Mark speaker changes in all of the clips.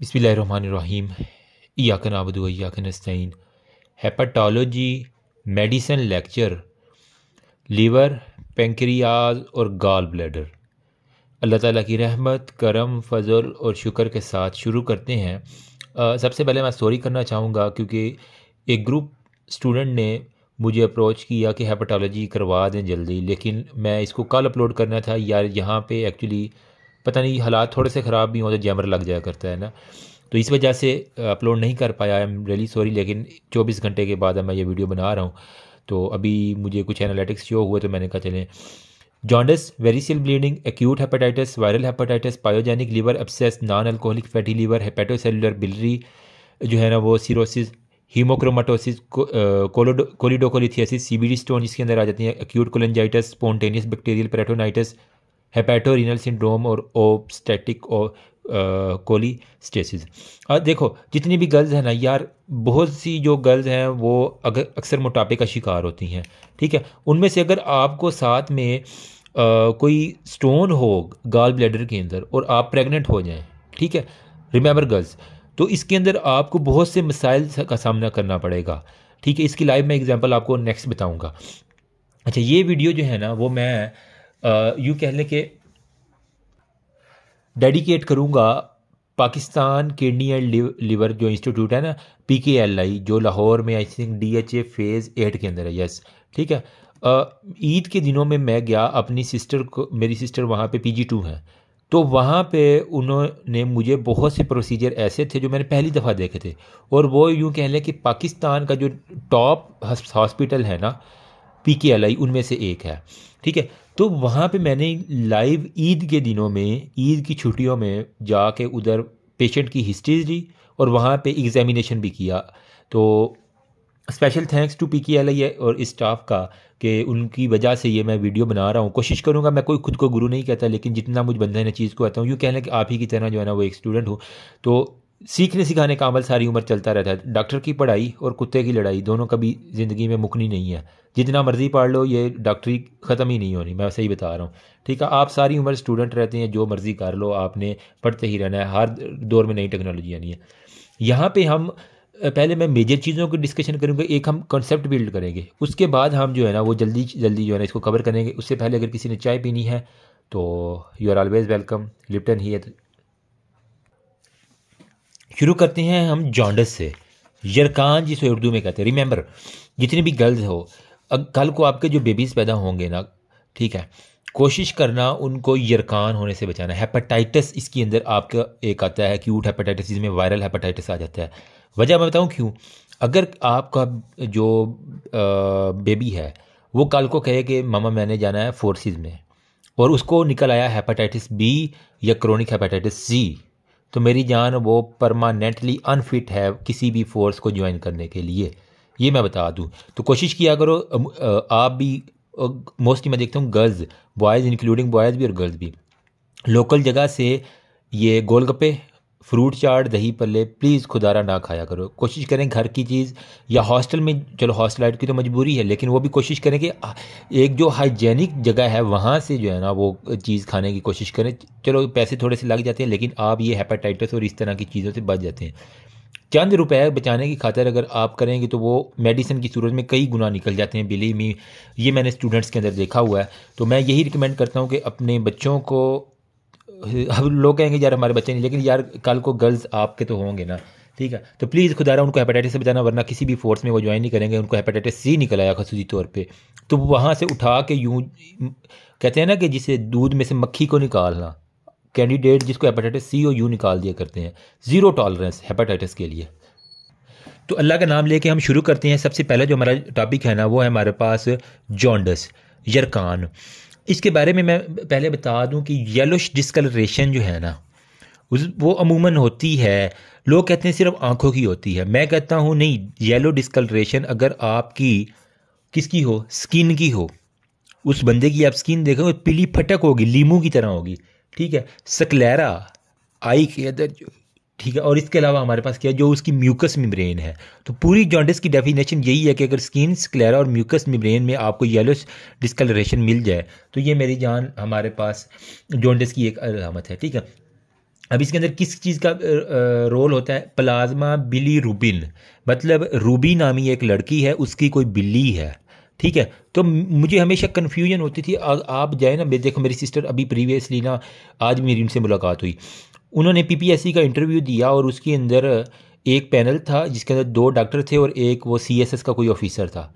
Speaker 1: बिसमीम याकन आबदू याकन नस्तीन hepatology medicine lecture liver pancreas और गाल ब्लैडर अल्लाह ताला की रहमत करम फजल और शुक्र के साथ शुरू करते हैं आ, सबसे पहले मैं सॉरी करना चाहूँगा क्योंकि एक ग्रुप स्टूडेंट ने मुझे अप्रोच किया कि हेपाटोलॉजी करवा दें जल्दी लेकिन मैं इसको कल अपलोड करना था यार यहाँ पे एक्चुअली पता नहीं हालात थोड़े से ख़राब भी हों तो जैमर लग जाया करता है ना तो इस वजह से अपलोड नहीं कर पाया आई एम रियली सॉरी लेकिन चौबीस घंटे के बाद मैं ये वीडियो बना रहा हूँ तो अभी मुझे कुछ एनालिटिक्स शो हुए तो मैंने कहा चलें jaundice variceal bleeding acute hepatitis viral hepatitis pyogenic liver abscess non alcoholic fatty liver hepatocellular biliary जो है ना वो cirrhosis haemochromatosis choledocholithiasis C B D stone जिसके अंदर आ जाती है acute cholangitis spontaneous bacterial peritonitis hepatorenal syndrome और ओबस्टेटिक और कोलीस्टेसिस और देखो जितनी भी गर्ल्स हैं ना यार बहुत सी जो गर्ल्स हैं वो अगर अक्सर मोटापे का शिकार होती हैं ठीक है उनमें से अगर आपको साथ में आ, कोई स्टोन हो गाल ब्लैडर के अंदर और आप प्रेग्नेंट हो जाएं ठीक है रिमेंबर गर्ल्स तो इसके अंदर आपको बहुत से मसाइल का सामना करना पड़ेगा ठीक है इसकी लाइव में एग्जाम्पल आपको नेक्स्ट बताऊँगा अच्छा ये वीडियो जो है ना वो मैं यूँ कह लें कि डेडिकेट करूँगा पाकिस्तान किडनी एंड लिवर जो इंस्टीट्यूट है ना पी के एल आई जो लाहौर में I think D H A phase eight के अंदर है यस ठीक है ईद के दिनों में मैं गया अपनी सिस्टर को मेरी सिस्टर वहाँ पे पी जी टू हैं तो वहाँ पे उन्होंने मुझे बहुत से प्रोसीजर ऐसे थे जो मैंने पहली दफ़ा देखे थे और वो यूँ कह लें कि पाकिस्तान का जो टॉप हॉस्पिटल है ना पी के एल आई उनमें से एक है ठीक है तो वहाँ पे मैंने लाइव ईद के दिनों में ईद की छुट्टियों में जाके उधर पेशेंट की हिस्ट्री ली और वहाँ पे एग्जामिनेशन भी किया तो स्पेशल थैंक्स टू पी के और स्टाफ का कि उनकी वजह से ये मैं वीडियो बना रहा हूँ कोशिश करूँगा मैं कोई खुद को गुरु नहीं कहता लेकिन जितना मुझे बंधा है चीज़ को आता हूँ यूँ कहना कि आप ही की तरह जो है ना वो एक स्टूडेंट हो तो सीखने सिखाने का अमल सारी उम्र चलता रहता है डॉक्टर की पढ़ाई और कुत्ते की लड़ाई दोनों कभी ज़िंदगी में मुकनी नहीं है जितना मर्ज़ी पढ़ लो ये डॉक्टरी ख़त्म ही नहीं होनी मैं सही बता रहा हूँ ठीक है आप सारी उम्र स्टूडेंट रहते हैं जो मर्ज़ी कर लो आपने पढ़ते ही रहना है हर दौर में नई टेक्नोलॉजी आनी है यहाँ पर हम पहले मैं मेजर चीज़ों की डिस्कशन करूँगा एक हम कॉन्सेप्ट बिल्ड करेंगे उसके बाद हम जो है ना वो जल्दी जल्दी जो है ना इसको कवर करेंगे उससे पहले अगर किसी ने चाय पीनी है तो you are always welcome Lipton ही है शुरू करते हैं हम जॉन्डस से यरकान जिसे उर्दू में कहते हैं रिमेंबर जितनी भी गर्ल्स हो अब कल को आपके जो बेबीज़ पैदा होंगे ना ठीक है कोशिश करना उनको यरकान होने से बचाना हेपेटाइटिस इसके अंदर आपका एक आता है क्यूट हेपेटाइटिस जिसमें वायरल हेपेटाइटिस आ जाता है वजह मैं बताऊँ क्यों अगर आपका जो बेबी है वो कल को कहे कि मामा मैंने जाना है फोर्सिस में और उसको निकल आया हेपेटाइटिस बी या क्रोनिक हेपेटाइटिस सी तो मेरी जान वो परमानेंटली अनफिट है किसी भी फोर्स को ज्वाइन करने के लिए ये मैं बता दूँ तो कोशिश किया करो आप भी मोस्टली मैं देखता हूँ गर्ल्स बॉयज़ इंक्लूडिंग बॉयज़ भी और गर्ल्स भी लोकल जगह से ये गोलगप्पे फ्रूट चाट दही पल्ले प्लीज़ खुदारा ना खाया करो कोशिश करें घर की चीज़ या हॉस्टल में चलो हॉस्टल आइट की तो मजबूरी है लेकिन वो भी कोशिश करें कि एक जो हाइजेनिक जगह है वहाँ से जो है ना वो चीज़ खाने की कोशिश करें चलो पैसे थोड़े से लग जाते हैं लेकिन आप ये हेपाटाइटिस और इस तरह की चीज़ों से बच जाते हैं चंद रुपए बचाने की खातर अगर आप करेंगे तो वो मेडिसिन की सूरत में कई गुना निकल जाते हैं बिलीव मी ये मैंने स्टूडेंट्स के अंदर देखा हुआ है तो मैं यही रिकमेंड करता हूँ कि अपने बच्चों को अब लोग कहेंगे यार हमारे बच्चे नहीं लेकिन यार कल को गर्ल्स आपके तो होंगे ना ठीक है तो प्लीज़ खुदा रहा उनको हेपेटाइटिस से बचाना वरना किसी भी फोर्स में वो ज्वाइन नहीं करेंगे उनको हेपेटाइटिस सी निकल आया खसूसी तौर पर तो वहाँ से उठा के यूँ कहते हैं ना कि जिसे दूध में से मक्खी को निकालना कैंडिडेट जिसको हेपेटाइटिस सी और यू निकाल दिया करते हैं ज़ीरो टॉलरेंस हेपेटाइटिस के लिए तो अल्लाह का नाम लेके हम शुरू करते हैं सबसे पहला जो हमारा टॉपिक है ना वो है हमारे पास जॉन्डस यरकान इसके बारे में मैं पहले बता दूं कि येलोश डिस्कलरेशन जो है ना उस वो अमूमन होती है लोग कहते हैं सिर्फ आंखों की होती है मैं कहता हूँ नहीं येलो डिस्कलरेशन अगर आपकी किसकी हो स्किन की हो उस बंदे की आप स्किन देखोगे पीली फटक होगी लीमू की तरह होगी ठीक है सकलेरा आई के अंदर ठीक है और इसके अलावा हमारे पास क्या है जो उसकी म्यूकस मिब्रेन है तो पूरी जॉन्डिस की डेफिनेशन यही है कि अगर स्किन स्क्लेरा और म्यूकस मिब्रेन में आपको येलो डिस्कलरेशन मिल जाए तो ये मेरी जान हमारे पास जॉन्डिस की एक अलामत है ठीक है अब इसके अंदर किस चीज़ का रोल होता है प्लाज्मा बिली रूबिन मतलब रूबी नामी एक लड़की है उसकी कोई बिल्ली है ठीक है तो मुझे हमेशा कन्फ्यूजन होती थी आ, आप जाए ना मेरे देखो मेरी सिस्टर अभी प्रीवियसली ना आज मेरी उनसे मुलाकात हुई उन्होंने पीपीएससी का इंटरव्यू दिया और उसके अंदर एक पैनल था जिसके अंदर दो डॉक्टर थे और एक वो एस का कोई ऑफिसर था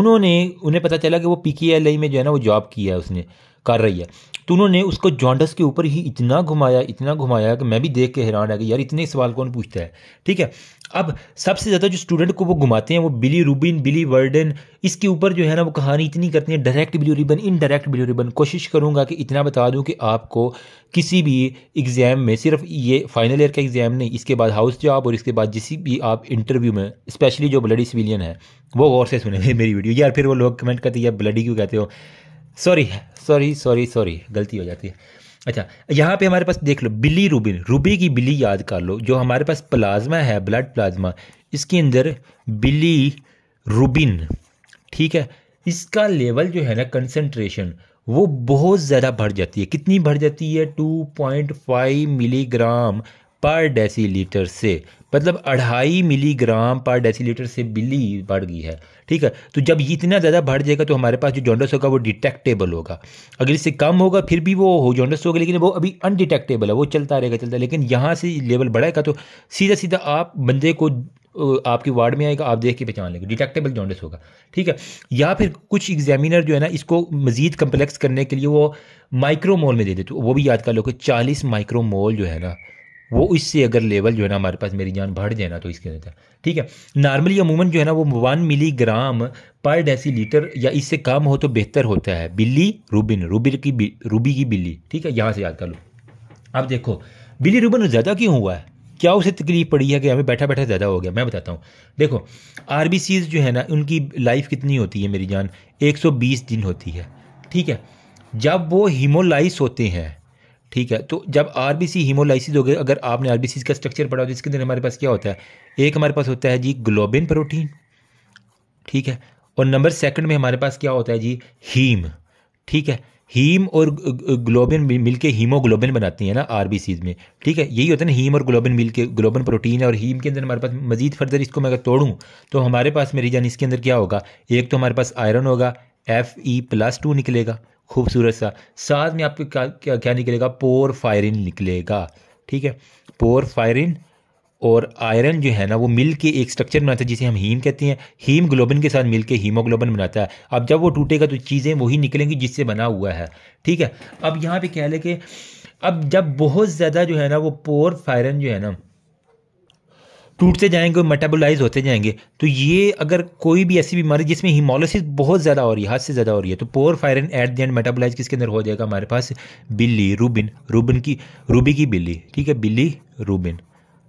Speaker 1: उन्होंने उन्हें पता चला कि वो पी में जो है ना वो जॉब किया है उसने कर रही है तो उन्होंने उसको जॉन्डस के ऊपर ही इतना घुमाया इतना घुमाया कि मैं भी देख के हैरान है कि यार इतने सवाल कौन पूछता है ठीक है अब सबसे ज़्यादा जो स्टूडेंट को वो घुमाते हैं वो बिली रूबिन बिली वर्डन इसके ऊपर जो है ना वो कहानी इतनी करती है direct bilirubin indirect bilirubin कोशिश करूँगा कि इतना बता दूँ कि आपको किसी भी एग्ज़ाम में सिर्फ ये फाइनल ईयर का एग्ज़ाम नहीं इसके बाद हाउस जॉब और इसके बाद जिस भी आप इंटरव्यू में स्पेशली जो ब्लडी सिविलियन है वो गौर से सुने मेरी वीडियो यार फिर वो लोग कमेंट करते हैं यार ब्लडी क्यों कहते हो सॉरी सॉरी सॉरी सॉरी गलती हो जाती है अच्छा यहाँ पे हमारे पास देख लो बिली रूबिन रूबी की बिली याद कर लो जो हमारे पास प्लाज्मा है ब्लड प्लाज्मा इसके अंदर बिली रूबिन ठीक है इसका लेवल जो है ना कंसनट्रेशन वो बहुत ज़्यादा बढ़ जाती है कितनी बढ़ जाती है 2.5 मिलीग्राम पर डेसीलीटर से मतलब अढ़ाई मिलीग्राम पर डेसीलीटर से बिल्ली बढ़ गई है ठीक है तो जब ये इतना ज़्यादा बढ़ जाएगा तो हमारे पास जो जॉन्डस होगा वो डिटेक्टेबल होगा अगर इससे कम होगा फिर भी वो हो जॉन्डस होगा लेकिन वो अभी अनडिटेक्टेबल है वो चलता रहेगा चलता लेकिन यहाँ से लेवल बढ़ाएगा तो सीधा सीधा आप बंदे को आपके वार्ड में आएगा आप देख के पहचान लेंगे डिटेक्टेबल जॉन्डस होगा ठीक है या फिर कुछ एग्जामिनर जो है ना इसको मज़ीद कम्प्लेक्स करने के लिए वो माइक्रोमोल में दे देते वो भी याद कर लो कि चालीस माइक्रोमोल जो है ना वो इससे अगर लेवल जो है ना हमारे पास मेरी जान बढ़ जाए ना तो इसके अंदर ठीक है नॉर्मली अमूमन जो है ना वो one milligram per decilitre या इससे कम हो तो बेहतर होता है बिल्ली रूबिन रूबिन की रूबी की बिल्ली ठीक है यहाँ से याद कर लो अब देखो बिल्ली रूबिन ज़्यादा क्यों हुआ है क्या उसे तकलीफ पड़ी है कि हमें बैठा बैठा ज़्यादा हो गया मैं बताता हूँ देखो आर जो है ना उनकी लाइफ कितनी होती है मेरी जान एक दिन होती है ठीक है जब वो हीमोलाइस होते हैं ठीक है तो जब आर बी सी हीमोलाइसिस हो गए अगर आपने आर बी सी का स्ट्रक्चर पढ़ा तो इसके अंदर हमारे पास क्या होता है एक हमारे पास होता है जी ग्लोबिन प्रोटीन ठीक है और नंबर सेकंड में हमारे पास क्या होता है जी हीम ठीक है हीम और ग्लोबिन मिलके हीमोग्लोबिन बनाती है ना आर में ठीक है यही होता है ना हीम और ग्लोबिन मिलके ग्लोबिन प्रोटीन है और हीम के अंदर हमारे पास मजीद फर्दर इसको मैं अगर तोड़ूँ तो हमारे पास मेरी जान इसके अंदर क्या होगा एक तो हमारे पास आयरन होगा एफ ई प्लस टू निकलेगा खूबसूरत सा साथ में आपको क्या क्या, क्या निकलेगा पोर फायरिन निकलेगा ठीक है पोर फायरिन और आयरन जो है ना वो मिल के एक स्ट्रक्चर बनाता है जिसे हम हीम कहते हैं हीम ग्लोबिन के साथ मिल के हीमोग्लोबिन बनाता है अब जब वो टूटेगा तो चीज़ें वही निकलेंगी जिससे बना हुआ है ठीक है अब यहाँ पे कह लें कि अब जब बहुत ज़्यादा जो है ना वो पोर फायरन जो है ना टूटते जाएंगे और मेटाबोलाइज होते जाएंगे तो ये अगर कोई भी ऐसी बीमारी जिसमें हिमोलिसिस बहुत ज़्यादा हो रही है हद से ज़्यादा हो रही है तो porphyrin at the end metabolise किसके अंदर हो जाएगा हमारे पास बिल्ली रूबिन रूबिन की रूबी की बिल्ली ठीक है बिल्ली रूबिन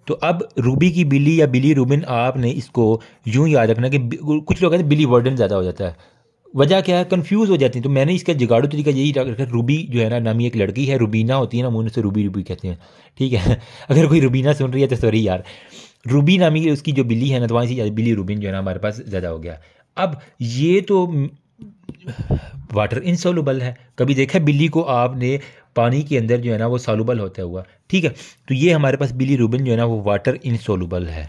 Speaker 1: तो अब रूबी की बिल्ली या बिली रूबिन आपने इसको यूँ याद रखना कि कुछ लोग कहते हैं बिली वर्डन ज़्यादा हो जाता है वजह क्या है कंफ्यूज हो जाती है तो मैंने इसका जिगाड़ू तरीका यही रखा रूबी जो है ना नामी एक लड़की है रूबीना होती है ना मुँह से रूबी रूबी कहते हैं ठीक है अगर कोई रूबीना सुन रही है तो सॉरी यार रूबी नामी उसकी जो बिली है ना तो वहाँ से बिली रूबिन जो है ना हमारे पास ज़्यादा हो गया अब ये तो वाटर इनसोलबल है कभी देखा बिल्ली को आपने पानी के अंदर जो है ना वो सोलबल होता हुआ ठीक है तो ये हमारे पास बिली रूबिन जो है ना वो वाटर इनसोलबल है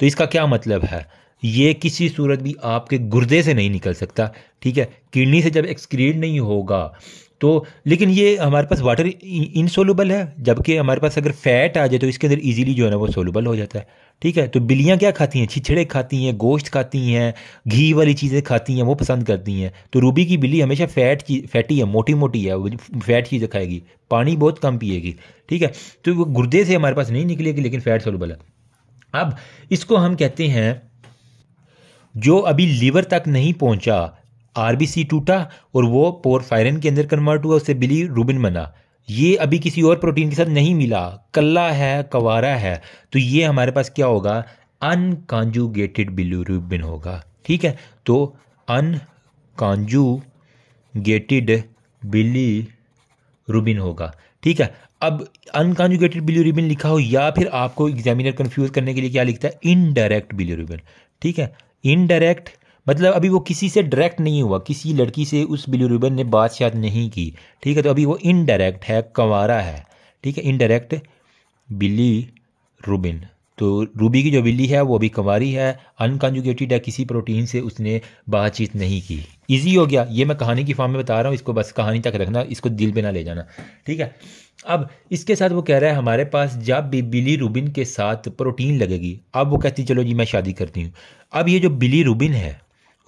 Speaker 1: तो इसका क्या मतलब है ये किसी सूरत भी आपके गुर्दे से नहीं निकल सकता ठीक है किडनी से जब एक्सक्रीड नहीं होगा तो लेकिन ये हमारे पास वाटर इनसोलबल है जबकि हमारे पास अगर फैट आ जाए तो इसके अंदर इजीली जो है ना वो सोलबल हो जाता है ठीक है तो बिल्लियाँ क्या खाती हैं छिछड़े खाती हैं गोश्त खाती हैं घी वाली चीज़ें खाती हैं वो पसंद करती हैं तो रूबी की बिल्ली हमेशा फैट की फैटी है मोटी मोटी है फैट चीज़ें खाएगी पानी बहुत कम पिएगी ठीक है तो वो गुर्दे से हमारे पास नहीं निकलेगी लेकिन फैट सोलबल है अब इसको हम कहते हैं जो अभी लीवर तक नहीं पहुंचा आरबीसी टूटा और वो पोरफायरन के अंदर कन्वर्ट हुआ उससे बिली रूबिन बना ये अभी किसी और प्रोटीन के साथ नहीं मिला कल्ला है कवारा है तो ये हमारे पास क्या होगा अनकॉन्जुगेटेड बिलीरूबिन होगा ठीक है तो अनकॉन्जुगेटेड बिली रूबिन होगा ठीक है अब अनकॉन्जुगेटेड बिलीरूबिन लिखा हो या फिर आपको एग्जामिनर कंफ्यूज करने के लिए क्या लिखता है इनडायरेक्ट बिलीरूबिन ठीक है इनडायरेक्ट मतलब अभी वो किसी से डायरेक्ट नहीं हुआ किसी लड़की से उस बिलू रिबन ने बात शायद नहीं की ठीक है तो अभी वो इनडायरेक्ट है कंवारा है ठीक है इनडायरेक्ट बिली रूबिन तो रूबी की जो बिल्ली है वो अभी कंवारी है अनकंजुगेटेड है किसी प्रोटीन से उसने बातचीत नहीं की इजी हो गया ये मैं कहानी की फॉर्म में बता रहा हूँ इसको बस कहानी तक रखना इसको दिल पे ना ले जाना ठीक है अब इसके साथ वो कह रहा है हमारे पास जब भी बिली रूबिन के साथ प्रोटीन लगेगी अब वो कहती चलो जी मैं शादी करती हूँ अब ये जो बिली रूबिन है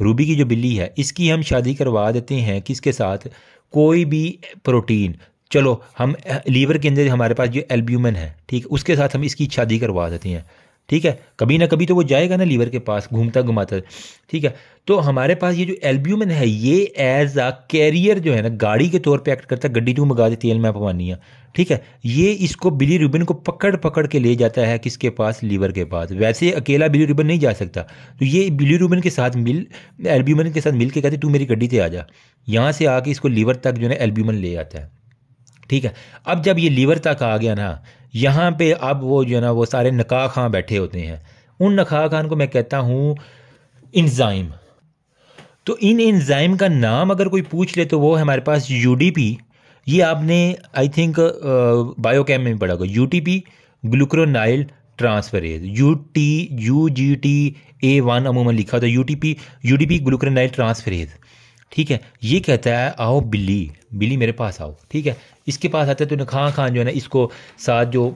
Speaker 1: रूबी की जो बिल्ली है इसकी हम शादी करवा देते हैं किसके साथ कोई भी प्रोटीन चलो हम लीवर के अंदर हमारे पास जो एल्ब्यूमन है ठीक उसके साथ हम इसकी शादी करवा देते हैं ठीक है कभी ना कभी तो वो जाएगा ना लीवर के पास घूमता घुमाता ठीक है तो हमारे पास ये जो एल्ब्यूमिन है ये एज अ कैरियर जो है ना गाड़ी के तौर पे एक्ट करता है गड्डी तू मंगा देती तेल मैं पवानी है ठीक है ये इसको बिली रिबन को पकड़ पकड़ के ले जाता है किसके पास लीवर के पास वैसे अकेला बिली रिबन नहीं जा सकता तो ये बिली रिबन के साथ मिल एल्ब्यूमिन के साथ मिल के कहते तू मेरी गड्डी से आ जा यहाँ से आके इसको लीवर तक जो है एल्ब्यूमिन ले आता है ठीक है अब जब ये लीवर तक आ गया ना यहाँ पे अब वो जो है ना वो सारे नका खां बैठे होते हैं उन नका खान को मैं कहता हूँ इंजाइम तो इन इंजाइम का नाम अगर कोई पूछ ले तो वो हमारे पास यू ये आपने आई थिंक बायोकेम में पढ़ा होगा U T P glucuronyl transferase U T U G T A one अमूमन लिखा होता है U T P U D P glucuronyl transferase ठीक है ये कहता है आओ बिल्ली बिल्ली मेरे पास आओ ठीक है इसके पास आता है तो ना खान जो है ना इसको साथ जो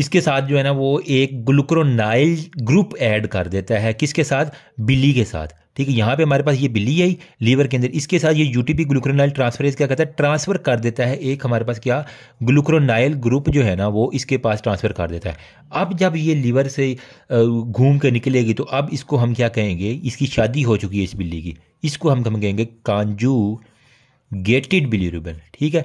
Speaker 1: इसके साथ जो है ना वो एक ग्लूक्रोनाइल ग्रुप ऐड कर देता है किसके साथ बिल्ली के साथ ठीक है यहाँ पे हमारे पास ये बिल्ली आई लीवर के अंदर इसके साथ ये यूटीपी ग्लूक्रोनाइल ट्रांसफरेज क्या कहता है ट्रांसफर कर देता है एक हमारे पास क्या ग्लूक्रोनाइल ग्रुप जो है ना वो इसके पास ट्रांसफर कर देता है अब जब ये लीवर से घूम कर निकलेगी तो अब इसको हम क्या कहेंगे इसकी शादी हो चुकी है इस बिल्ली की इसको हम हम कहेंगे कांजू गेटेड बिलीरुबन ठीक है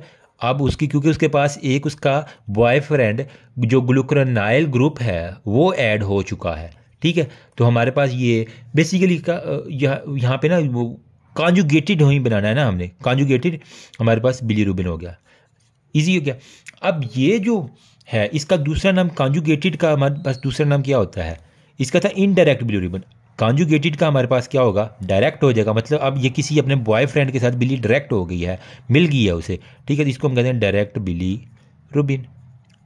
Speaker 1: अब उसकी क्योंकि उसके पास एक उसका बॉयफ्रेंड जो ग्लूक्रोनाइल ग्रुप है वो ऐड हो चुका है ठीक है तो हमारे पास ये बेसिकली का यह, यहाँ पे ना वो कॉन्जुगेटेड ही बनाना है ना हमने कॉन्जुगेटेड हमारे पास रूबिन हो गया इजी हो गया अब ये जो है इसका दूसरा नाम कॉन्जुगेटेड का हमारे पास दूसरा नाम क्या होता है इसका था इनडायरेक्ट बिलीरुबिन कॉन्जुगेटेड का हमारे पास क्या होगा डायरेक्ट हो जाएगा मतलब अब ये किसी अपने बॉयफ्रेंड के साथ बिली डायरेक्ट हो गई है मिल गई है उसे ठीक है तो इसको हम कहते हैं डायरेक्ट बिली रूबिन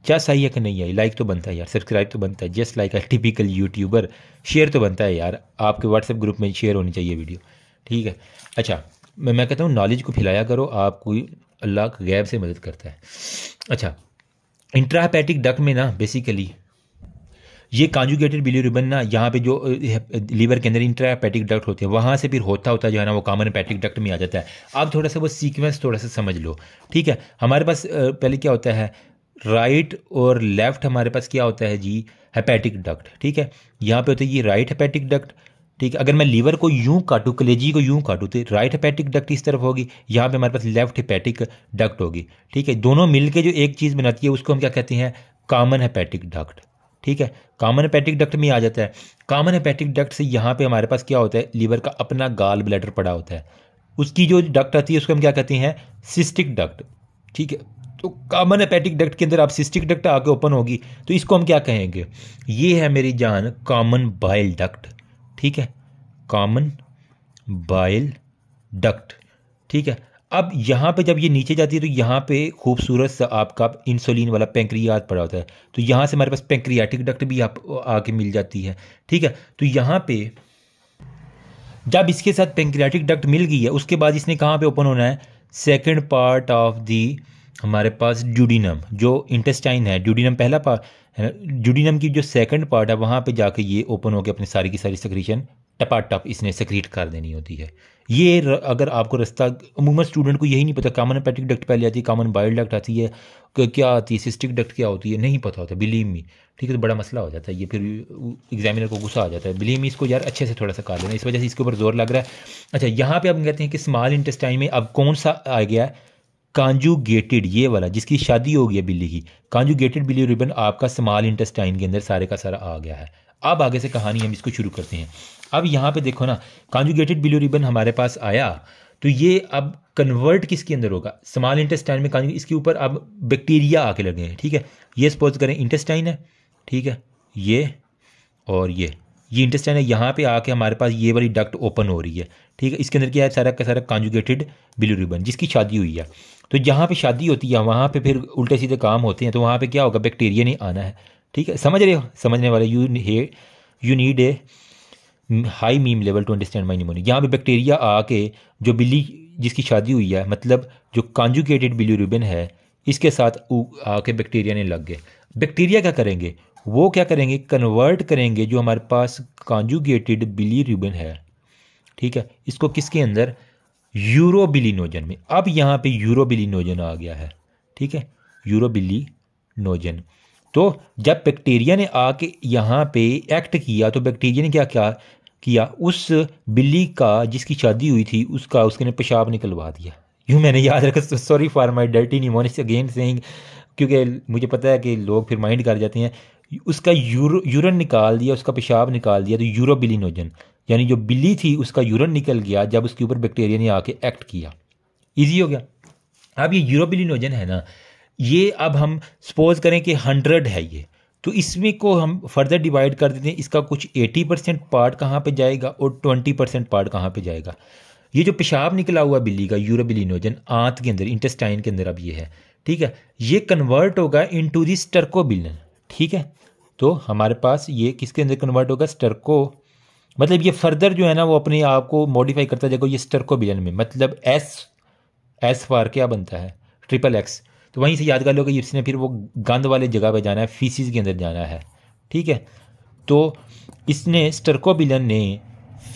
Speaker 1: क्या सही है कि नहीं आई लाइक तो बनता है यार सब्सक्राइब तो बनता है just like a typical YouTuber share तो बनता है यार आपके व्हाट्सएप ग्रुप में शेयर होनी चाहिए वीडियो ठीक है अच्छा मैं मैं कहता हूँ नॉलेज को फैलाया करो आपको अल्लाह गैब से मदद करता है अच्छा इंट्रापैटिक डक में ना बेसिकली ये कॉन्जुगेटेड रिबन ना यहाँ पे जो लीवर के अंदर इंट्रापैटिक डक्ट होते हैं वहाँ से फिर होता होता जो है ना वो कॉमन पैटिक डक्ट में आ जाता है आप थोड़ा सा वो सीक्वेंस थोड़ा सा समझ लो ठीक है हमारे पास पहले क्या होता है राइट और लेफ्ट हमारे पास क्या होता है जी हेपेटिक डक्ट ठीक है यहाँ पे होता है ये राइट हेपेटिक डक्ट ठीक है अगर मैं लीवर को यूं काटू कलेजी को यूं काटू तो राइट हेपेटिक डक्ट इस तरफ होगी यहाँ पे हमारे पास लेफ्ट हेपेटिक डक्ट होगी ठीक है दोनों मिलके जो एक चीज़ बनाती है उसको हम क्या कहते हैं कॉमन हेपेटिक डक्ट ठीक है कॉमन हेपेटिक डक्ट में आ जाता है कॉमन हेपेटिक डक्ट से यहाँ पे हमारे पास क्या होता है लीवर का अपना गाल ब्लैडर पड़ा होता है उसकी जो डक्ट आती है उसको हम क्या कहते हैं सिस्टिक डक्ट ठीक है तो कॉमन अपैटिक डक्ट के अंदर आप सिस्टिक डक्ट आके ओपन होगी तो इसको हम क्या कहेंगे ये है मेरी जान कॉमन बाइल डक्ट ठीक है कॉमन बाइल डक्ट ठीक है अब यहाँ पे जब ये नीचे जाती है तो यहाँ पे खूबसूरत सा आपका इंसुलिन वाला पेंक्रियाज पड़ा होता है तो यहाँ से हमारे पास पेंक्रियाटिक डक्ट भी आप आके मिल जाती है ठीक है तो यहाँ पे जब इसके साथ पेंक्रियाटिक डक्ट मिल गई है उसके बाद इसने कहाँ पे ओपन होना है सेकंड पार्ट ऑफ दी हमारे पास ड्यूडिनम जो इंटेस्टाइन है ड्यूडिनम पहला पार्ट है ड्यूडिनम की जो सेकंड पार्ट है वहाँ पे जाके ये ओपन होकर अपनी सारी की सारी सक्रीशन टपा टप इसने सक्रीट कर देनी होती है ये र, अगर आपको रास्ता अमूमन स्टूडेंट को यही नहीं पता कॉमन पैटिक डक्ट पहले आती है कॉमन बाइल डक्ट आती है क्या आती है सिस्टिक डक्ट क्या होती है नहीं पता होता बिलीव मी ठीक है तो बड़ा मसला हो जाता है ये फिर एग्जामिनर को गुस्सा आ जाता है बिलीव मी इसको यार अच्छे से थोड़ा सा कर लेना इस वजह से इसके ऊपर जोर लग रहा है अच्छा यहाँ पर हम कहते हैं कि स्मॉल इंटेस्टाइन में अब कौन सा आ गया है कांजुगेटेड ये वाला जिसकी शादी हो गई बिल्ली की कांजुगेटेड बिल्ली रिबन आपका स्मॉल इंटेस्टाइन के अंदर सारे का सारा आ गया है अब आगे से कहानी हम इसको शुरू करते हैं अब यहाँ पे देखो ना कांजुगेटेड बिल्ली रिबन हमारे पास आया तो ये अब कन्वर्ट किसके अंदर होगा स्मॉल इंटेस्टाइन में कांजू इसके ऊपर अब बैक्टीरिया आके लगे हैं ठीक है ये सपोज करें इंटेस्टाइन है ठीक है ये और ये ये इंटेस्टाइन है यहाँ पे आके हमारे पास ये वाली डक्ट ओपन हो रही है ठीक है इसके अंदर क्या है सारा का सारा कांजुगेटेड रिबन जिसकी शादी हुई है तो जहाँ पे शादी होती है वहाँ पे फिर उल्टे सीधे काम होते हैं तो वहाँ पे क्या होगा बैक्टीरिया नहीं आना है ठीक है समझ रहे हो समझने वाले you hey you need a high meme level to understand my mnemonic यहाँ पर बैक्टीरिया आके जो बिल्ली जिसकी शादी हुई है मतलब जो कॉन्जुकेटेड बिलीरूबिन है इसके साथ आके बैक्टीरिया ने लग गए बैक्टीरिया क्या करेंगे वो क्या करेंगे कन्वर्ट करेंगे जो हमारे पास कॉन्जुगेटेड बिलीरूबिन है ठीक है इसको किसके अंदर यूरोबिलिनोजन में अब यहाँ पे यूरोबिलिनोजन आ गया है ठीक है यूरोबिलिनोजन तो जब बैक्टीरिया ने आके यहाँ पे एक्ट किया तो बैक्टीरिया ने क्या क्या किया उस बिल्ली का जिसकी शादी हुई थी उसका उसके ने पेशाब निकलवा दिया यूँ मैंने याद रखा sorry for my mnemonics again sang क्योंकि मुझे पता है कि लोग फिर माइंड कर जाते हैं उसका यूर यूरन निकाल दिया उसका पेशाब निकाल दिया तो यूरोबिलिनोजन यानी जो बिल्ली थी उसका यूरन निकल गया जब उसके ऊपर बैक्टीरिया ने आके एक्ट किया ईजी हो गया अब ये यूरोबिलिनोजन है ना ये अब हम सपोज करें कि हंड्रेड है ये तो इसमें को हम फर्दर डिवाइड कर देते हैं इसका कुछ एटी परसेंट पार्ट कहाँ पे जाएगा और ट्वेंटी परसेंट पार्ट कहाँ पे जाएगा ये जो पेशाब निकला हुआ बिल्ली का यूरोबिलिनोजन आंत के अंदर इंटेस्टाइन के अंदर अब ये है ठीक है ये कन्वर्ट होगा इन टू दी ठीक है तो हमारे पास ये किसके अंदर कन्वर्ट होगा स्टर्को मतलब ये फर्दर जो है ना वो अपने आप को मॉडिफाई करता जाएगा ये स्टर्कोबिलियन में मतलब एस एस फार क्या बनता है ट्रिपल एक्स तो वहीं से याद कर लो कि इसने फिर वो गंद वाले जगह पे जाना है फीसिस के अंदर जाना है ठीक है तो इसने स्टर्कोबिलन ने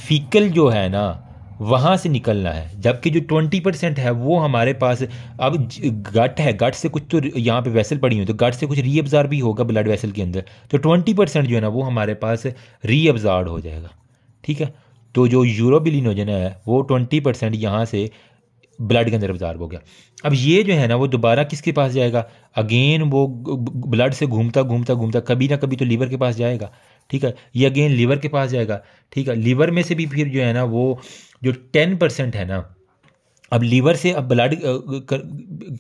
Speaker 1: फीकल जो है ना वहाँ से निकलना है जबकि जो ट्वेंटी परसेंट है वो हमारे पास अब गट है गट से कुछ तो यहाँ पे वैसल पड़ी हुई तो गट से कुछ रीअब्ज़ार्ब भी होगा ब्लड वैसल के अंदर तो ट्वेंटी परसेंट जो है ना वो हमारे पास रीअब्ज़ार्ड हो जाएगा ठीक है तो जो यूरोबिलिनोजन है वो ट्वेंटी परसेंट यहाँ से ब्लड के अंदर अब्जार्ब हो गया अब ये जो है ना वो दोबारा किसके पास जाएगा अगेन वो ब्लड से घूमता घूमता घूमता कभी ना कभी तो लीवर के पास जाएगा ठीक है ये अगेन लीवर के पास जाएगा ठीक है लीवर में से भी फिर जो है ना वो जो टेन परसेंट है ना अब लीवर से अब ब्लड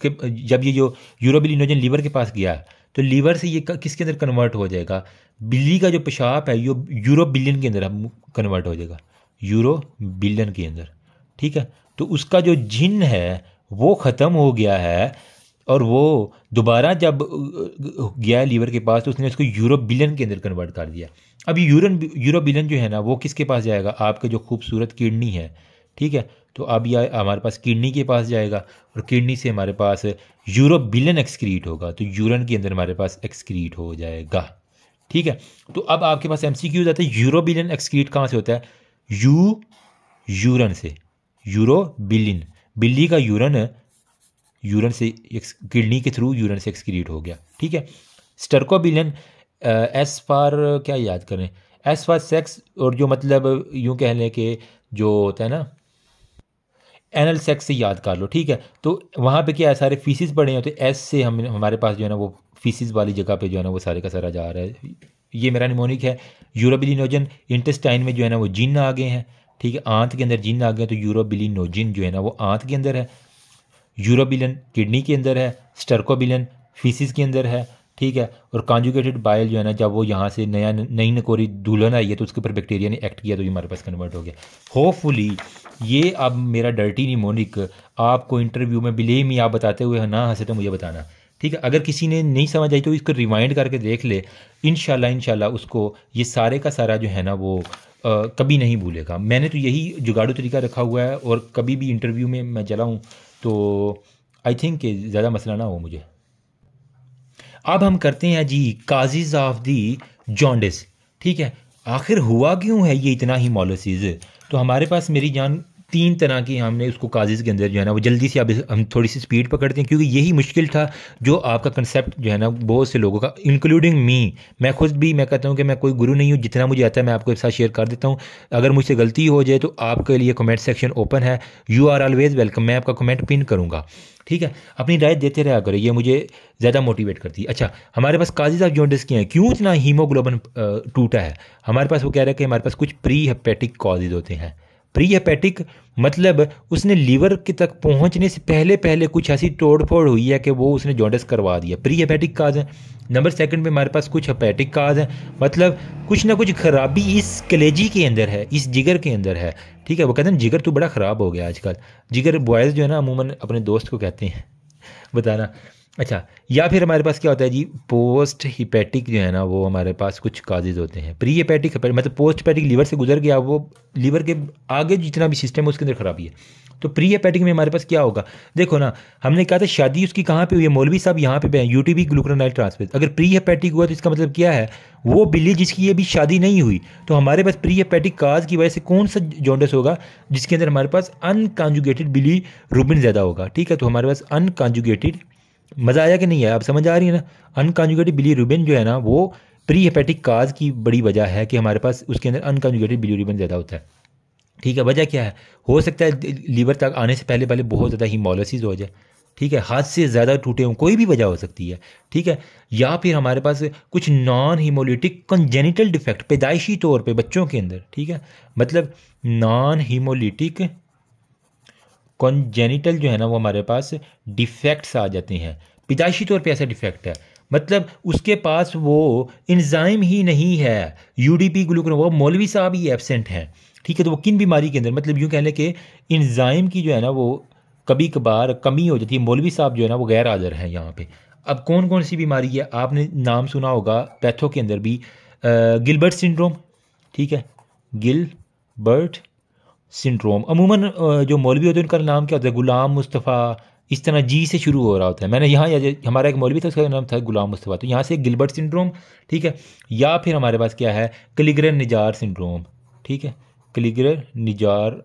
Speaker 1: जब ये जो यूरोबिलिनोजन लीवर के पास गया है तो लीवर से ये किसके अंदर कन्वर्ट हो जाएगा बिल्ली का जो पेशाब है ये यूरो बिलियन के अंदर कन्वर्ट हो जाएगा यूरो बिलियन के अंदर ठीक है तो उसका जो जिन है वो ख़त्म हो गया है और वो दोबारा जब गया लीवर के पास तो उसने उसको यूरो बिलियन के अंदर कन्वर्ट कर दिया अब यूरन यूरो बिलियन जो है ना वो किसके पास जाएगा आपके जो खूबसूरत किडनी है ठीक है तो अब यह हमारे पास किडनी के पास जाएगा और किडनी से हमारे पास यूरोबिलन एक्सक्रीट होगा तो यूरन के अंदर हमारे पास एक्सक्रीट हो जाएगा ठीक है तो अब आपके पास एम सी क्यू जाता है यूरोबिलन एक्सक्रीट कहाँ से होता है यू यूरन से यूरोबिलिन बिल्ली का यूरन यूरन से किडनी के थ्रू यूरन से एक्सक्रीट हो गया ठीक है स्टर्कोबिलियन एस फार क्या याद करें एस फार सेक्स और जो मतलब यूँ कह लें कि जो होता है ना एनल सेक्स से याद कर लो ठीक है तो वहाँ पे क्या है सारे फीसिस पड़े हैं तो एस से हम हमारे पास जो है ना वो फीसिस वाली जगह पे जो है ना वो सारे का सारा जा रहा है ये मेरा निमोनिक है यूरोबिलिनोजन इंटेस्टाइन में जो है ना वो जिन आ गए हैं ठीक है आंत के अंदर जिन आ गए तो यूरोबिलिनोजिन जो है ना वो आंत के अंदर है यूरोबिलन किडनी के अंदर है स्टर्कोबिलन फीसिस के अंदर है ठीक है और कॉन्जुकेटेड बाइल जो है ना जब वो यहाँ से नया नई नकोरी दुल्हन आई है तो उसके ऊपर बैक्टीरिया ने एक्ट किया तो ये हमारे पास कन्वर्ट हो गया होपफुली ये अब मेरा डर्टी नहीं मोनिक आपको इंटरव्यू में बिलेम ही आप बताते हुए ना हंसे तो मुझे बताना ठीक है अगर किसी ने नहीं समझ आई तो इसको रिमाइंड करके देख ले इन शाला उसको ये सारे का सारा जो है ना वो आ, कभी नहीं भूलेगा मैंने तो यही जुगाड़ू तरीका रखा हुआ है और कभी भी इंटरव्यू में मैं चलाऊँ तो आई थिंक ज़्यादा मसला ना हो मुझे अब हम करते हैं जी काजिज ऑफ दी जॉन्डिस ठीक है आखिर हुआ क्यों है ये इतना ही मॉलिसीज़ तो हमारे पास मेरी जान तीन तरह की हमने उसको काजेज़ के अंदर जो है ना वो जल्दी से आप हम थोड़ी सी स्पीड पकड़ते हैं क्योंकि यही मुश्किल था जो आपका कंसेप्ट जो है ना बहुत से लोगों का इंक्लूडिंग मी मैं खुद भी मैं कहता हूँ कि मैं कोई गुरु नहीं हूँ जितना मुझे आता है मैं आपको एक साथ शेयर कर देता हूँ अगर मुझसे गलती हो जाए तो आपके लिए कमेंट सेक्शन ओपन है यू आर ऑलवेज़ वेलकम मैं आपका कमेंट पिन करूँगा ठीक है अपनी राय देते रहा करो ये मुझे ज़्यादा मोटिवेट करती है अच्छा हमारे पास काजी साहब जॉन्डिस के हैं क्यों इतना हीमोग्लोबन टूटा है हमारे पास वो कह रहे हैं कि हमारे पास कुछ प्री हेपेटिक काजेज़ होते हैं प्रीहेपेटिक मतलब उसने लीवर के तक पहुंचने से पहले पहले कुछ ऐसी तोड़ फोड़ हुई है कि वो उसने जॉन्डस करवा दिया प्रीहेपेटिक काज है नंबर सेकंड में हमारे पास कुछ हेपेटिक काज है मतलब कुछ ना कुछ खराबी इस कलेजी के अंदर है इस जिगर के अंदर है ठीक है वो कहते हैं जिगर तो बड़ा ख़राब हो गया आजकल जिगर बॉयज़ जो है ना अमूमन अपने दोस्त को कहते हैं बताना अच्छा या फिर हमारे पास क्या होता है जी पोस्ट हिपैटिक जो है ना वो हमारे पास कुछ काजेज होते हैं प्री हिपैटिक मतलब पोस्ट हिपैटिक लीवर से गुजर गया वो लीवर के आगे जितना भी सिस्टम है उसके अंदर खराबी है तो प्री हेपेटिक में हमारे पास क्या होगा देखो ना हमने कहा था शादी उसकी कहाँ पे हुई है मौलवी साहब यहाँ पे हैं बी ग्लूकोनाइल ट्रांसफर अगर प्री हेपेटिक हुआ तो इसका मतलब क्या है वो बिल्ली जिसकी अभी शादी नहीं हुई तो हमारे पास प्री हेपेटिक काज की वजह से कौन सा जॉन्डस होगा जिसके अंदर हमारे पास अनकॉन्जुगेटेड बिली रूबिन ज़्यादा होगा ठीक है तो हमारे पास अनकॉन्जुगेटेड मज़ा आया कि नहीं आया अब समझ आ रही है ना अनकॉन्जुगेटेड बिली रूबिन जो है ना वो प्री हेपेटिक काज की बड़ी वजह है कि हमारे पास उसके अंदर अनकॉन्जुगेटेड बिली रूबिन ज़्यादा होता है ठीक है वजह क्या है हो सकता है लीवर तक आने से पहले पहले बहुत ज़्यादा हीमोलिसिस हो जाए ठीक है हाथ से ज़्यादा टूटे हों कोई भी वजह हो सकती है ठीक है या फिर हमारे पास कुछ नॉन हीमोलिटिक कंजेनिटल डिफेक्ट पैदाइशी तौर पे बच्चों के अंदर ठीक है मतलब नॉन हीमोलिटिक कॉन्जेनिटल जो है ना वो हमारे पास डिफेक्ट्स आ जाते हैं पैदाइशी तौर पे ऐसा डिफेक्ट है मतलब उसके पास वो इंजाइम ही नहीं है यूडीपी ग्लूकोन वो मौलवी साहब ही एबसेंट हैं ठीक है तो वो किन बीमारी के अंदर मतलब यूँ कह लें कि इंजाइम की जो है ना वो कभी कभार कमी हो जाती है मौलवी साहब जो है ना वो गैर हाजिर हैं यहाँ पे अब कौन कौन सी बीमारी है आपने नाम सुना होगा पैथो के अंदर भी गिलबर्ट सिंड्रोम ठीक है गिल बर्ट सिंड्रोम अमूमन जो मौलवी होते हैं उनका नाम क्या होता है गुलाम मुस्तफ़ा इस तरह जी से शुरू हो रहा होता है मैंने यहाँ हमारा एक मौलवी था उसका नाम था गुलाम मुस्तफ़ा तो यहाँ से गिलबर्ट सिंड्रोम ठीक है या फिर हमारे पास क्या है कलीगर निजार सिंड्रोम ठीक है कलीगर निजार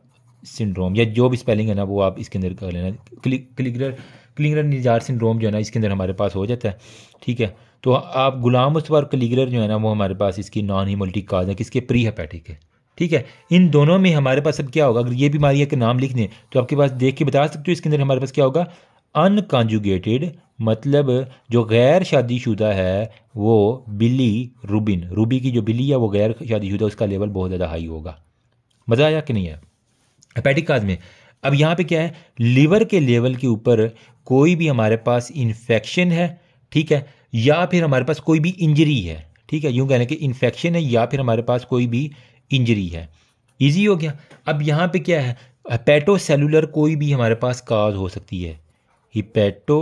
Speaker 1: सिंड्रोम या जो भी स्पेलिंग है ना वो आप इसके अंदर कर लेना कलिगर कलिगर निजार सिंड्रोम जो है ना इसके अंदर हमारे पास हो जाता है ठीक है तो आप गुलाम मुस्तफ़ा और कलीगर जो है ना वो हमारे पास इसकी नॉन हीमोलिटिक काज है किसके प्री हेपेटिक है ठीक है इन दोनों में हमारे पास अब क्या होगा अगर ये बीमारियाँ के नाम लिख तो आपके पास देख के बता सकते हो इसके अंदर हमारे पास क्या होगा अनकॉन्जुगेटेड मतलब जो गैर शादीशुदा है वो बिली रूबिन रूबी की जो बिली है वो गैर शादीशुदा उसका लेवल बहुत ज़्यादा हाई होगा मज़ा आया कि नहीं है हेपेटिक काज में अब यहाँ पे क्या है लीवर के लेवल के ऊपर कोई भी हमारे पास इन्फेक्शन है ठीक है या फिर हमारे पास कोई भी इंजरी है ठीक है यूँ कहने कि इन्फेक्शन है या फिर हमारे पास कोई भी इंजरी है ईजी हो गया अब यहाँ पे क्या है हेपेटो सेलुलर कोई भी हमारे पास काज हो सकती है हिपेटो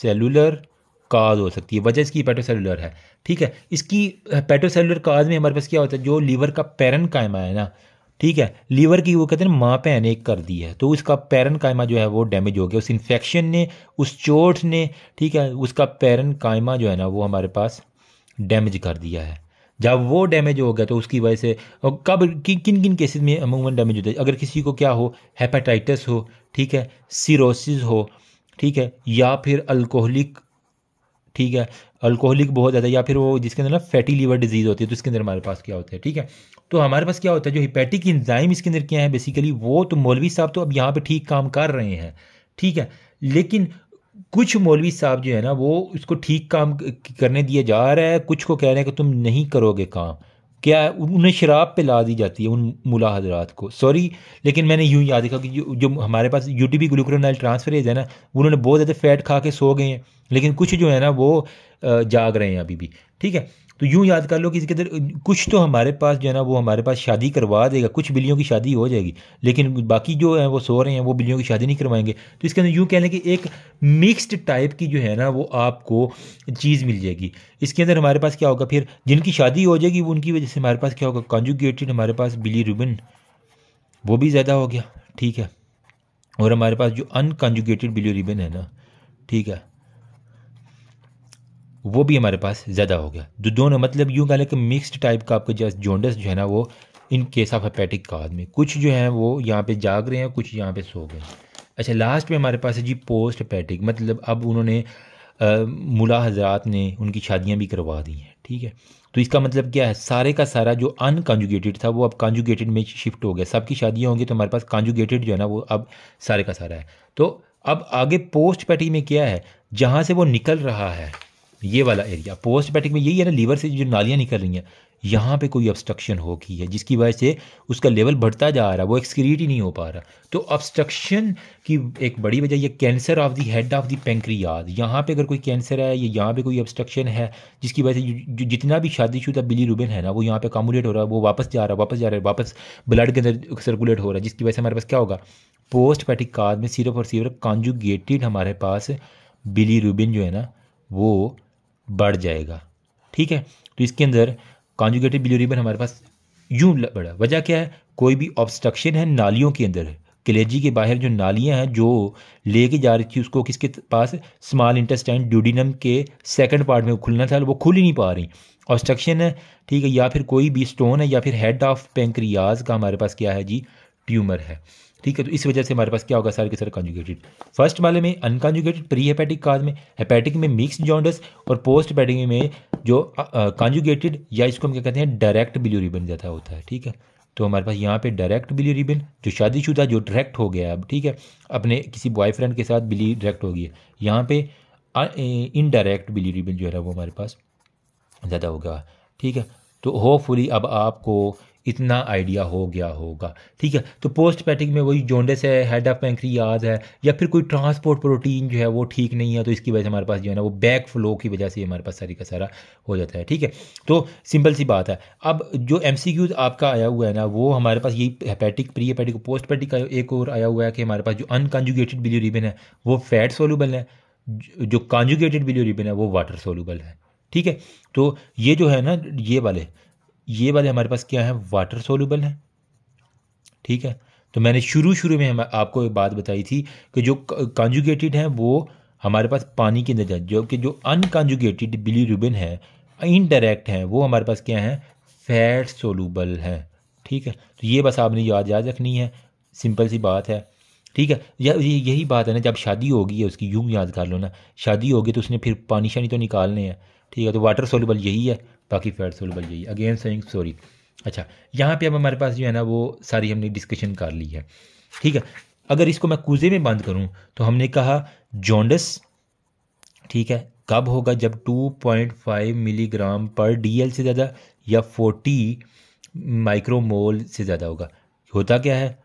Speaker 1: सेलुलर काज हो सकती है वजह इसकी सेलुलर है ठीक है इसकी सेलुलर काज में हमारे पास क्या होता है जो लीवर का पैरन कायमा है ना ठीक है लीवर की वो कहते हैं माँ पैन एक कर दी है तो उसका पैरन कायमा जो है वो डैमेज हो गया उस इन्फेक्शन ने उस चोट ने ठीक है उसका पैरन कायमा जो है ना वो हमारे पास डैमेज कर दिया है जब वो डैमेज हो गया तो उसकी वजह से कब कि, किन किन केसेस में अमूमन डैमेज होता है अगर किसी को क्या हो हेपेटाइटिस हो ठीक है सीरोसिस हो ठीक है या फिर अल्कोहलिक ठीक है अल्कोहलिक बहुत ज़्यादा या फिर वो जिसके अंदर ना फैटी लीवर डिजीज़ होती है तो इसके अंदर हमारे पास क्या होता है ठीक है तो हमारे पास क्या होता है जो हिपैटिक इंजाइम इसके अंदर क्या है बेसिकली वो तो मौलवी साहब तो अब यहाँ पर ठीक काम कर रहे हैं ठीक है लेकिन कुछ मौलवी साहब जो है ना वो उसको ठीक काम करने दिया जा रहा है कुछ को कह रहे हैं कि तुम नहीं करोगे काम क्या है उन्हें शराब पे ला दी जाती है उन मुला हजरात को सॉरी लेकिन मैंने यूँ याद रखा कि जो, जो हमारे पास U T P glucuronyl transferase है ना उन्होंने बहुत ज़्यादा फैट खा के सो गए हैं लेकिन कुछ जो है ना वो जाग रहे हैं अभी भी ठीक है तो यूँ याद कर लो कि इसके अंदर कुछ तो हमारे पास जो है ना वो हमारे पास शादी करवा देगा कुछ बिलियों की शादी हो जाएगी लेकिन बाकी जो है वो सो रहे हैं वो बिलियों की शादी नहीं करवाएंगे तो इसके अंदर यूँ कह लें कि एक मिक्सड टाइप की जो है ना वो आपको चीज़ मिल जाएगी इसके अंदर हमारे पास क्या होगा फिर जिनकी शादी हो जाएगी वो उनकी वजह से हमारे पास क्या होगा कॉन्जुगेटेड हमारे पास बिली रिबन वो भी ज़्यादा हो गया ठीक है और हमारे पास जो अनकॉन्जुगेटेड बिली रिबन है ना ठीक है वो भी हमारे पास ज़्यादा हो गया तो दोनों मतलब यूँ कहें कि मिक्सड टाइप का आपका जैसे जोंडस जो है ना वो इन केस ऑफ हेपेटिक का आदमी कुछ जो है वो यहाँ पे जाग रहे हैं कुछ यहाँ पे सो गए अच्छा लास्ट में हमारे पास है जी पोस्ट हेपेटिक मतलब अब उन्होंने मुला हजरात ने उनकी शादियाँ भी करवा दी हैं ठीक है तो इसका मतलब क्या है सारे का सारा जो अनकॉन्जुगेटेड था वो अब कॉन्जुगेटेड में शिफ्ट हो गया सबकी शादियाँ होंगी तो हमारे पास कॉन्जुगेटेड जो है ना वो अब सारे का सारा है तो अब आगे पोस्ट पैटिक में क्या है जहाँ से वो निकल रहा है ये वाला एरिया पोस्ट बैटिक में यही है ना लीवर से जो नालियाँ निकल रही हैं यहाँ पे कोई ऑब्स्ट्रक्शन हो गई है जिसकी वजह से उसका लेवल बढ़ता जा रहा है वो एक्सक्रीट ही नहीं हो पा रहा तो ऑब्स्ट्रक्शन की एक बड़ी वजह ये cancer of the head of the pancreas यहाँ पे अगर कोई कैंसर है या यहाँ पे कोई ऑब्स्ट्रक्शन है जिसकी वजह से जो जितना भी शादीशुदा बिली रुबिन है ना वो यहाँ पे कामुलेट हो रहा है वो वापस जा रहा है वापस जा रहा है वापस ब्लड के अंदर सर्कुलेट हो रहा है जिसकी वजह से हमारे पास क्या होगा पोस्ट पैटिक कार्ड में सिर्फ और सिर्फ कॉन्जुगेटेड हमारे पास बिली रूबिन जो है ना वो बढ़ जाएगा ठीक है तो इसके अंदर कॉन्जुगेटिव बिलोरीबन हमारे पास यूं बढ़ा वजह क्या है कोई भी ऑब्स्ट्रक्शन है नालियों के अंदर कलेजी के बाहर जो नालियाँ हैं जो लेके जा रही थी उसको किसके पास स्मॉल इंटेस्टाइन ड्यूडिनम के सेकंड पार्ट में खुलना था वो खुल ही नहीं पा रही ऑब्स्ट्रक्शन है ठीक है या फिर कोई भी स्टोन है या फिर हेड ऑफ पेंक्रियाज का हमारे पास क्या है जी ट्यूमर है ठीक है तो इस वजह से हमारे पास क्या होगा सारे के सर कॉन्जुगेटेड फर्स्ट वाले में अनकॉन्जुगेटेड प्री हेपेटिक काज में हेपेटिक में मिक्स जॉन्डस और पोस्ट हेपेटिक में जो कॉन्जुगेटेड या इसको हम क्या कहते हैं डायरेक्ट रिबन ज़्यादा होता है ठीक है तो हमारे पास यहाँ पे डायरेक्ट बिली रिबन जो शादीशुदा जो डायरेक्ट हो गया अब ठीक है अपने किसी बॉयफ्रेंड के साथ बिली डायरेक्ट हो गई है यहाँ पे इनडायरेक्ट बिली रिबन जो है ना वो हमारे पास ज़्यादा होगा ठीक है तो होपफुली अब आपको इतना आइडिया हो गया होगा ठीक है तो पोस्ट पैटिक में वही जोंडेस है हेड ऑफ याद है या फिर कोई ट्रांसपोर्ट प्रोटीन जो है वो ठीक नहीं है तो इसकी वजह से हमारे पास जो है ना वो बैक फ्लो की वजह से हमारे पास सारी का सारा हो जाता है ठीक है तो सिंपल सी बात है अब जो एम आपका आया हुआ है ना वो हमारे पास यही hepatic pre hepatic post hepatic एक और आया हुआ है कि हमारे पास जो अनकंजुगेटेड बिलियरिबन है वो फैट सोलूबल है जो कॉन्जुगेटेड बिलियरिबन है वो वाटर सोलूबल है ठीक है तो ये जो है ना ये वाले ये वाले हमारे पास क्या है वाटर सोल्यूबल है ठीक है तो मैंने शुरू शुरू में आपको एक बात बताई थी कि जो कॉन्जुगेटेड हैं वो हमारे पास पानी के अंदर जो कि जो अनकॉन्जुगेटेड बिलीरुबिन है इनडायरेक्ट हैं वो हमारे पास क्या हैं फैट सोलूबल हैं ठीक है तो ये बस आपने याद याद रखनी है सिंपल सी बात है ठीक है यही बात है ना जब शादी होगी है उसकी यूँ याद कर लो ना शादी होगी तो उसने फिर पानी शानी तो निकालने हैं ठीक है तो वाटर सोलूबल यही है बाकी फैट सोलबल जाइए अगेन सोइंग सॉरी अच्छा यहाँ पे अब हमारे पास जो है ना वो सारी हमने डिस्कशन कर ली है ठीक है अगर इसको मैं कूजे में बंद करूँ तो हमने कहा जॉन्डस ठीक है कब होगा जब 2.5 मिलीग्राम पर डीएल से ज़्यादा या 40 माइक्रोमोल से ज़्यादा होगा होता क्या है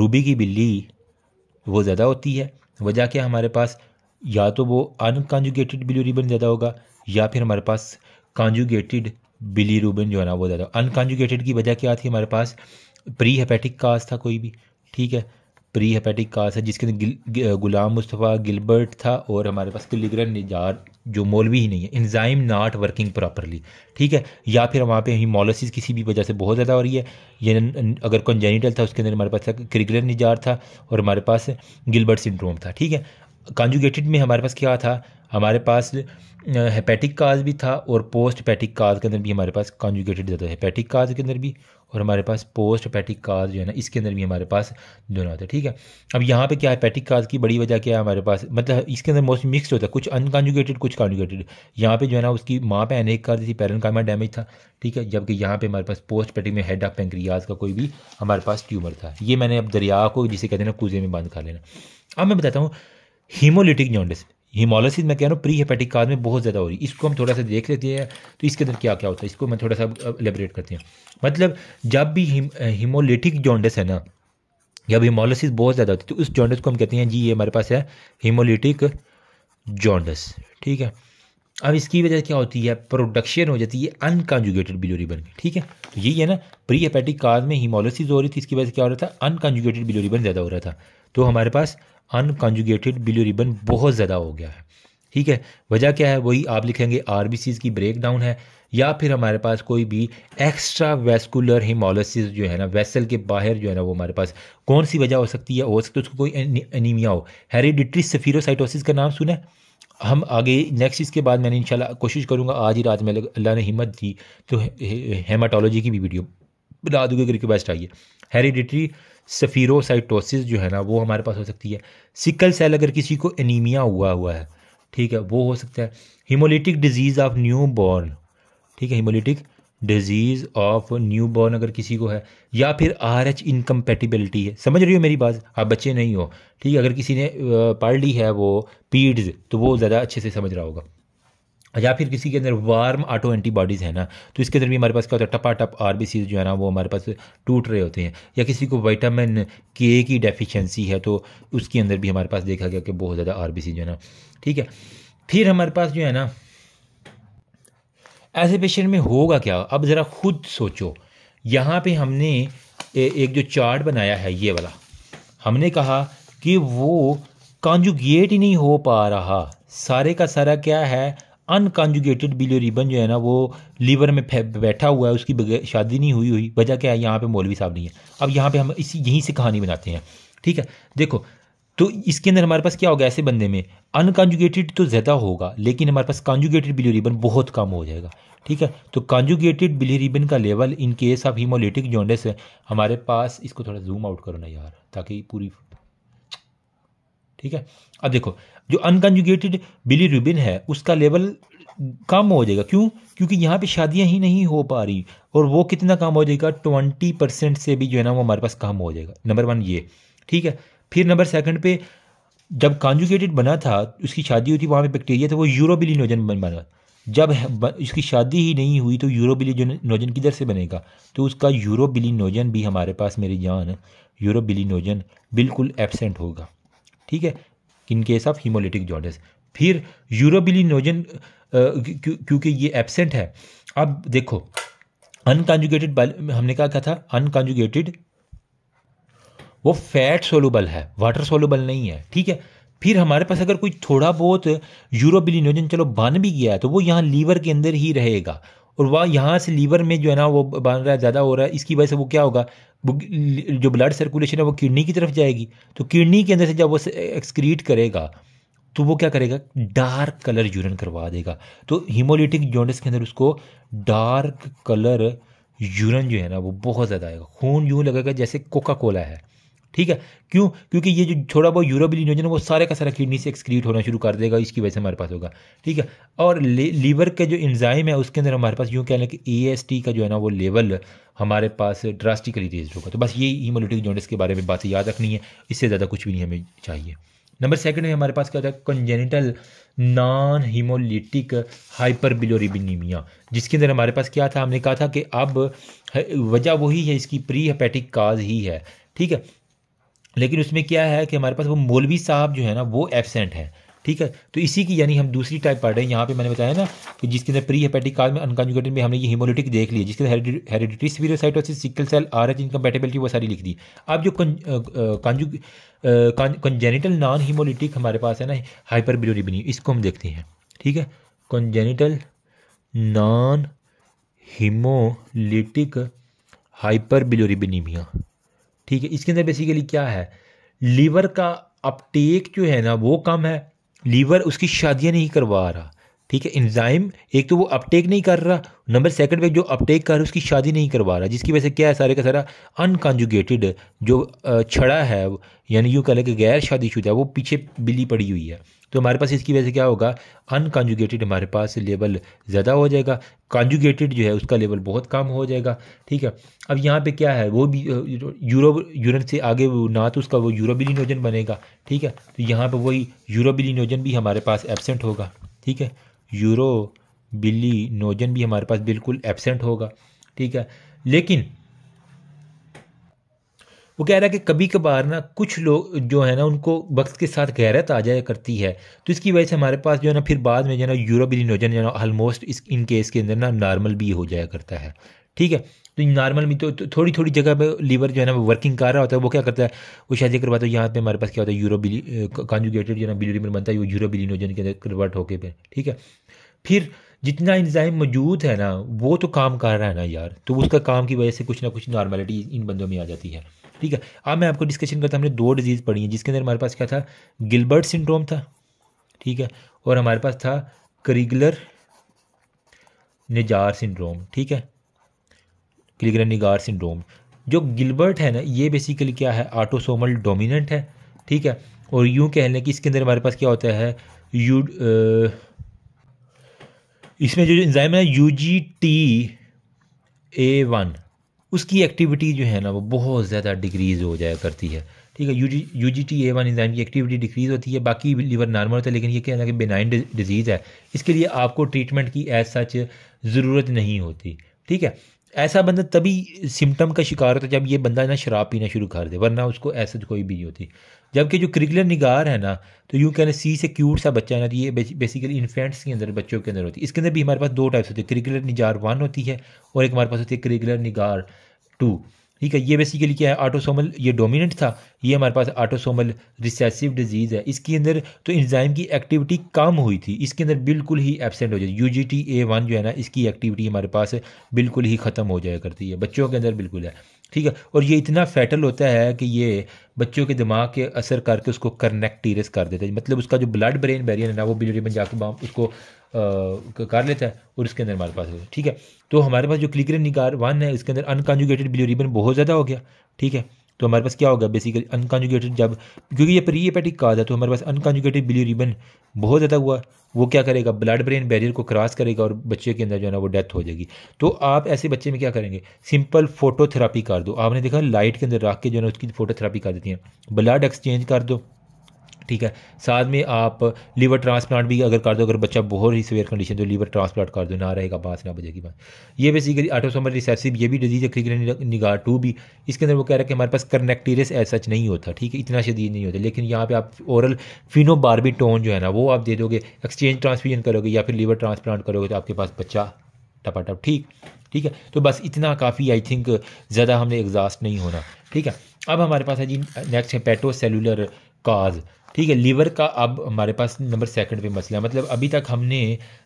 Speaker 1: रूबी की बिल्ली वो ज़्यादा होती है वजह क्या हमारे पास या तो वो अनकंजुगेटेड बिल्यूरिबन ज़्यादा होगा या फिर हमारे पास कॉन्जुगेटेड रूबन जो है ना वो ज़्यादा अनकॉन्जुगेटेड की वजह क्या थी हमारे पास प्री हेपेटिक कास्ट था कोई भी ठीक है प्री हेपेटिक कास्ट है जिसके अंदर गुलाम मुस्तफ़ा गिलबर्ट था और हमारे पास किलिग्रन निजार जो मौलवी ही नहीं है इंजाइम नाट वर्किंग प्रॉपरली ठीक है या फिर वहाँ पे हीमोलिसिस किसी भी वजह से बहुत ज़्यादा हो रही है या अगर जेनिटल था उसके अंदर हमारे पास क्रिगलन निजार था और हमारे पास गिलबर्ट सिंड्रोम था ठीक है कॉन्जुगेटेड में हमारे पास क्या था हमारे पास हेपेटिक काज भी था और पोस्ट हेपेटिक काज के अंदर भी हमारे पास कॉन्जुगेटेड ज़्यादा है हेपेटिक काज के अंदर भी और हमारे पास पोस्ट हेपेटिक काज जो है ना इसके अंदर भी हमारे पास दोनों आता है ठीक है अब यहाँ पे क्या हेपेटिक काज की बड़ी वजह क्या है हमारे पास मतलब इसके अंदर मोस्ट मिक्स होता है कुछ अनकॉन्जुगेटेड कुछ कॉन्जुगेटेड यहाँ पर जो है ना उसकी माँ पे एनेक कर थी पैरन कामा डैमेज था ठीक है जबकि यहाँ पर हमारे पास पोस्ट पैटिक में हेड ऑफ पेंक्रियाज का कोई भी हमारे पास ट्यूमर था ये मैंने अब दरिया को जिसे कहते हैं ना कूजे में बंद कर लेना अब मैं बताता हूँ हीमोलिटिक जॉन्डिस हिमोलिसिस मैं कह रहा हूँ प्री हेपेटिक काज में बहुत ज़्यादा हो रही है इसको हम थोड़ा सा देख लेते हैं तो इसके अंदर क्या क्या होता है इसको मैं थोड़ा सा एलेबरेट करते हैं मतलब जब भी हिमोलिटिक जॉन्डस है ना जब हिमोलिसिस बहुत ज़्यादा होती है तो उस जॉन्डस को हम कहते हैं जी ये हमारे पास है हिमोलिटिक जॉन्डस ठीक है अब इसकी वजह क्या होती है प्रोडक्शन हो जाती है अनकॉन्जुगेटेड बिलोरी बन गई ठीक है तो यही है ना प्री हेपेटिक काज में हिमोलिसिस हो रही थी इसकी वजह से क्या हो रहा था अनकॉन्जुगेटेड बिलोरी बन ज़्यादा हो रहा था तो हमारे पास अनकॉन्जुगेटेड बिलो रिबन बहुत ज़्यादा हो गया है ठीक है वजह क्या है वही आप लिखेंगे आर की ब्रेक डाउन है या फिर हमारे पास कोई भी एक्स्ट्रा वेस्कुलर हिमोलिसिस जो है ना वेसल के बाहर जो है ना वो हमारे पास कौन सी वजह हो सकती है हो सकती है उसको कोई एनीमिया हो हेरिडिट्री सफीरोसाइटोसिस का नाम सुना हम आगे नेक्स्ट इसके बाद मैंने इंशाल्लाह कोशिश करूँगा आज ही रात में अल्लाह ने हिम्मत दी तो हेमाटोलॉजी की भी वीडियो बना दूँगी अगर रिक्वेस्ट आइए हेरिडिट्री सफ़ीरोसाइटोसिस जो है ना वो हमारे पास हो सकती है सिकल सेल अगर किसी को एनीमिया हुआ हुआ है ठीक है वो हो सकता है haemolytic disease of newborn ठीक है haemolytic disease of newborn अगर किसी को है या फिर आर एच इनकम्पेटिबिलिटी है समझ रही हो मेरी बात आप बच्चे नहीं हो ठीक है अगर किसी ने पढ़ ली है वो पीड्स तो वो ज़्यादा अच्छे से समझ रहा होगा या फिर किसी के अंदर वार्म ऑटो एंटीबॉडीज़ है ना तो इसके अंदर भी हमारे पास क्या होता है टपा टप आर बी जो है ना वो हमारे पास टूट रहे होते हैं या किसी को विटामिन के की डेफिशिएंसी है तो उसके अंदर भी हमारे पास देखा गया कि बहुत ज़्यादा आर जो है ना ठीक है फिर हमारे पास जो है ना ऐसे पेशेंट में होगा क्या अब ज़रा खुद सोचो यहाँ पे हमने एक जो चार्ट बनाया है ये वाला हमने कहा कि वो कॉन्जुगेट ही नहीं हो पा रहा सारे का सारा क्या है अनकॉन्जुगेटेड बिलियरिबन जो है ना वो लीवर में बैठा हुआ है उसकी शादी नहीं हुई हुई वजह क्या है यहाँ पे मौलवी साहब नहीं है अब यहाँ पे हम इसी यहीं से कहानी बनाते हैं ठीक है देखो तो इसके अंदर हमारे पास क्या होगा ऐसे बंदे में अनकॉन्जुगेटेड तो ज़्यादा होगा लेकिन हमारे पास कॉन्जुगेटेड बिलियरिबन बहुत कम हो जाएगा ठीक है तो कॉन्जुगेटेड बिलियरिबन का level in case of haemolytic jaundice है हमारे पास इसको थोड़ा जूम आउट करो ना यार ताकि पूरी ठीक है अब देखो जो अनकंजुगेटेड बिली रूबिन है उसका लेवल कम हो जाएगा क्यों क्योंकि यहाँ पे शादियाँ ही नहीं हो पा रही और वो कितना कम हो जाएगा ट्वेंटी परसेंट से भी जो है ना वो हमारे पास कम हो जाएगा नंबर वन ये ठीक है फिर नंबर सेकंड पे जब कॉन्जुगेटेड बना था उसकी शादी हुई थी वहाँ पे बैक्टीरिया था वो यूरोबिलिनोजन बन बना जब इसकी शादी ही नहीं हुई तो यूरोबिलिनोजन किधर से बनेगा तो उसका यूरोबिलिनोजन भी हमारे पास मेरी जान यूरोबिलिनोजन बिल्कुल एबसेंट होगा ठीक है in case of haemolytic jaundice फिर यूरोबिलिनोजन क्योंकि ये एबसेंट है अब देखो अनकॉन्जुगेटेड हमने क्या कहा था अनकॉन्जुगेटेड वो फैट सोलूबल है वाटर सोलूबल नहीं है ठीक है फिर हमारे पास अगर कोई थोड़ा बहुत यूरोबिलिनोजन चलो बन भी गया है तो वो यहाँ लीवर के अंदर ही रहेगा और वह यहाँ से लीवर में जो है ना वो बन रहा है ज़्यादा हो रहा है इसकी वजह से वो क्या होगा जो ब्लड सर्कुलेशन है वो किडनी की तरफ जाएगी तो किडनी के अंदर से जब वो एक्सक्रीट करेगा तो वो क्या करेगा डार्क कलर यूरिन करवा देगा तो हीमोलिटिक जॉन्डिस के अंदर उसको डार्क कलर यूरिन जो है ना वो बहुत ज़्यादा आएगा खून यूँ लगेगा जैसे कोका कोला है ठीक है क्यों क्योंकि ये जो थोड़ा बहुत यूरोबिल योजन है वो सारे का सारा किडनी से एक्सक्रीट होना शुरू कर देगा इसकी वजह से हमारे पास होगा ठीक है और लीवर के जो इंजाइम है उसके अंदर हमारे पास यूँ कह लें कि ए का जो है ना वो लेवल हमारे पास ड्रास्टिकली रेज होगा तो बस ये हीमोलिटिक जोनस के बारे में बातें याद रखनी है इससे ज़्यादा कुछ भी नहीं हमें चाहिए नंबर सेकंड है हमारे पास क्या होता है congenital non haemolytic hyperbilirubinaemia जिसके अंदर हमारे पास क्या था हमने कहा था कि अब वजह वही है इसकी प्री हेपेटिक काज ही है ठीक है लेकिन उसमें क्या है कि हमारे पास वो मौलवी साहब जो है ना वो एबसेंट है ठीक है तो इसी की यानी हम दूसरी टाइप पढ़ रहे हैं यहाँ पे मैंने बताया ना कि जिसके अंदर प्री हेपेटिक कार्ड में अनकॉन्जुगेटेड में हमने ये हिमोलिटिक देख ली जिसके अंदर hereditary spherocytosis sickle cell R H incompatibility वो सारी लिख दी अब जो कंजू कंजेनिटल नॉन हीमोलिटिक हमारे पास है ना हाइपर बिलोरिबनी इसको हम देखते हैं ठीक है congenital non haemolytic hyperbilirubinaemia ठीक है इसके अंदर बेसिकली क्या है लीवर का अपटेक जो है ना वो कम है लीवर उसकी शादियाँ नहीं करवा रहा ठीक है इंजाइम एक तो वो अपटेक नहीं कर रहा नंबर सेकंड पे जो अपटेक कर रहा है उसकी शादी नहीं करवा रहा जिसकी वजह से क्या है सारे का सारा अनकॉन्जुगेटेड जो छड़ा है यानी यूँ कह लें कि गैर शादीशुदा है वो पीछे बिली पड़ी हुई है तो हमारे पास इसकी वजह से क्या होगा अनकॉन्जुगेटेड हमारे पास लेवल ज़्यादा हो जाएगा कॉन्जुगेटेड जो है उसका लेवल बहुत कम हो जाएगा ठीक है अब यहाँ पे क्या है वो भी यूरो यूरन से आगे ना तो उसका वो यूरोबिलिनोजन बनेगा ठीक है तो यहाँ पर वही यूरोबिलिनोजन भी हमारे पास एबसेंट होगा ठीक है यूरो नोजन भी हमारे पास बिल्कुल एबसेंट होगा ठीक है लेकिन वो कह रहा है कि कभी कभार ना कुछ लोग जो है ना उनको वक्त के साथ गैरत आ जाया करती है तो इसकी वजह से हमारे पास जो है ना फिर बाद में जो है ना यूरोबिलिनोजन जो है ऑलमोस्ट इस इन केस के अंदर ना नॉर्मल भी हो जाया करता है ठीक है तो नॉर्मल में तो, तो थोड़ी थोड़ी जगह पे लीवर जो है ना वो वर्किंग कर रहा होता है वो क्या करता है वो शायद करवाता तो है यहाँ पे हमारे पास क्या होता है यूरोबिली कॉन्जुगेटेड जो है ना बिलीमर बनता है वो यूरोबिलिनोजन के अंदर कन्वर्ट होके पे ठीक है फिर जितना इंजाइम मौजूद है ना वो तो काम कर रहा है ना यार तो उसका काम की वजह से कुछ ना कुछ नॉर्मेलिटी इन बंदों में आ जाती है ठीक है अब मैं आपको डिस्कशन करता हमने दो डिजीज़ पढ़ी हैं जिसके अंदर हमारे पास क्या था गिलबर्ट सिंड्रोम था ठीक है और हमारे पास था करिगुलर निजार सिंड्रोम ठीक है करिगुलर निगार सिंड्रोम जो गिलबर्ट है ना ये बेसिकली क्या है ऑटोसोमल डोमिनेंट है ठीक है और यूँ कह लें कि इसके अंदर हमारे पास क्या होता है यू इसमें जो इंजाइम है U G T A one उसकी एक्टिविटी जो है ना वो बहुत ज़्यादा डिक्रीज़ हो जाया करती है ठीक है U G U G T A one enzyme की एक्टिविटी डिक्रीज़ होती है बाकी लीवर नॉर्मल होता है लेकिन ये क्या है कि बेनाइन डिजीज़ है इसके लिए आपको ट्रीटमेंट की एज सच ज़रूरत नहीं होती ठीक है ऐसा बंदा तभी सिम्टम का शिकार होता है जब ये बंदा ना शराब पीना शुरू कर दे वरना उसको ऐसा तो कोई भी नहीं होती जबकि जो क्रिकुलर निगार है ना तो यूँ कहना सी से क्यूट सा बच्चा है ना तो ये बेसिकली इन्फेंट्स के अंदर बच्चों के अंदर होती है इसके अंदर भी हमारे पास दो टाइप्स होते हैं क्रिकुलर निगार वन होती है और एक हमारे पास होती है क्रिकुलर निगार टू ठीक है ये बेसिकली क्या है ऑटोसोमल ये डोमिनेंट था ये हमारे पास ऑटोसोमल रिसेसिव डिजीज़ है इसके अंदर तो इंजाइम की एक्टिविटी कम हुई थी इसके अंदर बिल्कुल ही एबसेंट हो जाए U G T A one जो है ना इसकी एक्टिविटी हमारे पास बिल्कुल ही ख़त्म हो जाया करती है बच्चों के अंदर बिल्कुल है ठीक है और ये इतना फैटल होता है कि ये बच्चों के दिमाग के असर करके उसको कनेक्टीरियस कर देता है मतलब उसका जो ब्लड ब्रेन बैरियर है ना वो बिजली बन जाकर उसको आ, कर लेता है और इसके अंदर हमारे पास ठीक है तो हमारे पास जो क्लिकर निकार वन है इसके अंदर अनकंजुगेटेड बिलीरिबन बहुत ज़्यादा हो गया ठीक है तो हमारे पास क्या होगा बेसिकली अनकॉन्जुगेटेड जब क्योंकि ये प्री एपेटिक काज है तो हमारे पास अनकॉन्जुगेटेड बिली रिबन बहुत ज़्यादा हुआ वो क्या करेगा ब्लड ब्रेन बैरियर को क्रॉस करेगा और बच्चे के अंदर जो है ना वो डेथ हो जाएगी तो आप ऐसे बच्चे में क्या करेंगे सिंपल फोटोथेरापी कर दो आपने देखा लाइट के अंदर रख के जो है ना उसकी फोटोथेरापी कर देती है ब्लड एक्सचेंज कर दो ठीक है साथ में आप लीवर ट्रांसप्लांट भी अगर कर दो अगर बच्चा बहुत ही सीवियर कंडीशन तो लीवर ट्रांसप्लांट कर दो ना रहेगा बास ना बजेगी बात ये बेसिकली ऑटोसोमल रिसेसिव ये भी डिजीज है क्रिकेट निगाह टू भी इसके अंदर वो कह रहा है कि हमारे पास कर्नेक्टीरियस एज सच नहीं होता ठीक है इतना शदीद नहीं होता लेकिन यहाँ पर आप ओरल फिनोबार्बिटोन जो है ना वो आप दे दोगे एक्सचेंज ट्रांसफ्यूजन करोगे या फिर लीवर ट्रांसप्लांट करोगे तो आपके पास बच्चा टपाटप ठीक ठीक है तो बस इतना काफ़ी आई थिंक ज़्यादा हमने एग्जास्ट नहीं होना ठीक है अब हमारे पास है जी नेक्स्ट है पेटो सेलुलर काज ठीक है लीवर का अब हमारे पास नंबर सेकंड पे मसला है मतलब अभी तक हमने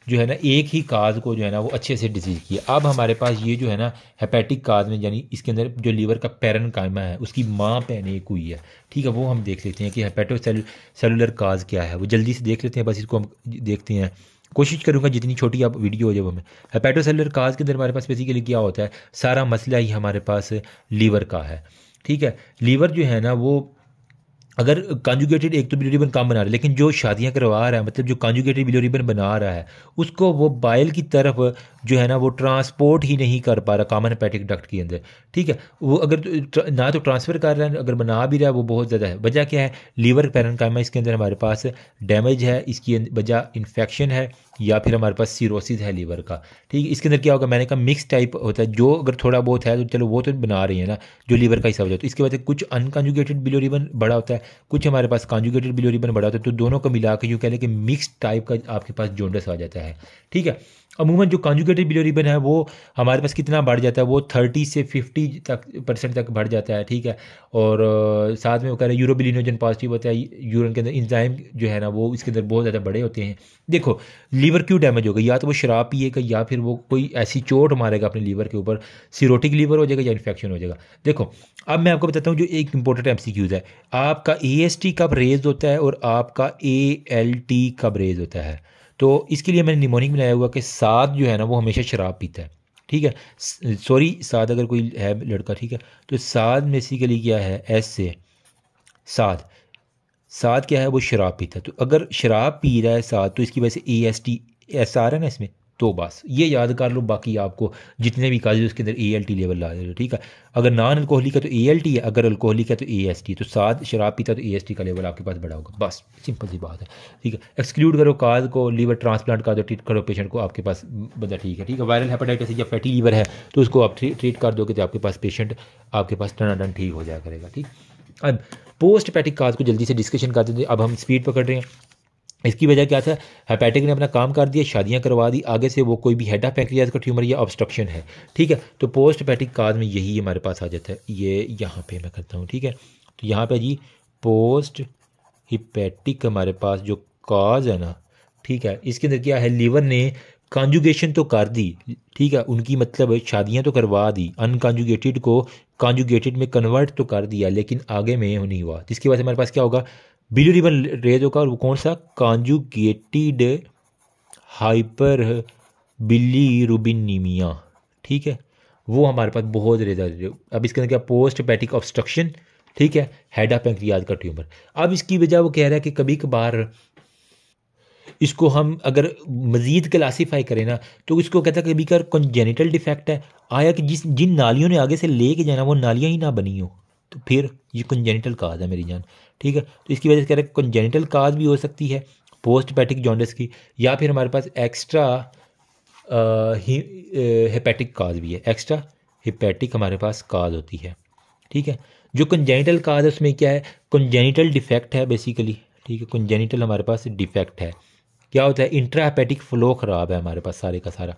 Speaker 1: जो है ना एक ही काज को जो है ना वो अच्छे से डिजीज किया अब हमारे पास ये जो है ना हेपेटिक काज में यानी इसके अंदर जो लीवर का पैरन कायमा है उसकी माँ एक हुई है ठीक है वो हम देख लेते हैं कि हेपेटो सेलुलर काज क्या है वो जल्दी से देख लेते हैं बस इसको हम देखते हैं कोशिश करूँगा जितनी छोटी आप वीडियो हो जब हमें हेपेटो सेलुलर काज के अंदर हमारे पास बेसिकली क्या होता है सारा मसला ही हमारे पास लीवर का है ठीक है लीवर जो है ना वो अगर कॉन्जुगेटेड एक तो बिलो रिबन काम बना रहा है लेकिन जो शादियां करवा रहा है मतलब जो कॉन्जुगेटेड बिलो रिबन बना रहा है उसको वो बाइल की तरफ जो है ना वो ट्रांसपोर्ट ही नहीं कर पा रहा कॉमन हेपेटिक डक्ट के अंदर ठीक है वो अगर तो, तो, ना तो ट्रांसफ़र कर रहा है अगर बना भी रहा है वो बहुत ज़्यादा है वजह क्या है लीवर पैरन इसके अंदर हमारे पास डैमेज है इसकी वजह इन्फेक्शन है या फिर हमारे पास सीरोसिस है लीवर का ठीक है इसके अंदर क्या होगा मैंने कहा मिक्स टाइप होता है जो अगर थोड़ा बहुत है तो चलो वो तो बना रही है ना जो लीवर हम्म। का हिसाब हो जाता तो इसके बाद कुछ अनकॉन्जुगेटेड बिलोरीबन बड़ा होता है कुछ हमारे पास कॉन्जुगेटेड बिलोरीबन बड़ा होता है तो दोनों को मिला के यूँ कह लें कि मिक्स टाइप का आपके पास जोंडस आ जाता है ठीक है अमूमन जो कॉन्जुगेटेड बिलो रिबन है वो हमारे पास कितना बढ़ जाता है वो थर्टी से फिफ्टी तक परसेंट तक बढ़ जाता है ठीक है और साथ में वो कह रहे हैं यूरोबिलिनोजन पॉजिटिव होता है यूरन के अंदर इंजाइम जो है ना वो इसके अंदर बहुत ज़्यादा बड़े होते हैं देखो लीवर क्यों डैमेज होगा या तो वो शराब पिएगा या फिर वो कोई ऐसी चोट मारेगा अपने लीवर के ऊपर सीरोटिक लीवर हो जाएगा या इन्फेक्शन हो जाएगा देखो अब मैं आपको बताता हूँ जो एक इंपॉर्टेंट एम है आपका ए कब रेज होता है और आपका ए कब रेज होता है तो इसके लिए मैंने निमोनिक बनाया हुआ कि साध जो है ना वो हमेशा शराब पीता है ठीक है सॉरी साध अगर कोई है लड़का ठीक है तो साध बेसिकली क्या है एस से साध क्या है वो शराब पीता है तो अगर शराब पी रहा है साध तो इसकी वजह से ए एस टी एस आ रहा है ना इसमें तो बस ये याद कर लो बाकी आपको जितने भी काजेज उसके अंदर ए एल टी लेवल ला दे ठीक है अगर नॉन अल्कोहलिक है तो ए एल टी है अगर अल्कोहलिक है तो ए एस टी तो साथ शराब पीता तो ए एस टी का लेवल आपके पास बड़ा होगा बस सिंपल सी बात है ठीक है एक्सक्लूड करो काज को लीवर ट्रांसप्लांट का दो ट्रीट करो पेशेंट को आपके पास बंदा ठीक है ठीक है वायरल हेपेटाइटिस या फैटी लीवर है तो उसको आप ट्रीट कर दोगे तो आपके पास पेशेंट आपके पास टन टन ठीक हो जाया करेगा ठीक अब पोस्ट पैटिक काज को जल्दी से डिस्कशन करते थे अब हम स्पीड पकड़ रहे हैं इसकी वजह क्या था हेपेटिक ने अपना काम कर दिया शादियां करवा दी आगे से वो कोई भी हेडा पैंक्रियाज का ट्यूमर या ऑब्स्ट्रक्शन है ठीक है तो पोस्ट हेपेटिक काज में यही हमारे पास आ जाता है ये यहाँ पे मैं करता हूँ ठीक है तो यहाँ पे जी पोस्ट हिपैटिक हमारे पास जो काज है ना ठीक है इसके अंदर क्या है लीवर ने कॉन्जुगेशन तो कर दी ठीक है उनकी मतलब शादियां तो करवा दी अनकॉन्जुगेटेड को कॉन्जुगेटेड में कन्वर्ट तो कर दिया लेकिन आगे में नहीं हुआ जिसकी वजह से हमारे पास क्या होगा वीडियो रिबन रेज होगा और वो कौन सा कॉन्जुगेटिड हाइपर बिली रुबिनीमिया ठीक है वो हमारे पास बहुत रेजा अब इसके अंदर क्या पोस्ट पैटिक ऑब्स्ट्रक्शन ठीक है हेड ऑफ पेंक्रियाज का ट्यूमर अब इसकी वजह वो कह रहा है कि कभी कभार इसको हम अगर मज़ीद क्लासीफाई करें ना तो इसको कहता है कभी कभार कंजेनिटल डिफेक्ट है आया कि जिस जिन नालियों ने आगे से ले के जाना वो नालियाँ ही ना बनी हो तो फिर ये कंजेनिटल काज है मेरी जान ठीक है तो इसकी वजह से कह रहे हैं कंजेनिटल काज भी हो सकती है पोस्ट पैटिक जॉन्डस की या फिर हमारे पास एक्स्ट्रा हेपेटिक काज भी है एक्स्ट्रा हिपैटिक हमारे पास काज होती है ठीक है जो कंजेनिटल काज है उसमें क्या है कंजेनिटल डिफेक्ट है बेसिकली ठीक है कंजेनिटल हमारे पास डिफेक्ट है क्या होता है इंट्राहेपेटिक फ्लो ख़राब है हमारे पास सारे का सारा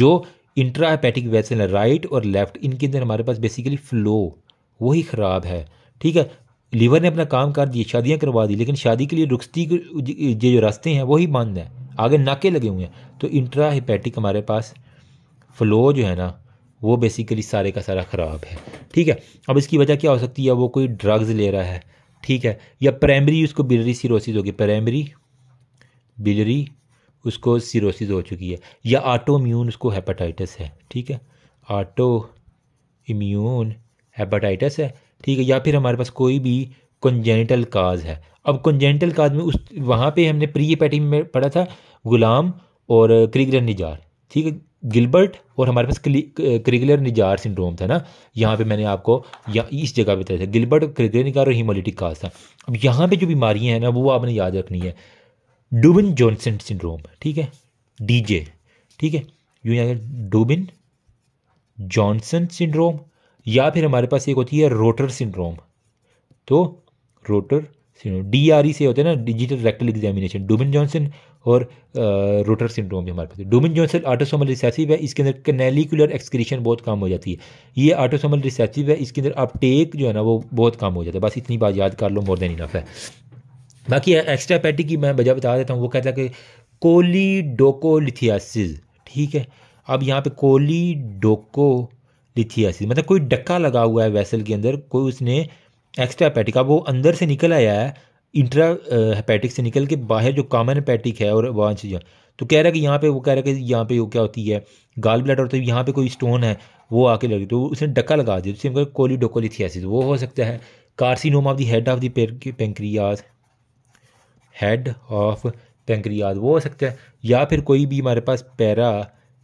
Speaker 1: जो इंट्राहेपेटिक वैसे है राइट और लेफ़्ट इनके अंदर हमारे पास बेसिकली फ़्लो वही ख़राब है ठीक है लीवर ने अपना काम कर दिया शादियाँ करवा दी लेकिन शादी के लिए रुखती के जो रास्ते हैं वही बंद हैं आगे नाके लगे हुए हैं तो इंट्रा हिपैटिक हमारे पास फ्लो जो है ना वो बेसिकली सारे का सारा ख़राब है ठीक है अब इसकी वजह क्या हो सकती है वो कोई ड्रग्स ले रहा है ठीक है या प्राइमरी उसको बिलरी सीरोसिस होगी प्राइमरी बिलरी उसको सीरोसिस हो चुकी है या आटो इम्यून उसको हेपाटाइटिस है ठीक है आटो इम्यून हेपाटाइटस है ठीक है या फिर हमारे पास कोई भी कंजेनिटल काज है अब कंजेनिटल काज में उस वहाँ पे हमने प्री पैटी में पढ़ा था गुलाम और क्रिगलर निजार ठीक है गिलबर्ट और हमारे पास क्रिगलर निजार सिंड्रोम था ना यहाँ पे मैंने आपको या इस जगह पे था गिलबर्ट क्रिगलर निजार और हिमोलिटिक काज था अब यहाँ पर जो बीमारियाँ हैं ना वो आपने याद रखनी है डुबिन जॉनसन सिंड्रोम ठीक है जे ठीक है यूँ डुबिन जॉनसन सिंड्रोम या फिर हमारे पास एक होती है रोटर सिंड्रोम तो Rotor syndrome D R E से होते हैं ना digital rectal examination Dubin Johnson और रोटर सिंड्रोम भी हमारे पास डोमिन जॉनसन आटोसोमल रिसेसिव है इसके अंदर कनेलिकुलर एक्सक्रीशन बहुत कम हो जाती है ये आटोसोमल रिसेसिव है इसके अंदर अपटेक जो है ना वो बहुत कम हो जाता है बस इतनी बात याद कर लो मोर देन इनफ है बाकी एक्स्ट्रापैटिक की मैं वजह बता देता हूँ वो कहता है कि कोलीडोकोलिथियासिस ठीक है अब यहाँ पे कोलीडोको लिथियासिस मतलब कोई डक्का लगा हुआ है वैसल के अंदर कोई उसने एक्स्ट्रा हेपेटिक अब वो अंदर से निकल आया है इंट्रा हेपेटिक uh, से निकल के बाहर जो कॉमन हेपेटिक है और वहाँ से तो कह रहा है कि यहाँ पे वो कह रहा है कि यहाँ पे वो क्या होती है गाल ब्लड होती है तो यहाँ पे कोई स्टोन है वो आके लगे तो उसने डक्का लगा दिया जिससे हम कोलिडोकोलिथियासिस वो हो सकता है carcinoma of the head of the pancreas head of pancreas वो हो सकता है या फिर कोई भी हमारे पास पैरा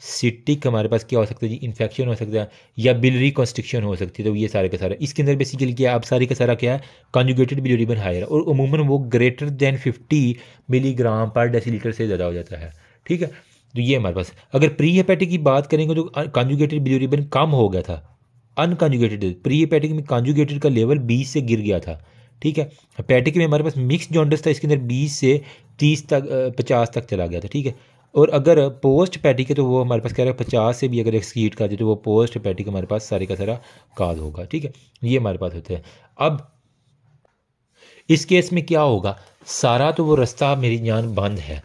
Speaker 1: सिटिक हमारे पास क्या हो सकता है जी इन्फेक्शन हो सकता है या बिलरी कॉन्स्ट्रिक्शन हो सकती है तो ये सारे का सारा इसके अंदर बेसिकली क्या अब सारे का सारा क्या है कॉन्जुगेटेड बिलोरीबन हायर और उमूमन वो greater than fifty milligram per decilitre से ज़्यादा हो जाता है ठीक है तो ये हमारे पास अगर प्री हेपैटिक की बात करेंगे तो कॉन्जुगेटेड बिलोरिबन कम हो गया था अनकॉन्जुगेटेड प्री हेपैटिक में कॉन्जुगेटेड का लेवल बीस से गिर गया था ठीक है पैटिक में हमारे पास मिक्स जॉन्डस था इसके अंदर बीस से तीस तक पचास तक चला गया था ठीक है और अगर पोस्ट पैटिक है तो वो हमारे पास कह रहा है पचास से भी अगर एक्सक्यूट कर दे तो वो पोस्ट पैटिक हमारे पास सारे का सारा काज होगा ठीक है ये हमारे पास होते हैं अब इस केस में क्या होगा सारा तो वो रास्ता मेरी जान बंद है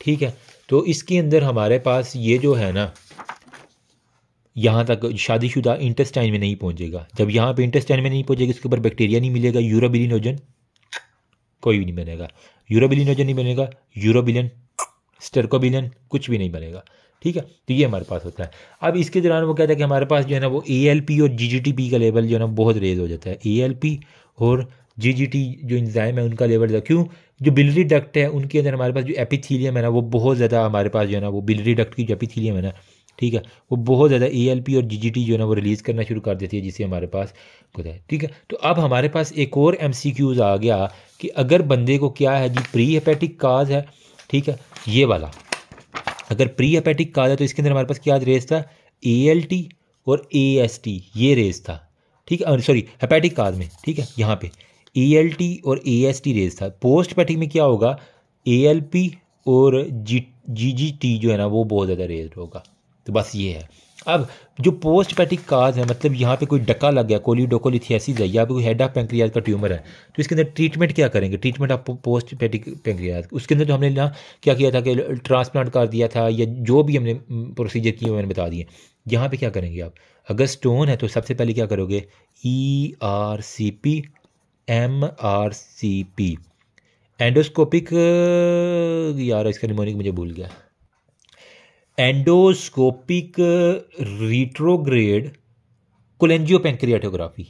Speaker 1: ठीक है तो इसके अंदर हमारे पास ये जो है ना यहाँ तक शादीशुदा इंटेस्टाइन में नहीं पहुँचेगा जब यहाँ पे इंटेस्टाइन में नहीं पहुँचेगा इसके ऊपर बैक्टीरिया नहीं मिलेगा यूरोबिलिनोजन कोई भी नहीं बनेगा यूरोबिलिनोजन नहीं बनेगा यूरोबिलियन स्टर्कोबिलियन कुछ भी नहीं बनेगा ठीक है तो ये हमारे पास होता है अब इसके दौरान वो कहता है कि हमारे पास जो है ना वो ए और जी का लेवल जो है ना बहुत रेज हो जाता है ए और जी जो इंजाइम है उनका लेवल ज़्यादा क्यों जो बिलरी डक्ट है उनके अंदर हमारे पास जो एपिथीलियम है ना वो बहुत ज़्यादा हमारे पास जो है ना वो बिलरी डक्ट की जो एपिथीलियम है ना ठीक है वो बहुत ज़्यादा ए और जी जो है ना वो रिलीज़ करना शुरू कर देती है जिससे हमारे पास होता है ठीक है तो अब हमारे पास एक और एम आ गया कि अगर बंदे को क्या है जी प्री हेपेटिक काज है ठीक है ये वाला अगर प्री अपेटिक कहा है तो इसके अंदर हमारे पास क्या रेस था ए एल टी और ए एस टी ये रेस था ठीक है सॉरी हेपेटिक कार्ड में ठीक है यहाँ पे ए एल टी और ए एस टी रेस था पोस्ट पैटिक में क्या होगा ए एल पी और जी जी जी टी जो है ना वो बहुत ज़्यादा रेस होगा तो बस ये है अब जो पोस्ट पैटिक काज है मतलब यहाँ पे कोई डका लग गया कोलिडोकोलिथियासिस है या कोई हेड ऑफ पेंक्रियाज का ट्यूमर है तो इसके अंदर ट्रीटमेंट क्या करेंगे ट्रीटमेंट आप पोस्ट पैटिक पेंक्रियाज उसके अंदर जो तो हमने ना क्या किया था कि ट्रांसप्लांट कर दिया था या जो भी हमने प्रोसीजर हम्म, किए मैंने बता दिए यहाँ पर क्या करेंगे आप अगर स्टोन है तो सबसे पहले क्या करोगे E R C P M R C P endoscopic यार इसका निमोनिक मुझे भूल गया endoscopic retrograde cholangiopancreatography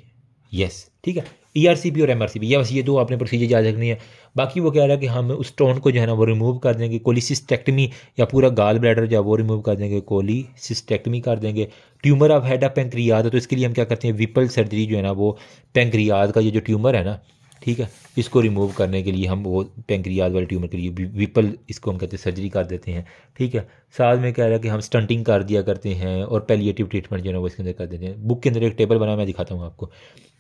Speaker 1: yes ठीक है ई आर सी पी और एम आर सी पी या बस ये दो आपने प्रोसीजर याद रखनी है बाकी वो कह रहा है कि हम उस स्टोन को जो है ना वो रिमूव कर देंगे कोलीसिस्टेक्टमी या पूरा गाल ब्लैडर जो है वो रिमूव कर देंगे कोलीसिस्टेक्टमी कर देंगे tumour of head of pancreas है तो इसके लिए हम क्या करते हैं विपल सर्जरी जो है ना वो पेंक्रियाज का ये जो ट्यूमर है ना ठीक है इसको रिमूव करने के लिए हम वो पेंक्रियाज वाले ट्यूमर के लिए विपल इसको हम कहते हैं सर्जरी कर देते हैं ठीक है साथ में कह रहा है कि हम स्टंटिंग कर दिया करते हैं और पेलिएटिव ट्रीटमेंट जो है वो इसके अंदर कर देते हैं बुक के अंदर एक टेबल बना मैं दिखाता हूँ आपको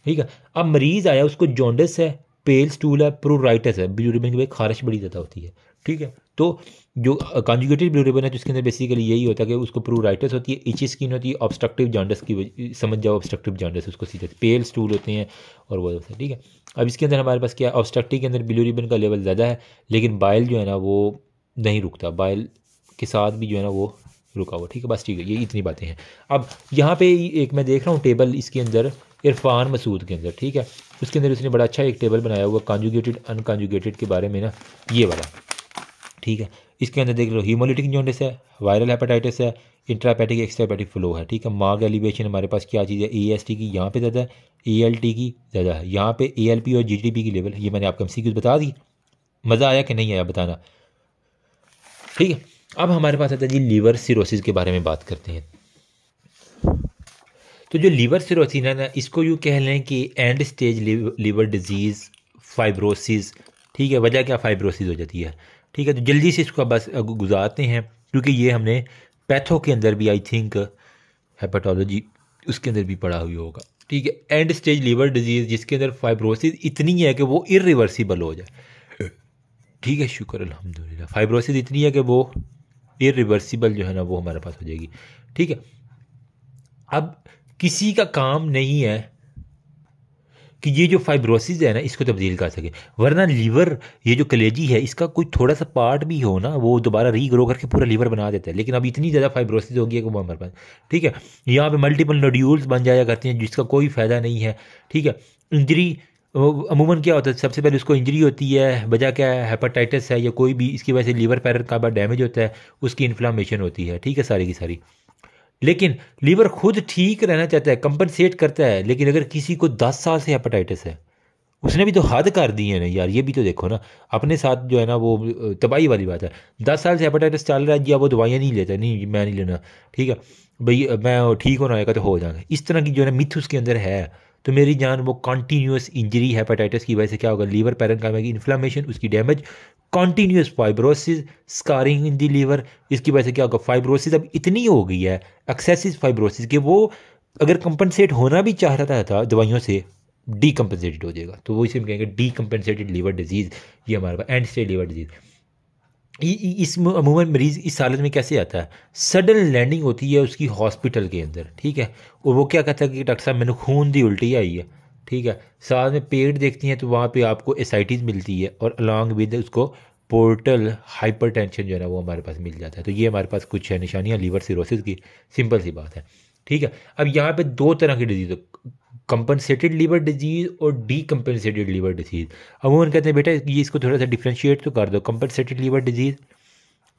Speaker 1: ठीक है अब मरीज़ आया उसको जॉन्डस है पेल स्टूल है प्रोराइटस है ब्यूरिबिन की खारिश बड़ी ज़्यादा होती है ठीक है तो जो कॉन्जुगेटेड ब्लू रिबन है तो इसके अंदर बेसिकली यही होता है कि उसको प्रू राइटस होती है इची स्किन होती है ऑब्स्ट्रक्टिव जॉन्डस की समझ जाओ ऑब्स्ट्रक्टिव जॉन्डस उसको सीधे पेल स्टूल होते हैं और वो होता है ठीक है अब इसके अंदर हमारे पास क्या ऑब्स्ट्रक्टिव के अंदर ब्लू रिबन का लेवल ज़्यादा है लेकिन बाइल जो है ना वो नहीं रुकता बाइल के साथ भी जो है ना वो रुका हुआ ठीक है बस ठीक है ये इतनी बातें हैं अब यहाँ पे एक मैं देख रहा हूँ टेबल इसके अंदर इरफान मसूद के अंदर ठीक है उसके अंदर उसने बड़ा अच्छा एक टेबल बनाया हुआ कॉन्जुगेटेड अनकॉन्जुगेटेड के बारे में ना ये वाला ठीक है इसके अंदर देख लो हीमोलिटिक जॉन्डिस है वायरल हेपेटाइटिस है इंट्रापैटिक एक्स्ट्रापैटिक फ्लो है ठीक है माग एलिवेशन हमारे पास क्या चीज़ है ए एस टी की यहाँ पे ज़्यादा है ए एल टी की ज़्यादा है यहाँ पे ए एल पी और जी डी पी की लेवल ये मैंने आपको एम बता दी मज़ा आया कि नहीं आया बताना ठीक है अब हमारे पास आता है जी लीवर सिरोसिस के बारे में बात करते हैं तो जो लीवर सिरोसिस है ना इसको यूँ कह लें कि end stage liver disease fibrosis ठीक है वजह क्या फाइब्रोसिस हो जाती है ठीक है तो जल्दी से इसको बस गुजारते हैं क्योंकि ये हमने पैथो के अंदर भी आई थिंक हेपाटोलॉजी उसके अंदर भी पढ़ा हुआ होगा ठीक है एंड स्टेज लीवर डिजीज़ जिसके अंदर फाइब्रोसिस इतनी है कि वो इरिवर्सिबल हो जाए ठीक है शुक्र अलहमदिल्ला फाइब्रोसिस इतनी है कि वो इरिवर्सिबल जो है ना वो हमारे पास हो जाएगी ठीक है अब किसी का काम नहीं है कि ये जो फाइब्रोसिस है ना इसको तब्दील कर सके वरना लीवर ये जो कलेजी है इसका कोई थोड़ा सा पार्ट भी हो ना वो दोबारा रीग्रो करके पूरा लीवर बना देता है लेकिन अब इतनी ज़्यादा फाइब्रोसिस होगी है कि वो हमारे पास ठीक है यहाँ पर मल्टीपल नोड्यूल्स बन जाया करते हैं जिसका कोई फ़ायदा नहीं है ठीक है इंजरी अमूमन क्या होता है सबसे पहले उसको इंजरी होती है वजह क्या है हेपाटाइटिस है या कोई भी इसकी वजह से लीवर पैर का डैमेज होता है उसकी इन्फ्लामेशन होती है ठीक है सारी की सारी लेकिन लीवर खुद ठीक रहना चाहता है कंपनसेट करता है लेकिन अगर किसी को दस साल से हेपेटाइटिस है उसने भी तो हद कर दी है ना यार ये भी तो देखो ना अपने साथ जो है ना वो तबाही वाली बात है दस साल से हेपेटाइटिस चल रहा है जी वो दवाइयाँ नहीं लेता नहीं मैं नहीं लेना ठीक है भाई मैं ठीक होना आएगा तो हो जाएगा इस तरह की जो है ना मिथ उसके अंदर है तो मेरी जान वो कॉन्टीन्यूस इंजरी हेपेटाइटिस की वजह से क्या होगा लीवर पैरनकामेगी इन्फ्लामेशन उसकी damage continuous fibrosis scarring in the liver इसकी वजह से क्या होगा फाइब्रोसिस अब इतनी हो गई है एक्सेसिव फाइब्रोसिस कि वो अगर कंपनसेट होना भी चाह रहा था दवाइयों से डीकम्पनसेटेड हो जाएगा तो वो इसे हम कहेंगे डीकम्पनसेटेड लीवर डिजीज़ ये हमारे पास एंड स्टेज लीवर डिजीज़ इस अमूमन मरीज़ इस हालत में कैसे आता है सडन लैंडिंग होती है उसकी हॉस्पिटल के अंदर ठीक है और वो क्या कहता है कि डॉक्टर साहब मैंने खून दी उल्टी आई है ठीक है साथ में पेट देखती हैं तो वहाँ पे आपको एसाइटिस मिलती है और अलॉन्ग विद उसको पोर्टल हाइपर टेंशन जो है ना वो हमारे पास मिल जाता है तो ये हमारे पास कुछ है निशानियाँ लीवर सिरोसिस की सिंपल सी बात है ठीक है अब यहाँ पे दो तरह की डिजीज कंपनसेटेड लीवर डिजीज़ और डी कम्पनसेटेड लीवर डिजीज़ अब वो कहते हैं बेटा ये इसको थोड़ा सा डिफ्रेंशिएट तो कर दो कंपनसेटेड लीवर डिजीज़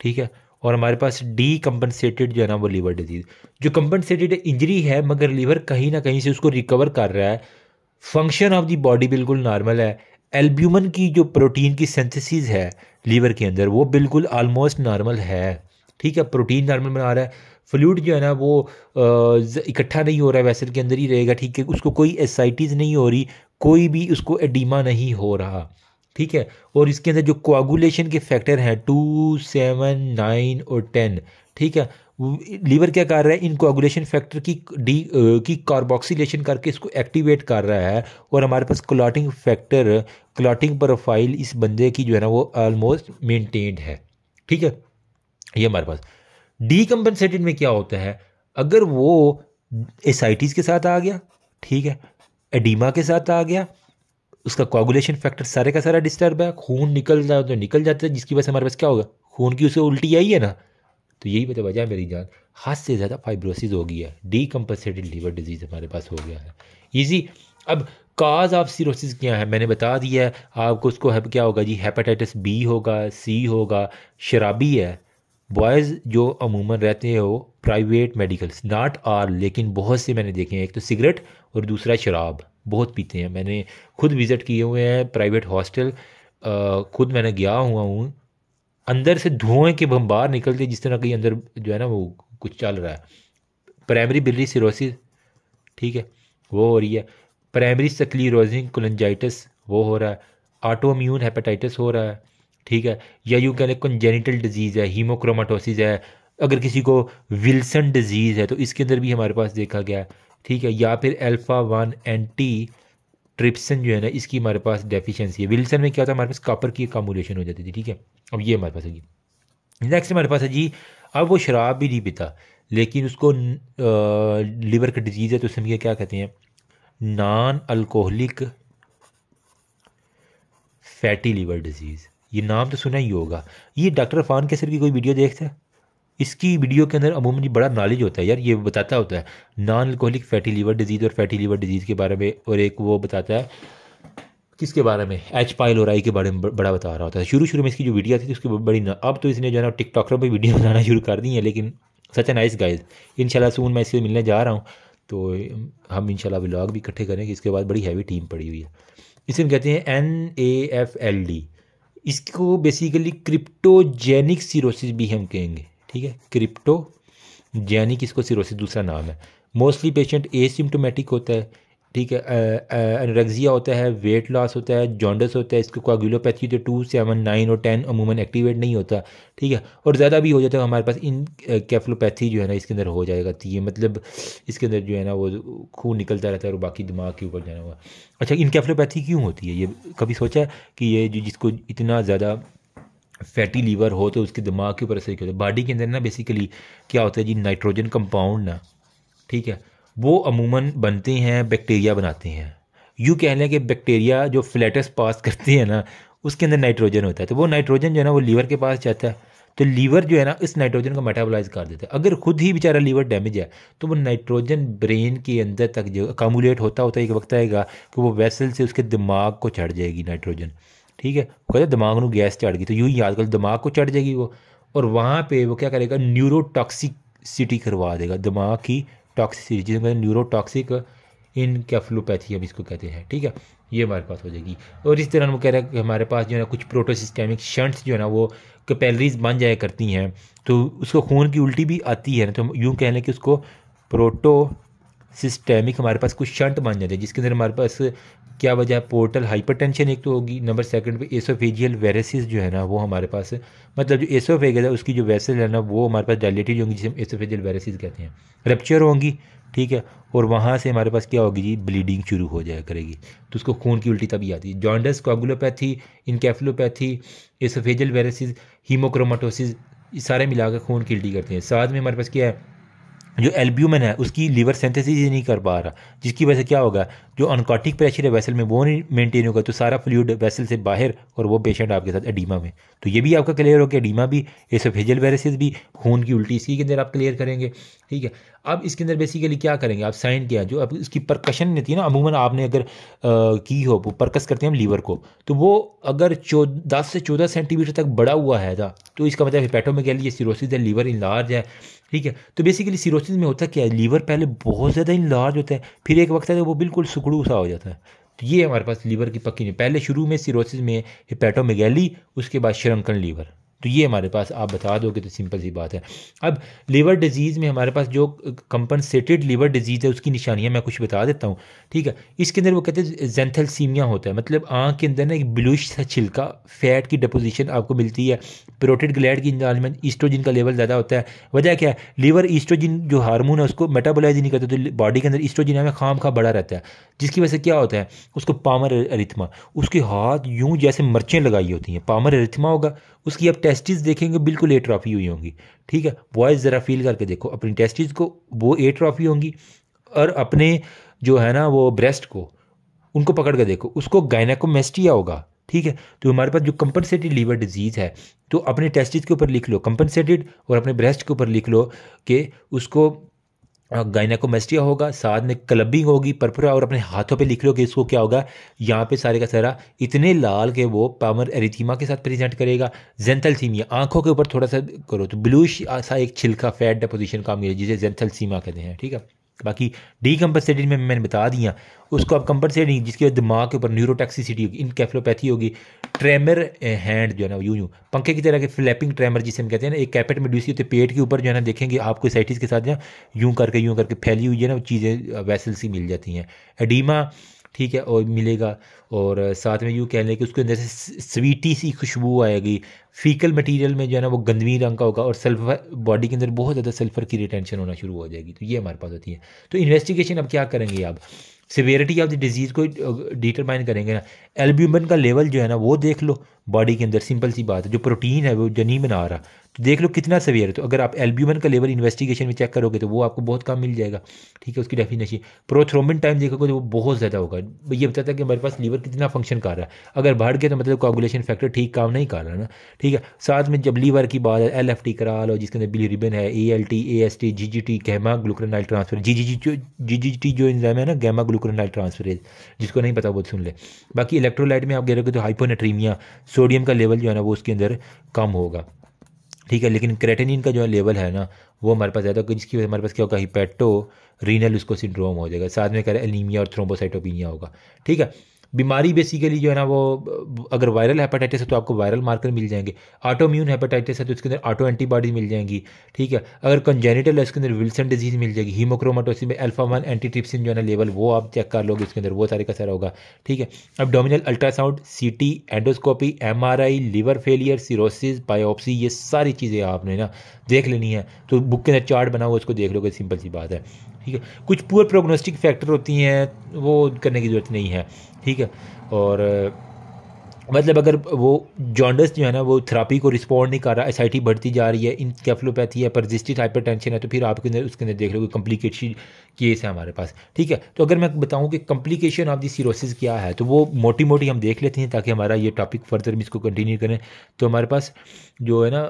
Speaker 1: ठीक है और हमारे पास डी कम्पनसेटेड जो है ना वो लीवर डिजीज़ जो कम्पनसेटेड इंजरी है मगर लीवर कहीं ना कहीं से उसको रिकवर कर रहा है फंक्शन ऑफ दी बॉडी बिल्कुल नॉर्मल है एल्ब्यूमन की जो प्रोटीन की सेंथेसिस है लीवर के अंदर वो बिल्कुल आलमोस्ट नॉर्मल है ठीक है प्रोटीन नॉर्मल बना रहा है फ्लूड जो है ना वो इकट्ठा नहीं हो रहा है वैसल के अंदर ही रहेगा ठीक है उसको कोई एसाइटिस नहीं हो रही कोई भी उसको एडीमा नहीं हो रहा ठीक है और इसके अंदर जो कोआगुलेशन के फैक्टर हैं टू सेवन नाइन और टेन ठीक है लीवर क्या कर रहा है इन कोआगुलेशन फैक्टर की डी की कार्बोक्सीलेशन करके इसको एक्टिवेट कर रहा है और हमारे पास क्लॉटिंग फैक्टर क्लॉटिंग प्रोफाइल इस बंदे की जो है ना वो ऑलमोस्ट मेनटेन्ड है ठीक है ये हमारे पास डीकम्पनसेटेड में क्या होता है अगर वो एसाइटिस के साथ आ गया ठीक है एडीमा के साथ आ गया उसका कोगुलेशन फैक्टर सारे का सारा डिस्टर्ब है खून निकल जाए तो निकल जाता है जिसकी वजह से हमारे पास क्या होगा खून की उसे उल्टी आई है ना तो यही बता वजह मेरी जान हाथ से ज़्यादा फाइब्रोसिस हो गई है डीकम्पनसेटेड लीवर डिजीज़ हमारे पास हो गया है ईजी अब काज ऑफ सीरोसिस क्या है मैंने बता दिया है आपको उसको है, क्या होगा जी हेपेटाइटिस बी होगा सी होगा शराबी है बॉयज़ जो अमूमन रहते हैं वो प्राइवेट मेडिकल्स नॉट आर लेकिन बहुत से मैंने देखे हैं एक तो सिगरेट और दूसरा शराब बहुत पीते हैं मैंने खुद विज़िट किए हुए हैं प्राइवेट हॉस्टल खुद मैंने गया हुआ हूँ अंदर से धुएँ के हम बाहर निकलते जिस तरह कहीं अंदर जो है ना वो कुछ चल रहा है प्राइमरी बिल्ली सिरोसिस ठीक है वो हो रही है प्राइमरी सकली रोजिंग कोलंजाइटिस वो हो रहा है ऑटोम्यून हेपेटाइटिस हो रहा है ठीक है या यूँ कह लें कंजेनिटल डिजीज़ है हीमोक्रोमाटोसिस है अगर किसी को विल्सन डिजीज़ है तो इसके अंदर भी हमारे पास देखा गया है ठीक है या फिर अल्फ़ा वन एंटी ट्रिप्सन जो है ना इसकी हमारे पास डेफिशिएंसी है विल्सन में क्या था हमारे पास कापर की कामोलेशन हो जाती थी ठीक है अब ये हमारे पास है जी नेक्स्ट हमारे पास है जी अब वो शराब भी नहीं पीता लेकिन उसको लिवर का डिजीज़ है तो उसमें क्या कहते हैं non alcoholic fatty liver disease ये नाम तो सुना ही होगा ये डॉक्टर फान केसर की कोई वीडियो देखता है इसकी वीडियो के अंदर अमूमन बड़ा नॉलेज होता है यार ये बताता होता है non alcoholic fatty liver disease और फैटी लीवर डिजीज़ के बारे में और एक वो बताता है किसके बारे में एच पाइल और आई के बारे में बड़ा बता रहा होता है शुरू शुरू में इसकी जो वीडियो थी उसकी बड़ी ना अब तो इसने जो है ना टॉक पर वीडियो बनाना शुरू कर दी है लेकिन सच ए नाइस गाइज इन सून मैं इससे मिलने जा रहा हूँ तो हम इन ब्लॉग भी इकट्ठे करेंगे इसके बाद बड़ी हैवी टीम पड़ी हुई है इसे हम कहते हैं N A F L D इसको बेसिकली क्रिप्टोजेनिक सीरोसिस भी हम कहेंगे ठीक है क्रिप्टोजेनिक इसको सीरोसिस दूसरा नाम है मोस्टली पेशेंट एसिम्टोमेटिक होता है ठीक है एनोरेक्सिया होता है वेट लॉस होता है जॉन्डस होता है इसको कोगुलोपैथी जो टू सेवन नाइन और टेन अमूमन एक्टिवेट नहीं होता ठीक है और ज़्यादा भी हो जाता है हमारे पास इन कैफलोपैथी जो है ना इसके अंदर हो जाएगा तो ये मतलब इसके अंदर जो है ना वो खून निकलता रहता है और बाकी दिमाग के ऊपर जाना हुआ अच्छा इन कैफलोपैथी क्यों होती है ये कभी सोचा कि ये जो जिसको इतना ज़्यादा फैटी लीवर हो तो उसके दिमाग के ऊपर असर क्यों होता है बॉडी के अंदर ना बेसिकली क्या होता है जी नाइट्रोजन कंपाउंड ना ठीक है वो अमूमन बनते हैं बैक्टीरिया बनाते हैं यूँ कह लें कि बैक्टीरिया जो फ्लैटस पास करती है ना उसके अंदर नाइट्रोजन होता है तो वो नाइट्रोजन जो है ना वो लीवर के पास जाता है तो लीवर जो है ना इस नाइट्रोजन को मेटाबोलाइज कर देता है अगर खुद ही बेचारा लीवर डैमेज है तो वो नाइट्रोजन ब्रेन के अंदर तक जो अकामुलेट होता होता एक वक्त आएगा कि वो वैसल से उसके दिमाग को चढ़ जाएगी नाइट्रोजन ठीक है कहते दिमाग में गैस चढ़ गई तो यूँ ही आजकल दिमाग को चढ़ जाएगी वो और वहाँ पर वो क्या करेगा न्यूरोटॉक्सिक सिटी करवा देगा दिमाग की टॉक्सिसिटी जिसमें न्यूरोटॉक्सिक इनकेफ्लोपैथी हम इसको कहते हैं ठीक है ये हमारे पास हो जाएगी और इस तरह वो कह रहे हैं कि हमारे पास जो है ना कुछ प्रोटोसिस्टेमिक शंट्स जो है ना वो कैपेलरीज बन जाया करती हैं तो उसको खून की उल्टी भी आती है ना तो यूँ कह लें कि उसको प्रोटो सिस्टेमिक हमारे पास कुछ शंट बन जाते हैं जिसके अंदर हमारे पास क्या वजह है पोर्टल हाइपरटेंशन एक तो होगी नंबर सेकंड पे एसोफेजियल वेरेसिस जो है ना वो हमारे पास मतलब जो एसोफेगस है उसकी जो वेसल है ना वो हमारे पास डायलेटेड होंगी जिसे हम एसोफेजियल वेरेसिस कहते हैं रप्चर होंगी ठीक है और वहाँ से हमारे पास क्या होगी जी ब्लीडिंग शुरू हो जाया करेगी तो उसको खून की उल्टी तभी आती है jaundice coagulopathy encephalopathy oesophageal varices haemochromatosis सारे मिलाकर खून की उल्टी करते हैं साथ में हमारे पास क्या है जो एल्ब्यूमन है उसकी लीवर सेंथेसिस नहीं कर पा रहा जिसकी वजह से क्या होगा जो अनकॉटिक प्रेशर है वैसल में वो नहीं मेनटेन होगा तो सारा फ्लूड वैसल से बाहर और वो पेशेंट आपके साथ एडीमा में तो ये भी आपका क्लियर हो गया एडीमा भी एसोफेजल वायरसेज भी खून की उल्टी इसी के अंदर आप क्लियर करेंगे ठीक है अब इसके अंदर बेसिकली क्या करेंगे आप साइन किया जो अब इसकी परकशन नहीं है ना अमूमन आपने अगर आ, की हो वो परकस करते हैं हम लीवर को तो वो अगर चौदह दस से चौदह सेंटीमीटर तक बड़ा हुआ है था तो इसका मतलब पेटों में कह लीजिए सीरोसिस है लीवर इन लार्ज है ठीक है तो बेसिकली सीरोसिस में होता क्या है लीवर पहले बहुत ज़्यादा इन लार्ज होता है फिर एक वक्त है तो वो बिल्कुल सुकुड़ भुकड़ू सा हो जाता है तो ये हमारे पास लीवर की पक्की नहीं पहले शुरू में सिरोसिस में हिपैटोमेगैली उसके बाद श्रंकन लीवर तो ये हमारे पास आप बता दोगे तो सिंपल सी बात है अब लीवर डिजीज़ में हमारे पास जो कंपनसेटेड लीवर डिजीज़ है उसकी निशानियाँ मैं कुछ बता देता हूँ ठीक है इसके अंदर वो कहते हैं जेंथलसीमिया होता है मतलब आँख के अंदर ना एक ब्लूश सा छिलका फैट की डिपोजिशन आपको मिलती है प्रोटेड ग्लैड की इंजॉलमेंट ईस्ट्रोजिन का लेवल ज़्यादा होता है वजह क्या है लीवर ईस्ट्रोजिन जो हारमोन है उसको मेटाबोलाइज नहीं करता तो बॉडी के अंदर ईस्ट्रोजिन हमें खाम खा बड़ा रहता है जिसकी वजह से क्या होता है उसको पामर अरिथमा उसके हाथ यूं जैसे मर्चें लगाई होती हैं पामर अरिथमा होगा उसकी आप टेस्टिस देखेंगे बिल्कुल एट्रॉफी हुई होंगी ठीक है बॉयज़ ज़रा फील करके देखो अपनी टेस्टिस को वो एट्रॉफी होंगी और अपने जो है ना वो ब्रेस्ट को उनको पकड़ कर देखो उसको गायनाकोमेस्टिया होगा ठीक है तो हमारे पास जो कंपनसेटेड लीवर डिजीज़ है तो अपने टेस्टिस के ऊपर लिख लो कंपनसेटेड और अपने ब्रेस्ट के ऊपर लिख लो कि उसको गाइनाकोमेस्टिया होगा साथ में क्लबिंग होगी परपुरा और अपने हाथों पे लिख लो कि इसको क्या होगा यहाँ पे सारे का सारा इतने लाल के वो पामर एरिथीमा के साथ प्रेजेंट करेगा जेंथल सीमिया आंखों के ऊपर थोड़ा सा करो तो ब्लूश सा एक छिलका फैट डेपोजिशन काम मिले जिसे जेंथल सीमा कहते हैं ठीक है बाकी डी कंपनसेटिंग में मैंने बता दिया उसको आप कंपनसेटिंग जिसके वजह दिमाग के ऊपर न्यूरोटैक्सिसिटी होगी इनकेफ्लोपैथी होगी ट्रेमर हैंड जो है ना यू यूँ पंखे की तरह के फ्लैपिंग ट्रेमर जिसे हम कहते हैं ना एक कैपेट में ड्यूसी होते पेट के ऊपर जो है ना देखेंगे आपको साइटिस के साथ ना यूँ करके यूँ करके फैली हुई है ना वो चीज़ें वैसल सी मिल जाती हैं एडीमा ठीक है और मिलेगा और साथ में यूँ कह लें कि उसके अंदर से स्वीटी सी खुशबू आएगी फीकल मटेरियल में जो है ना वो गंदवी रंग का होगा और सल्फर बॉडी के अंदर बहुत ज़्यादा सल्फर की रिटेंशन होना शुरू हो जाएगी तो ये हमारे पास होती है तो इन्वेस्टिगेशन अब क्या करेंगे आप सिवियरिटी ऑफ द डिजीज़ को डिटरमाइन करेंगे ना एल्ब्यूमन का लेवल जो है ना वो देख लो बॉडी के अंदर सिंपल सी बात है जो प्रोटीन है वो जो नहीं बना रहा देख लो कितना सवेयर है तो अगर आप एल्ब्यूमन का लेवल इन्वेस्टिगेशन में चेक करोगे तो वो आपको बहुत कम मिल जाएगा ठीक है उसकी डेफिनेशन प्रोथ्रोमिन टाइम देखोगे तो वो बहुत ज़्यादा होगा ये बताता है कि हमारे पास लीवर कितना फंक्शन कर रहा है अगर बढ़ गया तो मतलब कॉगुलेशन फैक्टर ठीक काम नहीं कर रहा ना ठीक है साथ में जब लीवर की बात है एल एफ टी करा लो जिसके अंदर बिली रिबन है A L T A S T G G T gamma glutamyl transfer G G G जो जी जी टी जो इंजाम है ना गैमा ट्रांसफर ट्रांसफरेज जिसको नहीं पता वो सुन ले बाकी इलेक्ट्रोलाइट में आप रहे हो तो हाइपोनेट्रीमिया सोडियम का लेवल जो है ना वो उसके अंदर कम होगा ठीक है लेकिन क्रेटेनिन का जो है लेवल है ना वो हमारे पास ज़्यादा होगा जिसकी वजह हमारे पास क्या होगा हिपेटो रीनल उसको सिंड्रोम हो जाएगा साथ में कह रहे एनीमिया और थ्रोम्बोसाइटोपिनिया होगा ठीक है बीमारी बेसिकली जो है ना वो अगर वायरल हेपेटाइटिस है तो आपको वायरल मार्कर मिल जाएंगे ऑटोम्यून हेपेटाइटिस है तो इसके अंदर आटो एंटीबॉडीज मिल जाएंगी ठीक है अगर कंजेनिटल है इसके अंदर विल्सन डिजीज मिल जाएगी हीमोक्रोमाटोसिस में अल्फा वन एंटीट्रिप्सिन जो है ना लेवल वो आप चेक कर लोगे इसके अंदर वो सारे का सारा होगा ठीक है अब abdominal ultrasound C T endoscopy M R I liver failure cirrhosis biopsy ये सारी चीज़ें आपने ना देख लेनी है तो बुक के अंदर चार्ट बना हुआ उसको देख लोगे सिंपल सी बात है ठीक है कुछ पुअर प्रोग्नोस्टिक फैक्टर होती हैं वो करने की ज़रूरत नहीं है ठीक है और मतलब अगर वो जॉन्डस जो है ना वो थेरापी को रिस्पॉन्ड नहीं कर रहा एसआईटी बढ़ती जा रही है इन कैफ्लोपैथी है हाइपर टेंशन है तो फिर आपके अंदर उसके अंदर देख लो कोई कम्प्लिकेशन केस है हमारे पास ठीक है तो अगर मैं बताऊँ कि कम्प्लिकेशन ऑफ दी सीरोसिस क्या है तो वो मोटी मोटी हम देख लेते हैं ताकि हमारा ये टॉपिक फर्दर हम इसको कंटिन्यू करें तो हमारे पास जो है ना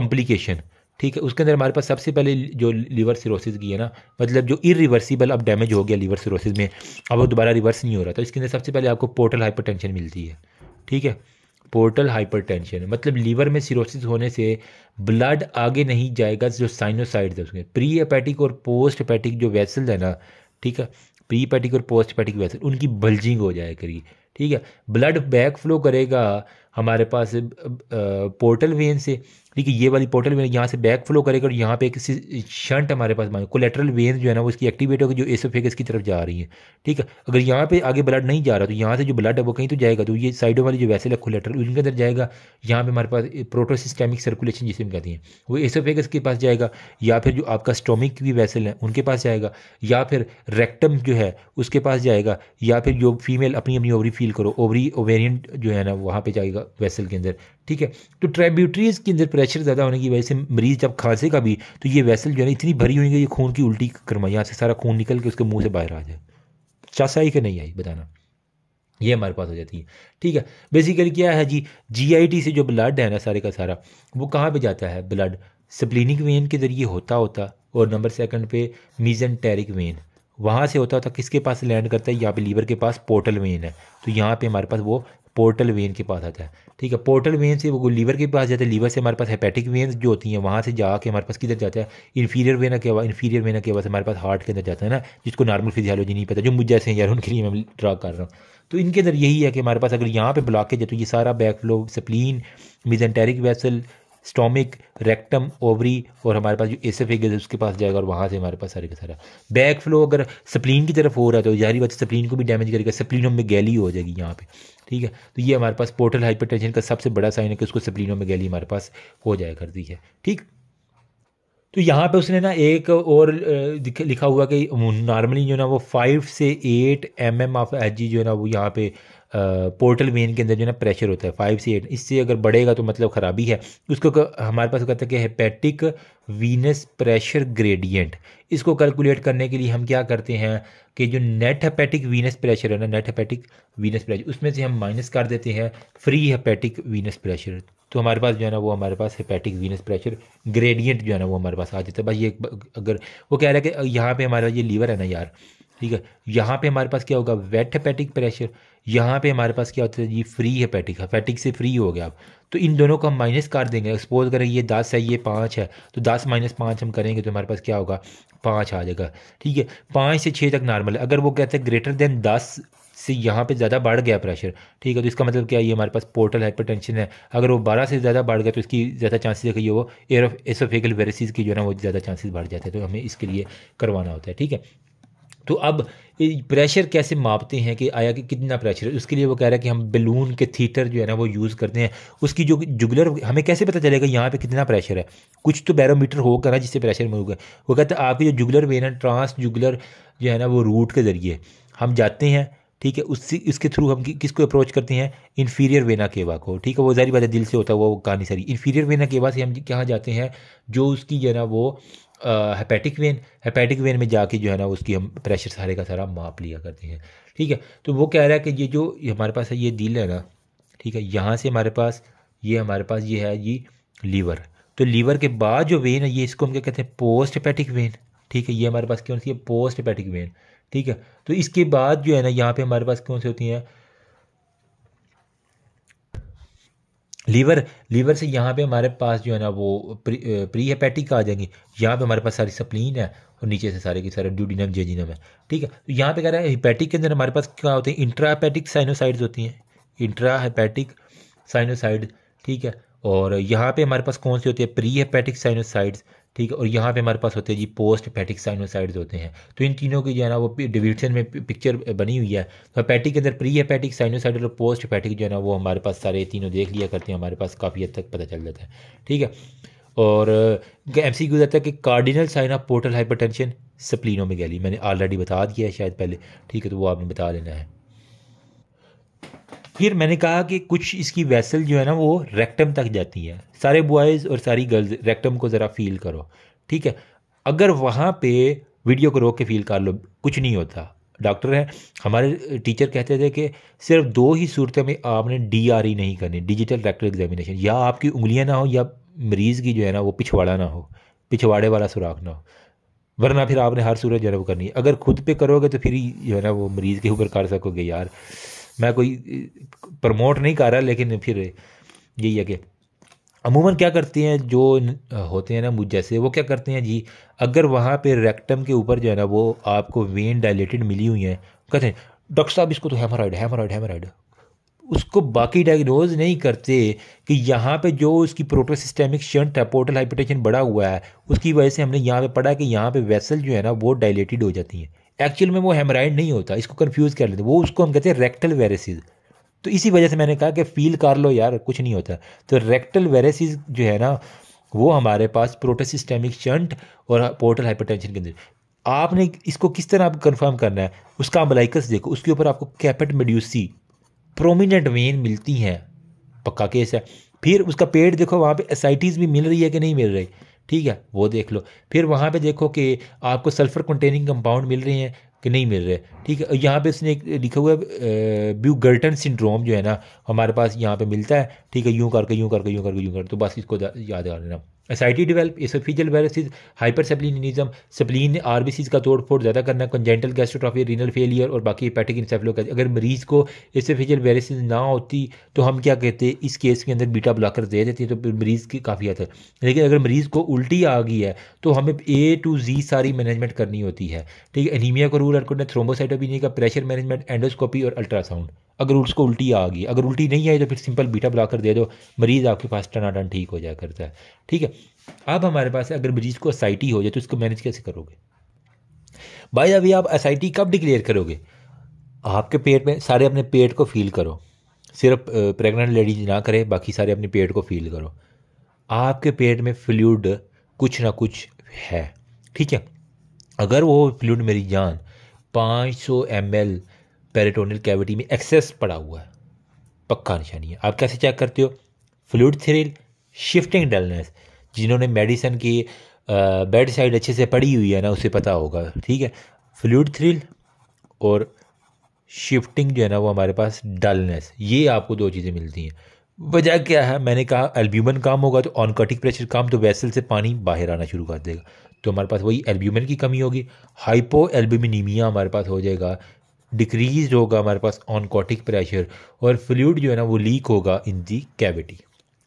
Speaker 1: कम्प्लिकेशन uh, ठीक है उसके अंदर हमारे पास सबसे पहले जो लीवर सिरोसिस की है ना मतलब जो इरिवर्सिबल अब डैमेज हो गया लीवर सिरोसिस में अब वो दोबारा रिवर्स नहीं हो रहा था इसके अंदर सबसे पहले आपको पोर्टल हाइपरटेंशन मिलती है ठीक है पोर्टल हाइपरटेंशन मतलब लीवर में सिरोसिस होने से ब्लड आगे नहीं जाएगा जो साइनोसाइड है उसमें प्री एपैटिक और पोस्ट एपैटिक जो वैसल है ना ठीक है प्री एपैटिक और पोस्ट एपैटिक वैसल उनकी बल्जिंग हो जाए करिए ठीक है ब्लड बैक फ्लो करेगा हमारे पास पोर्टल वेन से ठीक है ये वाली पोर्टल में यहाँ से बैक फ्लो करेगा और यहाँ पे एक शंट हमारे पास मांगे कोलेट्रल वेन जो है ना वो इसकी एक्टिवेट होगी जो एसोफेगस की तरफ जा रही है ठीक है अगर यहाँ पे आगे ब्लड नहीं जा रहा तो यहाँ से जो ब्लड है वो कहीं तो जाएगा तो ये साइडों वाली जो वैसे कोलेट्रल उनके अंदर जाएगा यहाँ पर हमारे पास प्रोटोसिस्टेमिक सर्कुलेशन जिसे हम कहते हैं वो एसोफेगस के पास जाएगा या फिर जो आपका स्टोमिक भी वैसल है उनके पास जाएगा या फिर रेक्टम जो है उसके पास जाएगा या फिर जो फीमेल अपनी अपनी ओवरी फील करो ओवरी ओवेरियन जो है ना वहाँ पर जाएगा वैसल के अंदर ठीक है तो ट्रेब्यूटरीज के अंदर प्रेशर ज़्यादा होने की वजह से मरीज़ जब का भी तो ये वैसल जो है ना इतनी भरी हुई है ये खून की उल्टी करवाई यहाँ से सारा खून निकल के उसके मुँह से बाहर आ जाए चासा आई कि नहीं आई बताना ये हमारे पास हो जाती है ठीक है बेसिकली क्या है जी जी से जो ब्लड है ना सारे का सारा वो कहाँ पर जाता है ब्लड स्प्लिनिक वेन के ज़रिए होता होता और नंबर सेकंड पे मीजन टेरिक वेन वहाँ से होता होता किसके पास लैंड करता है यहाँ पे लीवर के पास पोर्टल वेन है तो यहाँ पे हमारे पास वो पोर्टल वेन के पास आता है ठीक है पोर्टल वेन से वो लीवर के पास जाता है लीवर से हमारे पास हेपेटिक वेन्स जो होती हैं वहाँ से जाके हमारे पास किधर जाता है इन्फीरियर वेन के बाद इन्फीरियर वेन के बाद हमारे पास हार्ट के अंदर जाता है ना जिसको नॉर्मल फिजियोलॉजी नहीं पता जो मुझ जैसे हैं यार उनके लिए मैं ड्रा कर रहा हूँ तो इनके अंदर यही है कि हमारे पास अगर यहाँ पर ब्लॉकेज है तो ये सारा flow spleen mesenteric vessel stomach rectum ovary और हमारे पास जो एसेफेगस उसके पास जाएगा और वहाँ से हमारे पास सारे का सारा बैक फ्लो अगर स्प्लीन की तरफ हो रहा है तो जारी बात स्प्लीन को भी डैमेज करेगा स्प्लीनों में गैली हो जाएगी यहाँ पे ठीक है तो ये हमारे पास पोर्टल हाइपरटेंशन का सबसे बड़ा साइन है कि उसको स्प्लीनों में गैली हमारे पास हो जाया करती है ठीक तो यहाँ पे उसने ना एक और लिखा हुआ कि नॉर्मली जो ना वो फाइव से eight M M of H G जो है ना वो यहाँ पे पोर्टल वेन के अंदर जो ना प्रेशर होता है फाइव से एट इससे अगर बढ़ेगा तो मतलब ख़राबी है उसको हमारे पास कहते हैं कि हेपेटिक वीनस प्रेशर ग्रेडियंट इसको कैलकुलेट करने के लिए हम क्या करते हैं कि जो नेट हेपेटिक वीनस प्रेशर है ना नेट हेपेटिक वीनस प्रेशर उसमें से हम माइनस कर देते हैं फ्री हेपेटिक वीनस प्रेशर तो हमारे पास जो है ना वो हमारे पास हेपेटिक वीनस प्रेशर ग्रेडियंट जो है ना वो हमारे पास आ जाता है बस ये अगर वो कह रहे हैं कि यहाँ पे हमारे पास ये लीवर है ना यार ठीक है यहाँ पे हमारे पास क्या होगा वेट हेपेटिक प्रेशर यहाँ पे हमारे पास क्या होता है ये फ्री है पैटिक का पैटिक से फ्री हो गया आप तो इन दोनों को हम माइनस कर देंगे एक्सपोज करें ये दस है ये पाँच है तो दस माइनस पाँच हम करेंगे तो हमारे पास क्या होगा पाँच आ जाएगा ठीक है पाँच से छः तक नॉर्मल है अगर वो कहते हैं ग्रेटर देन दस से यहाँ पे ज़्यादा बढ़ गया प्रेशर ठीक है तो इसका मतलब क्या है ये हमारे पास पोर्टल हाइपरटेंशन है अगर वो बारह से ज़्यादा बढ़ गया तो इसकी ज़्यादा चांसेस है कि वो एसोफेगल वेरेसिस की जो है ना वो ज़्यादा चांसेस बढ़ जाते हैं तो हमें इसके लिए करवाना होता है ठीक है तो अब प्रेशर कैसे मापते हैं कि आया कि कितना प्रेशर है उसके लिए वो कह रहा है कि हम बैलून के थीटर जो है ना वो यूज़ करते हैं उसकी जो जुगलर हमें कैसे पता चलेगा यहाँ पे कितना प्रेशर है कुछ तो बैरोमीटर होगा ना जिससे प्रेशर होगा वो कहता है आपकी जो जुगलर वेन है ट्रांस जुगलर जो है ना वो रूट के ज़रिए हम जाते हैं ठीक है उससे इसके थ्रू हम किसको अप्रोच करते हैं इन्फीरियर वेना केवा को ठीक है वो जारी बात दिल से होता है वो कहानी सारी इन्फीरियर वेना केवा से हम कहाँ जाते हैं जो उसकी जो है ना वो हेपेटिक वेन हेपेटिक वेन में जाके जो है ना उसकी हम प्रेशर सारे का सारा माप लिया करते हैं ठीक है तो वो कह रहा है कि ये जो हमारे पास है ये दिल है ना ठीक है यहाँ से हमारे पास ये हमारे पास ये है जी लीवर तो लीवर के बाद जो वेन है ये इसको हम क्या कहते हैं पोस्ट हेपेटिक वेन ठीक है ये हमारे पास कौन सी है पोस्ट हेपेटिक वेन ठीक है तो इसके बाद जो है ना यहाँ पर हमारे पास कौन सी होती हैं लीवर लीवर से यहाँ पे हमारे पास जो है ना वो प्री प्री हेपेटिक आ जाएंगी यहाँ पे हमारे पास सारी स्प्लीन है और नीचे से सारे की सारे ड्यूडिनम जेजिनम है ठीक है तो यहाँ पे कह रहे हैं हिपैटिक के अंदर हमारे पास क्या होते हैं इंट्राहेपेटिक साइनोसाइड्स होती हैं हेपैटिक साइनोसाइड ठीक है और यहाँ पे हमारे पास कौन सी होती है प्री हेपैटिक साइनोसाइड्स ठीक है और यहाँ पे हमारे पास होते हैं जी पोस्ट पैटिक साइनोसाइड्स होते हैं तो इन तीनों की जो है ना वो डिविजन में पिक्चर बनी हुई है तो पैटिक के अंदर प्री हेपैटिक साइनोसाइड और पोस्ट पैटिक जो है ना वो हमारे पास सारे तीनों देख लिया करते हैं हमारे पास काफ़ी हद तक पता चल जाता है ठीक है और एम सी क्यू आता है कि cardinal sign of portal hypertension splenomegaly मैंने ऑलरेडी बता दिया है शायद पहले ठीक है तो वो आपने बता लेना है फिर मैंने कहा कि कुछ इसकी वैसल जो है ना वो रेक्टम तक जाती है सारे बॉयज़ और सारी गर्ल्स रेक्टम को ज़रा फील करो ठीक है अगर वहाँ पे वीडियो को रोक के फील कर लो कुछ नहीं होता डॉक्टर हैं हमारे टीचर कहते थे कि सिर्फ दो ही सूरत में आपने डी आर ई नहीं करनी डिजिटल रेक्टल एग्जामिनेशन या आपकी उंगलियाँ ना हो या मरीज़ की जो है ना वो पिछवाड़ा ना हो पिछवाड़े वाला सुराख ना हो वरना फिर आपने हर सूरत जो है वो करनी है अगर खुद पे करोगे तो फिर ही जो है ना वो मरीज़ के ऊपर कर सकोगे यार मैं कोई प्रमोट नहीं कर रहा लेकिन फिर यही है कि अमूमन क्या करते हैं जो होते हैं ना मुझ जैसे वो क्या करते हैं जी अगर वहाँ पे रेक्टम के ऊपर जो है ना वो आपको वेन डायलेटेड मिली हुई हैं कहते हैं डॉक्टर साहब इसको तो हेमराइड हेमराइड हेमराइड उसको बाकी डायग्नोज नहीं करते कि यहाँ पे जो उसकी प्रोटोसिस्टेमिक शंट है पोर्टल हाइपरटेंशन बढ़ा हुआ है उसकी वजह से हमने यहाँ पे पढ़ा कि यहाँ पे वेसल जो है ना वो डायलेटेड हो जाती हैं एक्चुअल में वो हेमराइड नहीं होता इसको कन्फ्यूज़ कर लेते वो उसको हम कहते हैं रेक्टल वेरेसिस तो इसी वजह से मैंने कहा कि फील कर लो यार कुछ नहीं होता तो रेक्टल वेरेसिस जो है ना वो हमारे पास प्रोटोसिस्टेमिक शंट और पोर्टल हाइपरटेंशन के अंदर आपने इसको किस तरह आप कंफर्म करना है उसका अम्बलाइकस देखो उसके ऊपर आपको कैपेट मेड्यूसी प्रोमिनेंट वेन मिलती हैं पक्का केस है फिर उसका पेट देखो वहाँ पे एसाइटीज़ भी मिल रही है कि नहीं मिल रही ठीक है वो देख लो फिर वहाँ पे देखो कि आपको सल्फर कंटेनिंग कंपाउंड मिल रहे हैं कि नहीं मिल रहे ठीक है यहाँ पे इसने लिखा हुआ है गर्टन सिंड्रोम जो है ना हमारे पास यहाँ पे मिलता है ठीक है यूँ करके यूँ करके यूँ करके यूँ करके तो बस इसको याद कर लेना S I T develop oesophageal varices hypersplenism spleen R B Cs का तोड़फोड़ ज़्यादा करना कंजेंटल गैस्ट्रोट्रॉफी रीनल फेलियर और बाकी पैटिक इंसेफलोपैथी अगर मरीज़ को एसोफिजल वायरसिस ना होती तो हम क्या कहते इस केस के अंदर बीटा ब्लॉकर दे देते तो तो मरीज़ की काफ़ी असर लेकिन अगर मरीज़ को उल्टी आ गई है तो हमें ए टू जी सारी मैनेजमेंट करनी होती है ठीक है एनीमिया को रूल आउट करना थ्रोमोसाइटोपिनिया का प्रेशर मैनेजमेंट एंडोस्कोपी और अल्ट्रासाउंड अगर उसको उल्टी आ गई अगर उल्टी नहीं आई तो फिर सिंपल बीटा ब्लॉकर दे दो मरीज़ आपके पास टनाटन ठीक हो जाया करता है ठीक है अब हमारे पास अगर मरीज को एस हो जाए तो इसको मैनेज कैसे करोगे भाई अभी आप एस कब डिक्लेयर करोगे आपके पेट में सारे अपने पेट को फील करो सिर्फ प्रेग्नेंट लेडीज ना करें बाकी सारे अपने पेट को फील करो आपके पेट में फ्लूड कुछ ना कुछ है ठीक है अगर वो फ्लूड मेरी जान 500 सौ एम एल पेरिटोनियल कैविटी में एक्सेस पड़ा हुआ है पक्का निशानी है आप कैसे चेक करते हो फ्लूड थ्रिल शिफ्टिंग डलनेस जिन्होंने मेडिसिन की बेड साइड अच्छे से पड़ी हुई है ना उसे पता होगा ठीक है फ्लूड थ्रिल और शिफ्टिंग जो है ना वो हमारे पास डलनेस ये आपको दो चीज़ें मिलती हैं वजह क्या है मैंने कहा एल्ब्यूमन काम होगा तो ऑनकटिक प्रेशर काम तो वैसल से पानी बाहर आना शुरू कर देगा तो हमारे पास वही एल्ब्यूमन की कमी होगी हाइपो एल्ब्यूमिनीमिया हमारे पास हो जाएगा डिक्रीज होगा हमारे पास ऑनकॉटिक प्रेशर और फ्लूड जो है ना वो लीक होगा इन दी कैविटी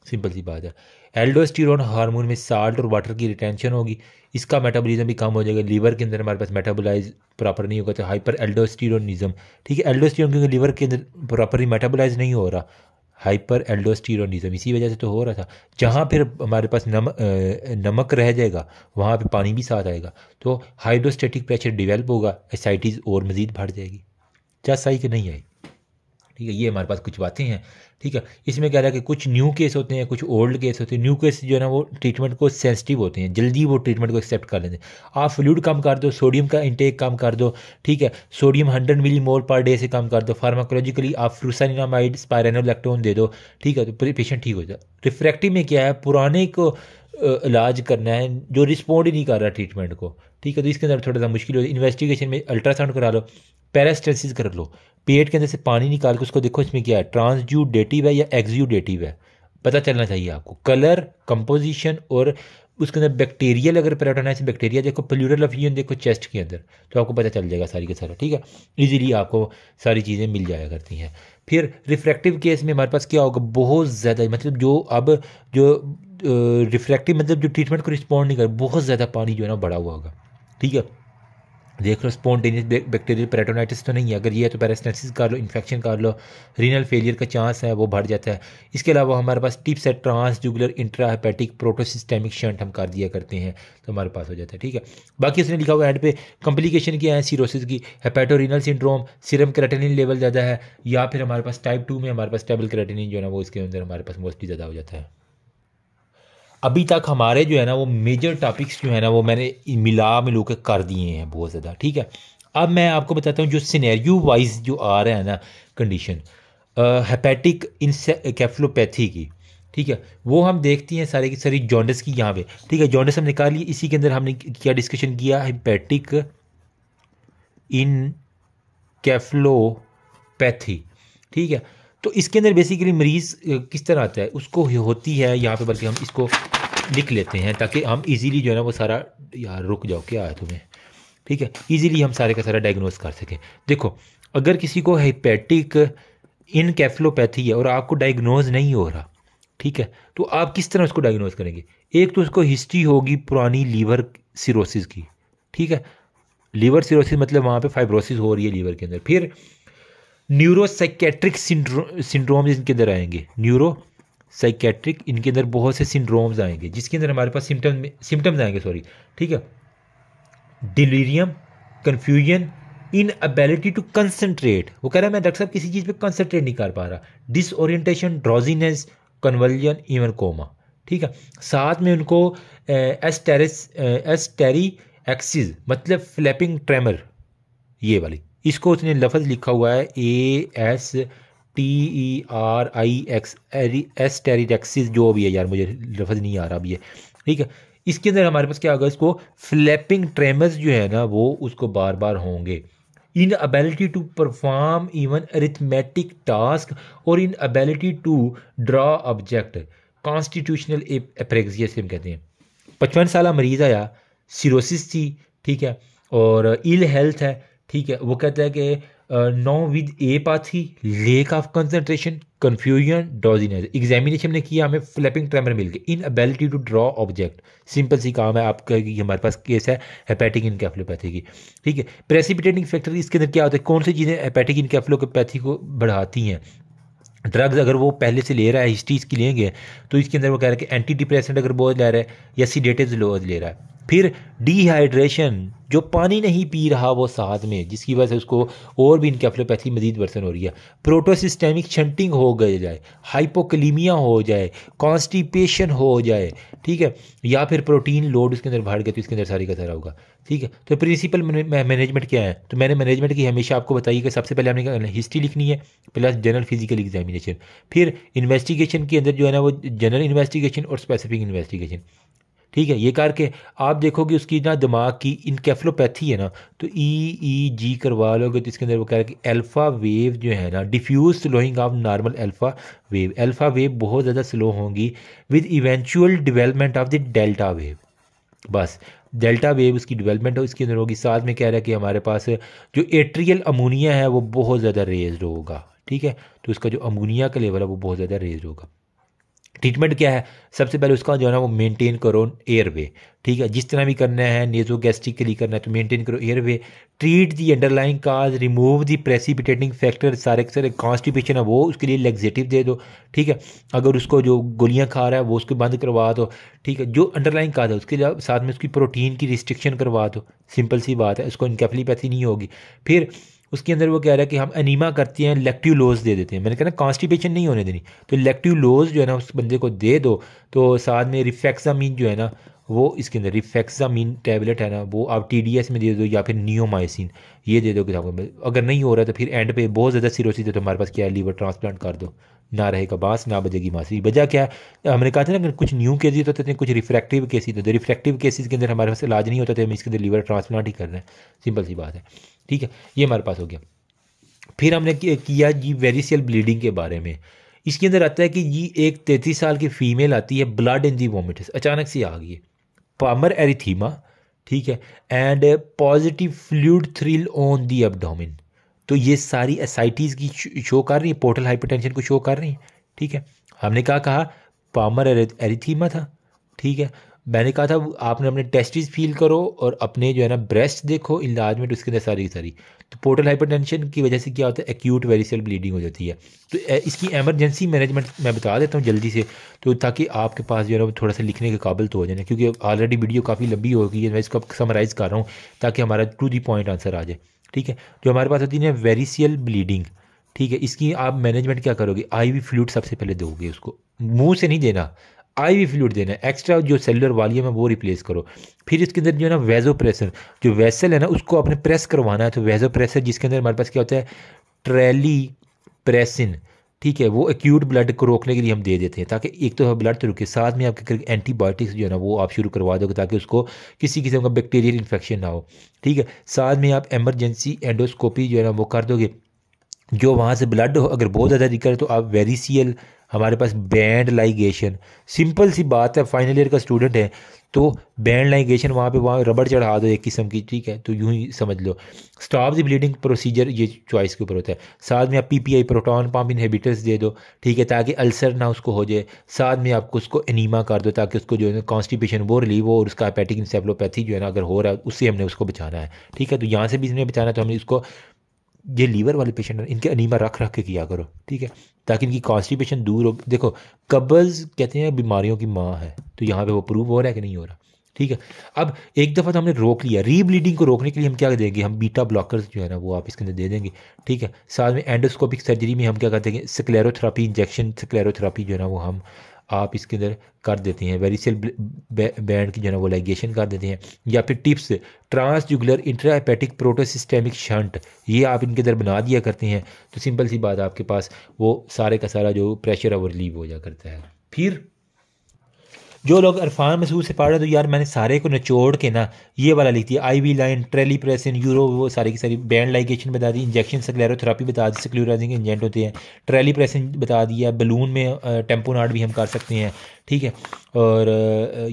Speaker 1: सिंपल सी बात है एल्डोस्टीरोन हार्मोन में साल्ट और वाटर की रिटेंशन होगी इसका मेटाबॉलिज्म भी कम हो जाएगा लीवर के अंदर हमारे पास मेटाबोलाइज प्रॉपर नहीं होगा तो हाइपर एल्डोस्टीरोनिज्म ठीक है एल्डोस्टीरोन क्योंकि लीवर के अंदर प्रॉपरली मेटाबोलाइज नहीं हो रहा हाइपर एल्डोस्टीरोनिज्म इसी वजह से तो हो रहा था जहाँ फिर हमारे पास नम नमक रह जाएगा वहाँ पर पानी भी साथ आएगा तो हाइड्रोस्टेटिक प्रेशर डिवेल्प होगा एसाइटीज़ और मज़ीद बढ़ जाएगी जैसा ही कि नहीं आई ठीक है ये हमारे पास कुछ बातें हैं ठीक है इसमें क्या रहा कि कुछ न्यू केस होते हैं कुछ ओल्ड केस होते हैं न्यू केस जो है ना वो ट्रीटमेंट को सेंसिटिव होते हैं जल्दी वो ट्रीटमेंट को एक्सेप्ट कर लेते हैं आप फ्लूड कम कर दो सोडियम का इंटेक कम कर दो ठीक है सोडियम हंड्रेड मिली मोल पर डे से कम कर दो फार्माकोलॉजिकली आप फ्रूसानिनामाइड स्पायरानोलैक्टोन दे दो ठीक है तो पेशेंट ठीक हो जाए रिफ्रैक्टिव में क्या है पुराने को इलाज करना है जो रिस्पॉन्ड ही नहीं कर रहा ट्रीटमेंट को ठीक है तो इसके अंदर थोड़ा सा मुश्किल हो जाए इन्वेस्टिगेशन में अल्ट्रासाउंड करा लो पैरास्टेंसिस कर लो पेट के अंदर से पानी निकाल के उसको देखो इसमें क्या है ट्रांसजूडेटिव है या एक्जूडेटिव है पता चलना चाहिए आपको कलर कंपोजिशन और उसके अंदर बैक्टीरियल अगर पर्यटन है तो बैक्टीरिया देखो प्लूरल ऑफ यून देखो चेस्ट के अंदर तो आपको पता चल जाएगा सारी का सारा ठीक है ईजिली आपको सारी चीज़ें मिल जाया करती हैं फिर रिफ्रैक्टिव केस में हमारे पास क्या होगा बहुत ज़्यादा मतलब जो अब जो रिफ्रैक्टिव मतलब जो ट्रीटमेंट को रिस्पॉन्ड नहीं कर बहुत ज़्यादा पानी जो है ना बढ़ा हुआ होगा ठीक है देख लो स्पॉन्टेनियस बैक्टीरियल पैराटोनाइटिस तो नहीं है अगर ये है तो पेरास्टेसिस कर लो इन्फेक्शन कर लो रीनल फेलियर का चांस है वो बढ़ जाता है इसके अलावा हमारे पास टिप्स है ट्रांसजुगुलर इंट्राहेपेटिक प्रोटोसिस्टेमिक शंट हम कर दिया करते हैं तो हमारे पास हो जाता है ठीक है बाकी उसने लिखा हुआ एंड पे कम्प्लिकेशन क्या है सीरोसिस की hepatorenal syndrome serum creatinine level ज़्यादा है या फिर हमारे पास टाइप टू में हमारे पास टेबल क्रेटेनिन जो है ना वो इसके अंदर हमारे पास मोस्टली ज़्यादा हो जाता है अभी तक हमारे जो है ना वो मेजर टॉपिक्स जो है ना वो मैंने मिला मिलो के कर दिए हैं बहुत ज़्यादा ठीक है अब मैं आपको बताता हूँ जो सिनेरियो वाइज जो आ रहा है ना कंडीशन हेपेटिक इंसेफलोपैथी की ठीक है वो हम देखती हैं सारे की सारी जॉन्डस की यहाँ पे ठीक है जॉन्डस हम निकाल लिए इसी के अंदर हमने क्या डिस्कशन किया हेपेटिक इन कैफ्लोपैथी ठीक है तो इसके अंदर बेसिकली मरीज़ किस तरह आता है उसको होती है यहाँ पे बल्कि हम इसको लिख लेते हैं ताकि हम इजीली जो है ना वो सारा यार रुक जाओ क्या है तुम्हें ठीक है इजीली हम सारे का सारा डायग्नोस कर सकें देखो अगर किसी को हेपेटिक इनकेफलोपैथी है और आपको डायग्नोज नहीं हो रहा ठीक है तो आप किस तरह उसको डायग्नोज करेंगे एक तो उसको हिस्ट्री होगी पुरानी लीवर सिरोसिस की ठीक है लीवर सिरोसिस मतलब वहाँ पे फाइब्रोसिस हो रही है लीवर के अंदर फिर न्यूरोसाइकेट्रिक सिंड्रो सिंड्रोम इनके अंदर आएंगे न्यूरो साइकेट्रिक इनके अंदर बहुत से सिंड्रोम्स आएंगे जिसके अंदर हमारे पास सिम्टम सिम्टम्स आएंगे सॉरी ठीक है delirium confusion inability to concentrate वो कह रहा है मैं डॉक्टर साहब किसी चीज़ पे कंसनट्रेट नहीं कर पा रहा disorientation drowsiness conversion even coma ठीक है साथ में उनको एस्टेरिस एस्टेरी एक्सिस मतलब फ्लैपिंग ट्रेमर ये वाली इसको उसने लफ्ज़ लिखा हुआ है A S T E R I X asterixis जो भी है यार मुझे लफज नहीं आ रहा अभी है ठीक है इसके अंदर हमारे पास क्या होगा इसको फ्लैपिंग ट्रेमर्स जो है ना वो उसको बार बार होंगे inability to perform even arithmetic task और inability to draw object constitutional apraxia से हम कहते हैं पचपन साल मरीज आया सिरोसिस थी ठीक है और इल हेल्थ है ठीक है वो कहता है कि now with apathy lack of concentration confusion drowsiness examination ने किया हमें फ्लैपिंग ट्रेमर मिल गए inability to draw object simple सी काम है आपका कि हमारे पास केस है हेपेटिक इनकेफ्लोपैथी की ठीक है प्रेसिपिटेटिंग फैक्टर इसके अंदर क्या होता है कौन सी चीज़ें हेपेटिक इनकेफ्लोपैथी को बढ़ाती हैं ड्रग्स अगर वो पहले से ले रहा है हिस्ट्री इसकी लेंगे तो इसके अंदर वो कह रहा है कि एंटी डिप्रेसेंट अगर बहुत ले रहा है या सीडेटिव लोअ ले रहा है फिर डिहाइड्रेशन जो पानी नहीं पी रहा वो साथ में जिसकी वजह से उसको और भी इनकेफ्लोपैथी मजीद वर्सन हो रही है प्रोटोसिस्टेमिक शंटिंग हो गए जाए हाइपोकलीमिया हो जाए कॉन्स्टिपेशन हो जाए ठीक है या फिर प्रोटीन लोड उसके अंदर भाड़ गया तो इसके अंदर सारी का सारा होगा ठीक है तो प्रिंसिपल मैनेजमेंट क्या है तो मैंने मैनेजमेंट की हमेशा आपको बताई कि सबसे पहले हमने हिस्ट्री लिखनी है प्लस जनरल फिजिकल एग्जामिनेशन फिर इन्वेस्टिगेशन के अंदर जो है ना वो जनरल इन्वेस्टिगेशन और स्पेसिफिक इन्वेस्टिगेशन ठीक है ये करके आप देखोगे उसकी ना दिमाग की इनकेफलोपैथी है ना तो ई ई जी करवा लोगे तो इसके अंदर वो कह रहा है कि अल्फ़ा वेव जो है ना diffuse slowing of normal alpha wave alpha wave बहुत ज़्यादा स्लो होंगी with eventual development of the delta wave बस डेल्टा वेव उसकी डिवेलपमेंट हो इसके अंदर होगी साथ में कह रहा है कि हमारे पास जो एट्रियल अमोनिया है वो बहुत ज़्यादा रेज होगा ठीक है तो उसका जो अमोनिया का लेवल है वो बहुत ज़्यादा रेज होगा ट्रीटमेंट क्या है सबसे पहले उसका जो है ना वो मेंटेन करो एयरवे ठीक है जिस तरह भी करना है नेजो गैस्ट्रिक के लिए करना है तो मेंटेन करो airway treat the underlying cause remove the precipitating factor सारे सारे कॉन्स्टिपेशन है वो उसके लिए लेग्जेटिव दे दो ठीक है अगर उसको जो गोलियां खा रहा है वो उसको बंद करवा दो ठीक है जो अंडरलाइंग काज है उसके साथ में उसकी प्रोटीन की रिस्ट्रिक्शन करवा दो सिंपल सी बात है उसको इनकेफलीपैथी नहीं होगी फिर उसके अंदर वो कह रहा है कि हम अनिमा करते हैं लेक्ट्यूलोज दे देते हैं मैंने कहा ना कॉन्स्टिपेशन नहीं होने देनी तो लेक्ट्यूलोज जो है ना उस बंदे को दे दो तो साथ में रिफेक्सामीन जो है ना वो इसके अंदर रिफेक्सामीन टैबलेट है ना वो आप टीडीएस में दे दो या फिर नियोमाइसिन ये दे दो किताबों में अगर नहीं हो रहा तो फिर एंड पे बहुत ज़्यादा सीरोसिस है तो हमारे पास क्या है लीवर ट्रांसप्लांट कर दो ना रहेगा बांस ना बजेगी मासी वजह क्या है हमने कहा था ना कुछ न्यू केसेज होते थे कुछ रिफ्रैक्टिव केसेज होते रिफ्रैक्टिव केसेज के अंदर हमारे पास इलाज नहीं होता था हम इसके अंदर लीवर ट्रांसप्लांट ही कर रहे हैं सिंपल सी बात है ठीक है ये हमारे पास हो गया फिर हमने किया जी वेरिसियल ब्लीडिंग के बारे में इसके अंदर आता है कि ये एक तैंतीस साल की फीमेल आती है ब्लड इन दी वोमिटस अचानक से आ गई है पामर एरिथीमा ठीक है and positive fluid thrill on the abdomen तो ये सारी एसाइटीज़ की शो कर रही है पोर्टल हाइपरटेंशन को शो कर रही है ठीक है हमने क्या कहा पामर एरिथीमा था ठीक है मैंने कहा था आपने अपने टेस्टिस फील करो और अपने जो है ना ब्रेस्ट देखो इलाजमेंट तो उसके अंदर सारी की सारी तो पोर्टल हाइपरटेंशन की वजह से क्या होता है एक्यूट वेरिसल ब्लीडिंग हो जाती है तो इसकी एमरजेंसी मैनेजमेंट मैं बता देता हूँ जल्दी से तो ताकि आपके पास जो है ना थोड़ा सा लिखने के काबिल तो हो जाए क्योंकि ऑलरेडी वीडियो काफ़ी लंबी हो गई है मैं इसको समराइज़ कर रहा हूँ ताकि हमारा टू दी पॉइंट आंसर आ जाए ठीक है जो हमारे पास होती है ना वेरिसियल ब्लीडिंग ठीक है इसकी आप मैनेजमेंट क्या करोगे आईवी फ्लूड सबसे पहले दोगे उसको मुंह से नहीं देना आई वी फ्लूड देना है एक्स्ट्रा जो सेलुलर वॉल्यूम है वो रिप्लेस करो फिर इसके अंदर जो है ना वेजो प्रेसर जो वेसल है ना उसको आपने प्रेस करवाना है तो वेजो प्रेसर जिसके अंदर हमारे पास क्या होता है ट्रेली प्रेसिन ठीक है वो एक्यूट ब्लड को रोकने के लिए हम दे देते हैं ताकि एक तो ब्लड तो रुके साथ में आपके एंटीबायोटिक्स जो है ना वो आप शुरू करवा दोगे ताकि उसको किसी किस्म का बैक्टीरियल इन्फेक्शन ना हो ठीक है साथ में आप एमरजेंसी एंडोस्कोपी जो है ना वो कर दोगे जो वहाँ से ब्लड हो अगर बहुत ज़्यादा दिक्कत है तो आप वेरीसील हमारे पास बैंड लाइगेशन सिंपल सी बात है फाइनल ईयर का स्टूडेंट है तो बैंड लाइगेशन वहाँ पे वहाँ रबड़ चढ़ा दो एक किस्म की ठीक है तो यूं ही समझ लो स्टॉप द ब्लीडिंग प्रोसीजर ये चॉइस के ऊपर होता है साथ में आप पीपीआई प्रोटॉन पम्प इनहेबिटर्स दे दो ठीक है ताकि अल्सर ना उसको हो जाए साथ में आपको उसको एनीमा कर दो ताकि उसको जो है ना कॉन्स्टिपेशन वो रिलीव हो और उसका अपैटिक इंसेफ्लोपैथी जो है ना अगर हो रहा है उससे हमने उसको बचाना है ठीक है तो यहाँ से भी इसमें बचाना है तो हमने उसको ये लीवर वाले पेशेंट हैं इनके अनीमा रख रख के किया करो ठीक है ताकि इनकी कॉन्स्टिपेशन दूर हो देखो कब्ज़ कहते हैं बीमारियों की माँ है तो यहाँ पे वो प्रूव हो रहा है कि नहीं हो रहा ठीक है अब एक दफ़ा तो हमने रोक लिया री ब्लीडिंग को रोकने के लिए हम क्या देंगे हम बीटा ब्लॉकर्स जो है ना वो आप इसके अंदर दे देंगे ठीक है साथ में एंडोस्कोपिक सर्जरी में हम क्या कर हैं स्क्लेरोथेरापी इंजेक्शन स्क्लेरोथेरापी जो है ना वो हम आप इसके अंदर कर देते हैं सेल बैंड की जो है वो लाइगेशन कर देते हैं या फिर TIPS transjugular intrahepatic portosystemic shunt ये आप इनके अंदर बना दिया करते हैं तो सिंपल सी बात आपके पास वो सारे का सारा जो प्रेशर है वो रिलीव हो जा करता है फिर जो लोग अरफान मसूद से पढ़ रहे तो यार मैंने सारे को निचोड़ के ना ये वाला लिख दिया I V line terlipressin यूरो वो सारी की सारी बैंड लाइगेशन बता दी इंजेक्शन सक्लेरोथेरापी बता दी सक्लोराइजिंग एजेंट होते हैं ट्रेली प्रेसिन बता दिया बलून में टेम्पोनाट भी हम कर सकते हैं ठीक है और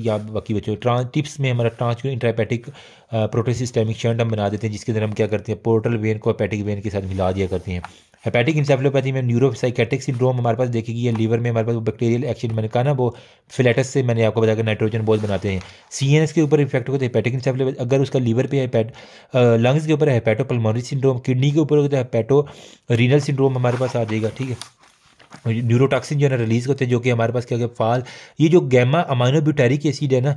Speaker 1: या बाकी बच्चों ट्रांस टिप्स में हमारा ट्रांस इंट्रापैटिक प्रोटोसिस्टेमिक शंट हम बना देते हैं जिसके अंदर हम क्या करते हैं पोर्टल वेन को अपैटिक वेन के साथ मिला दिया करते हैं हेपेटिक इंसेफलोपैथी में न्यूरोसाइकेटिक सिंड्रोम हमारे पास देखेगी या लीवर में हमारे पास बैक्टीरियल एक्शन मैंने कहा ना वो फिलेटस से मैंने आपको बताया नाइट्रोजन बोल बनाते हैं सी के ऊपर इफेक्ट होते हैं हेपेटिक इंसेफ्लोपैथी अगर उसका लीवर पर हेपेट लंग्स के ऊपर हेपेटोपल्मोनरी सिंड्रोम किडनी के ऊपर होता है हेपेटो रीनल सिंड्रोम हमारे पास आ जाएगा ठीक है न्यूरोटॉक्सिन जो है ना रिलीज होते हैं जो कि हमारे पास क्या फाल ये जो गैमा अमाइनोब्यूटेरिक एसिड है ना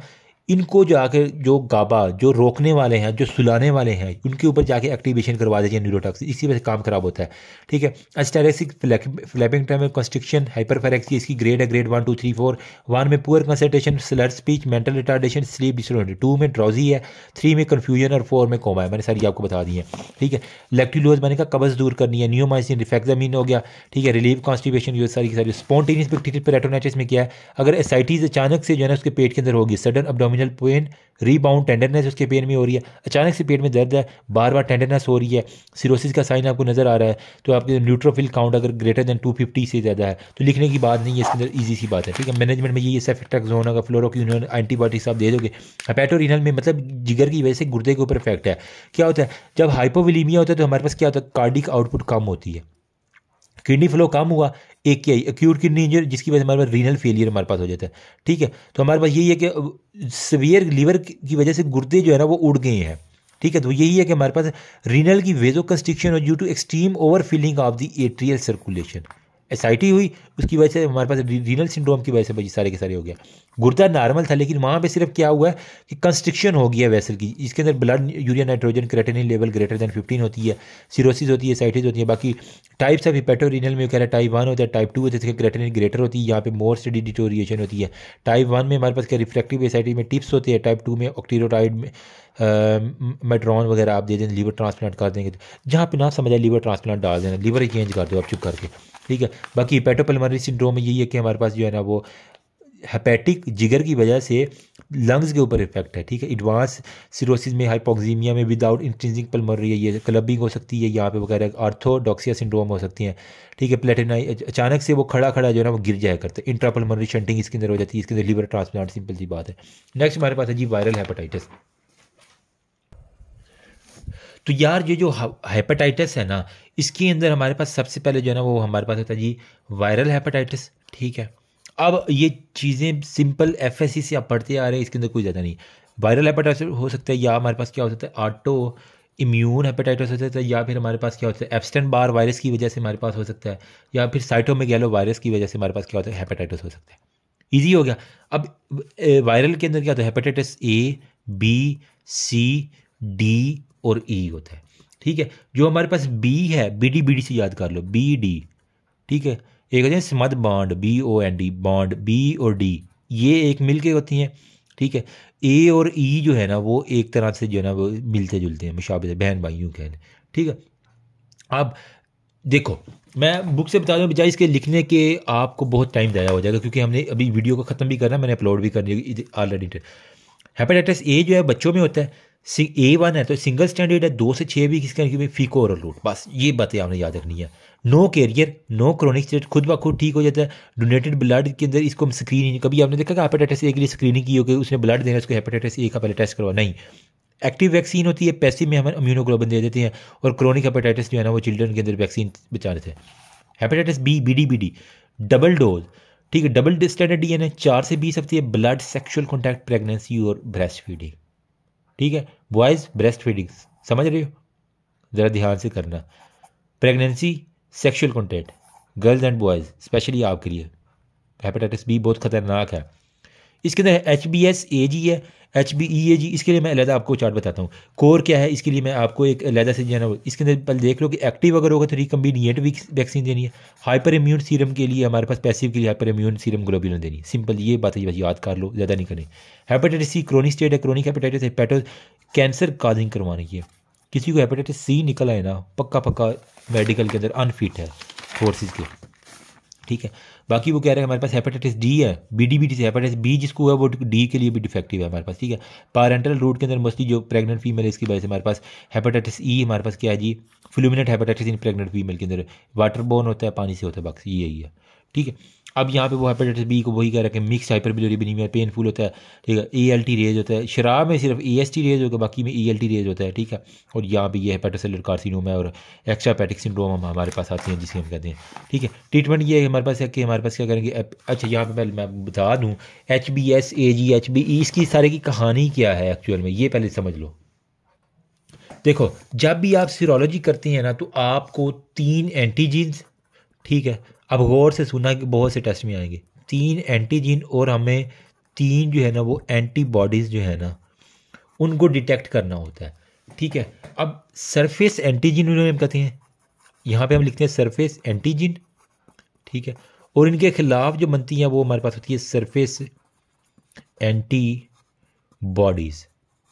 Speaker 1: इनको जाके जो गाबा जो रोकने वाले हैं जो सुलाने वाले हैं उनके ऊपर जाके एक्टिवेशन करवा देते हैं न्यूरोटॉक्स इसी वजह से काम खराब होता है ठीक है अस्टेरेसिक फ्लैपिंग टाइम में कंस्ट्रिक्शन हाइपरफेरेक्सी इसकी ग्रेड है grade one two three four one में poor concentration slur speech mental retardation sleep डिस टू में ड्रॉजी है थ्री में कन्फ्यूजन और फोर में कोमा है मैंने सारी आपको बता दी है ठीक है लेक्टिलोज मैंने कहा कब्ज़ दूर करनी है न्यूमाइसिन रिफेक्जामिन हो गया ठीक है रिलीव कॉन्स्टिपेशन ये सारी सारी स्पॉन्टेनियस पेक्टिटिव में क्या है अगर एसाइटीज़ अचानक से जो है उसके पेट के अंदर होगी sudden abdomen abdominal pain rebound tenderness उसके पेट में हो रही है अचानक से पेट में दर्द है बार बार टेंडरनेस हो रही है सिरोसिस का साइन आपको नज़र आ रहा है तो आपके न्यूट्रोफिल काउंट अगर ग्रेटर देन 250 से ज़्यादा है तो लिखने की बात नहीं है इसके अंदर इजी सी बात है ठीक है मैनेजमेंट में ये सेफेक्टाक्जोन अगर फ्लोरोक्यून एंटीबायोटिक्स आप दे दोगे हेपेटोरिनल में मतलब जिगर की वजह से गुर्दे के ऊपर इफेक्ट है क्या होता है जब हाइपोविलीमिया होता है तो हमारे पास क्या होता है कार्डिक आउटपुट कम होती है किडनी फ्लो कम हुआ एक क्या एक्यूट किडनी इंजरी जिसकी वजह से हमारे पास रीनल फेलियर हमारे पास हो जाता है ठीक है तो हमारे पास यही है कि सवियर लीवर की वजह से गुर्दे जो है ना वो उड़ गए हैं ठीक है तो यही है कि हमारे पास रीनल की वेजो कंस्ट्रिक्शन और due to extreme over filling of the atrial circulation एस हुई उसकी वजह से हमारे पास रीनल सिंड्रोम की वजह से भाई सारे के सारे हो गया गुर्दा नॉर्मल था लेकिन वहाँ पे सिर्फ क्या हुआ है कि कंस्ट्रिक्शन हो गया वैसल की इसके अंदर blood urea nitrogen creatinine level greater than fifteen होती है सीरोसिस होती है साइटिस होती है बाकी टाइप्स ऑफ हिपेटो रीनल में कह टाइप वन होता है टाइप टू होता है जिसके क्रेटेनिन ग्रेटर होती है यहाँ पे मोर स्टडी डिटोरिएशन होती है टाइप वन में हमारे पास क्या रिफ्लेक्टिव एसाइटी में टिप्स होते हैं टाइप टू में ऑक्टीरोटाइड में मेट्रॉन वगैरह आप दे दें लीवर ट्रांसप्लांट कर देंगे जहाँ पे ना समझ आए लीवर ट्रांसप्लांट डाल देना लीवर चेंज कर दो आप चुप करके ठीक है बाकी पेटोपलमरी सिंड्रोम में यही है कि हमारे पास जो है ना वो हेपेटिक जिगर की वजह से लंग्स के ऊपर इफेक्ट है ठीक है एडवांस सिरोसिस में हाइपोक्जीमिया में विदाउट इंट्रिंसिक पलमरी है ये क्लबिंग हो सकती है यहाँ पे वगैरह आर्थोडॉक्सिया सिंड्रोम हो सकती हैं ठीक है प्लेटिनाई अचानक से वो खड़ा खड़ा जो है ना वो गिर जाया करते हैं इंट्रापलमरी शंटिंग इसके अंदर हो जाती है इसके अंदर लीवर ट्रांसप्लांट सिंपल सी बात है नेक्स्ट हमारे पास है जी वायरल हेपेटाइटिस तो यार ये जो हेपेटाइटिस है ना इसके अंदर हमारे पास सबसे पहले जो है ना वो हमारे पास होता है जी वायरल हेपेटाइटिस ठीक है अब ये चीज़ें सिंपल एफ से आप पढ़ते आ रहे हैं इसके अंदर कोई ज़्यादा नहीं वायरल हेपेटाइटिस हो सकता है या हमारे पास क्या हो सकता है ऑटो इम्यून हेपेटाइटिस हो सकता है या फिर हमारे पास क्या होता है एब्सटेंट बार वायरस की वजह से हमारे पास हो सकता है या फिर साइटोमेगेलो वायरस की वजह से हमारे पास क्या होता है हेपेटाइटिस हो सकता है ईजी हो गया अब वायरल के अंदर क्या होता है hepatitis A B C D और ई e होता है ठीक है जो हमारे पास बी है बी डी बी डी से याद कर लो बी डी ठीक है एक होते हैं समद bond B O N D bond B और डी ये एक मिल के होती हैं ठीक है ए और ई e जो है ना वो एक तरह से जो है ना वो मिलते जुलते हैं मुशाबे बहन भाई के कहने ठीक है अब देखो मैं बुक से बता दूँ बजाय इसके लिखने के आपको बहुत टाइम ज़्यादा हो जाएगा क्योंकि हमने अभी वीडियो को ख़त्म भी करना मैंने अपलोड भी करनी ऑलरेडी हेपेटाइटिस ए जो है बच्चों में होता है ए वन है तो सिंगल स्टैंडर्ड है दो से छः भी किसके क्योंकि फीको और रूट बस ये बातें आपने याद रखनी है no carrier no chronic state खुद ब खुद ठीक हो जाता है डोनेटेड ब्लड के अंदर इसको हम स्क्रीनिंग कभी आपने देखा कि हेपेटाइटिस ए के लिए स्क्रीनिंग की होगी उसने ब्लड देना उसको हेपेटाइटिस ए का पहले टेस्ट करवा नहीं एक्टिव वैक्सीन होती है पैसे में हम इम्यूनोग्लोबिन दे देते हैं और क्रोनिक हेपेटाइटिस जो है ना वो चिल्ड्रन के अंदर वैक्सीन बचा देते हैं hepatitis B B D B D double dose ठीक है डबल स्टैंडर्ड डी एन चार से बीस हफ्ते ब्लड सेक्शुअल कॉन्टैक्ट प्रेगनेंसी और ब्रेस्ट फीडिंग ठीक है बॉयज़ ब्रेस्ट फीडिंग समझ रहे हो ज़रा ध्यान से करना pregnancy sexual contact girls and boys specially आपके लिए हेपेटाइटिस बी बहुत ख़तरनाक है इसके अंदर H B S A G है एच बी ई ए जी इसके लिए मैं अलग आपको चार्ट बताता हूँ कोर क्या है इसके लिए मैं आपको एक अलहदा से जाना इसके अंदर पहले देख लो कि एक्टिव अगर होगा तो रिकम्बिनिएट वैक्सीन देनी है हाइपर इम्यून सीरम के लिए हमारे पास पैसिव के लिए हाइपर इम्यून सीरम ग्लोबुलिन देनी है सिंपल ये बात है याद कर लो ज़्यादा नहीं करें हेपेटाइटिस सी क्रोनिक स्टेट है chronic hepatitis hepato cancer causing करवाने की है किसी को हेपेटाइटिस सी निकल आए ना पक्का पक्का मेडिकल के अंदर अनफिट है फोर्सेज के ठीक है बाकी वो कह रहे हैं हमारे पास हेपेटाइटिस डी है B D B T hepatitis B जिसको है वो डी के लिए भी डिफेक्टिव है हमारे पास ठीक है पारेंटल रूट के अंदर मोस्टली जो प्रेगनेंट फीमेल है इसकी वजह से हमारे पास हेपेटाइटिस ई e हमारे पास क्या है जी fulminant hepatitis in pregnant female के अंदर वाटर बोर्न होता है पानी से होता है बक्स यही है ठीक है अब यहाँ पे वो हेपेटाइटिस बी को वही कह रहा है कि मिक्स है पेनफुल होता है ठीक है ई एल टी रेज होता है शराब में सिर्फ ई एस टी रेज होगा बाकी में ई एल टी रेज होता है ठीक है और यहाँ पे ये हेपेटासेलर कार्सिनोम है और एक्स्ट्रापैटिक सिंड्रोम हम हमारे पास आते हैं जिसे हम कहते हैं ठीक है ट्रीटमेंट ये है हमारे पास है कि हमारे पास क्या करेंगे अच्छा यहाँ पर मैं बता दूँ H B S A G H B E इसकी सारे की कहानी क्या है एक्चुअल में ये पहले समझ लो देखो जब भी आप सीरोलॉजी करते हैं ना तो आपको तीन एंटीजीन्स ठीक है अब गौर से सुना कि बहुत से टेस्ट में आएंगे तीन एंटीजीन और हमें तीन जो है ना वो एंटीबॉडीज़ जो है ना उनको डिटेक्ट करना होता है ठीक है अब सरफेस एंटीजिन हम कहते हैं यहाँ पे हम लिखते हैं सरफेस एंटीजिन ठीक है और इनके खिलाफ जो बनती हैं वो हमारे पास होती है सरफेस एंटी बॉडीज़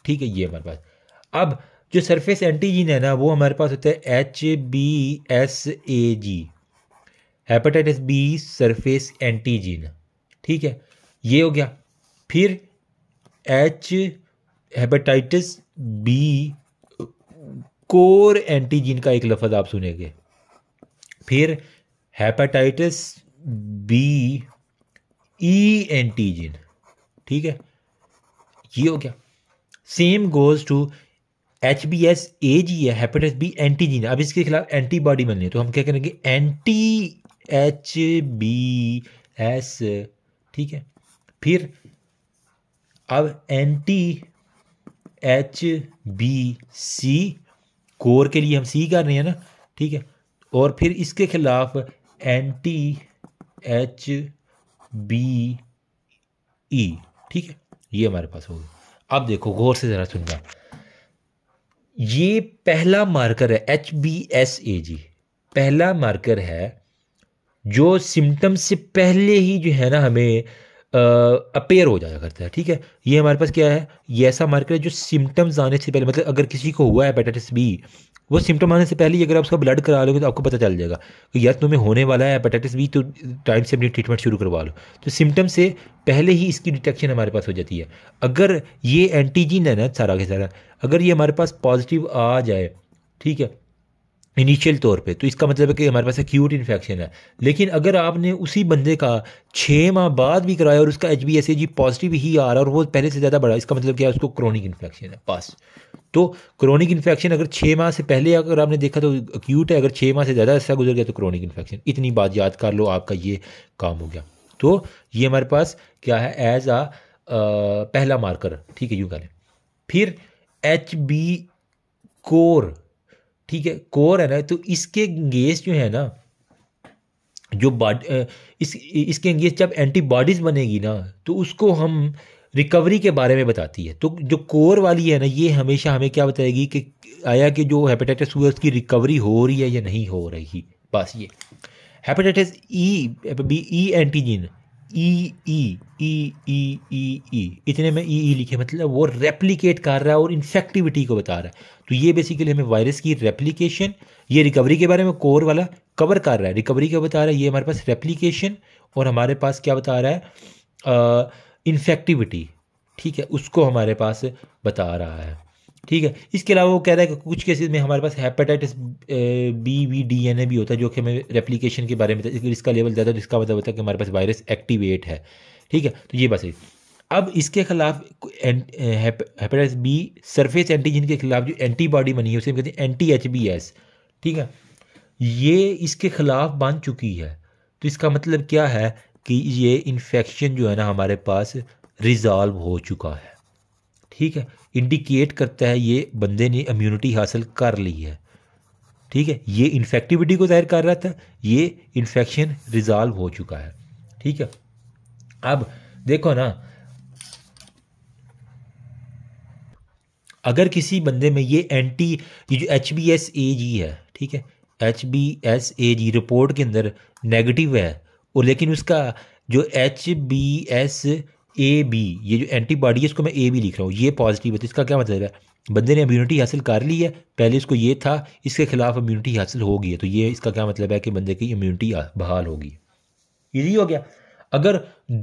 Speaker 1: ठीक है ये हमारे पास अब जो सरफेस एंटीजिन है ना वो हमारे पास होता है H B S A G hepatitis B surface antigen ठीक है ये हो गया फिर H hepatitis B core antigen का एक लफज आप सुनेंगे फिर हेपेटाइटिस बी ई एंटीजीन ठीक है ये हो गया same goes to H B S A G है हेपेटाइटिस बी एंटीजिन अब इसके खिलाफ एंटीबॉडी बननी है तो हम क्या करेंगे एंटी एच बी एस ठीक है फिर अब anti H B C core के लिए हम सी कर रहे हैं ना ठीक है और फिर इसके खिलाफ anti H B E ठीक है ये हमारे पास होगा अब देखो गौर से ज़रा सुनना ये पहला मार्कर है H B S A G पहला मार्कर है जो सिम्टम्स से पहले ही जो है ना हमें अपेयर हो जाया करता है ठीक है ये हमारे पास क्या है ये ऐसा मार्कर है जो सिम्टम्स आने से पहले मतलब अगर किसी को हुआ है हेपेटाइटिस बी वो सिम्टम आने से पहले ही अगर आप उसका ब्लड करा लोगे तो आपको पता चल जाएगा कि यार तुम्हें होने वाला है हेपेटाइटिस बी तो टाइम से अपनी ट्रीटमेंट शुरू करवा लो तो सिम्टम से पहले ही इसकी डिटेक्शन हमारे पास हो जाती है अगर ये एंटीजिन है ना सारा के सारा अगर ये हमारे पास पॉजिटिव आ जाए ठीक है इनिशियल तौर पे तो इसका मतलब है कि हमारे पास एक्यूट इन्फेक्शन है लेकिन अगर आपने उसी बंदे का छः माह बाद भी कराया और उसका H B S A G positive ही आ रहा और वो पहले से ज़्यादा बढ़ा इसका मतलब क्या है उसको क्रोनिक इन्फेक्शन है पास तो क्रोनिक इन्फेक्शन अगर छः माह से पहले अगर आपने देखा तो एक्यूट है अगर छः माह से ज़्यादा ऐसा गुजर गया तो क्रोनिक इन्फेक्शन इतनी बात याद कर लो आपका ये काम हो गया तो ये हमारे पास क्या है एज आ पहला मार्कर ठीक है यूँ कह लें फिर एच बी कोर ठीक है कोर है ना तो इसके गेस जो है ना जो बॉडी इस इसके गेस जब एंटीबॉडीज़ बनेगी ना तो उसको हम रिकवरी के बारे में बताती है तो जो कोर वाली है ना ये हमेशा हमें क्या बताएगी कि आया कि जो हेपेटाइटिस हुआ उसकी रिकवरी हो रही है या नहीं हो रही बस ये hepatitis E B E antigen E E E E E E इतने में ई ई लिखे मतलब वो रेप्लीकेट कर रहा है और इन्फेक्टिविटी को बता रहा है तो ये बेसिकली हमें वायरस की रेप्लीकेशन ये रिकवरी के बारे में कोर वाला कवर कर रहा है रिकवरी का बता रहा है ये हमारे पास रेप्लीकेशन और हमारे पास क्या बता रहा है इन्फेक्टिविटी ठीक है उसको हमारे पास बता रहा है ठीक है इसके अलावा वो कह रहा है कि कुछ केसेस में हमारे पास hepatitis B V D N A भी होता है जो कि हमें रेप्लीकेशन के बारे में अगर इसका लेवल ज़्यादा तो इसका मतलब होता है कि हमारे पास वायरस एक्टिवेट है ठीक है तो ये बात है अब इसके खिलाफ हेपेटाइटिस बी सरफेस एंटीजन के खिलाफ जो एंटीबॉडी बनी है उसे कहते हैं एंटी एच बी एस ठीक है ये इसके खिलाफ बन चुकी है तो इसका मतलब क्या है कि ये इन्फेक्शन जो है ना हमारे पास रिज़ॉल्व हो चुका है ठीक है इंडिकेट करता है ये बंदे ने इम्यूनिटी हासिल कर ली है ठीक है ये इन्फेक्टिविटी को जाहिर कर रहा था ये इन्फेक्शन रिजॉल्व हो चुका है ठीक है अब देखो ना अगर किसी बंदे में ये एंटी ये जो H B S A G है ठीक है H B S A G report के अंदर नेगेटिव है और लेकिन उसका जो H B S A B ये जो एंटीबॉडी है इसको मैं ए बी लिख रहा हूँ ये पॉजिटिव है तो इसका क्या मतलब है बंदे ने इम्यूनिटी हासिल कर ली है पहले इसको ये था इसके खिलाफ इम्यूनिटी हासिल होगी है तो ये इसका क्या मतलब है कि बंदे की इम्यूनिटी बहाल होगी यही हो गया अगर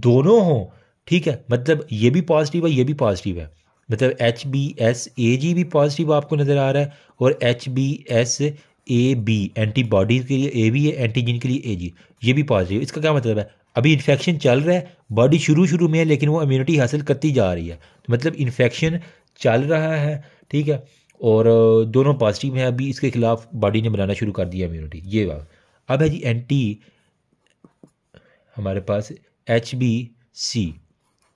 Speaker 1: दोनों हों ठीक है मतलब ये भी पॉजिटिव है ये भी पॉजिटिव है मतलब H B S A G भी पॉजिटिव आपको नज़र आ रहा है और H B S A B antibodies के लिए ए बी है एंटीजन के लिए ए जी ये भी पॉजिटिव इसका क्या मतलब है अभी इन्फेक्शन चल रहा है बॉडी शुरू शुरू में है लेकिन वो इम्यूनिटी हासिल करती जा रही है तो मतलब इन्फेक्शन चल रहा है ठीक है और दोनों पॉजिटिव हैं अभी इसके खिलाफ बॉडी ने बनाना शुरू कर दिया इम्यूनिटी ये बात अब है जी एंटी हमारे पास एच बी सी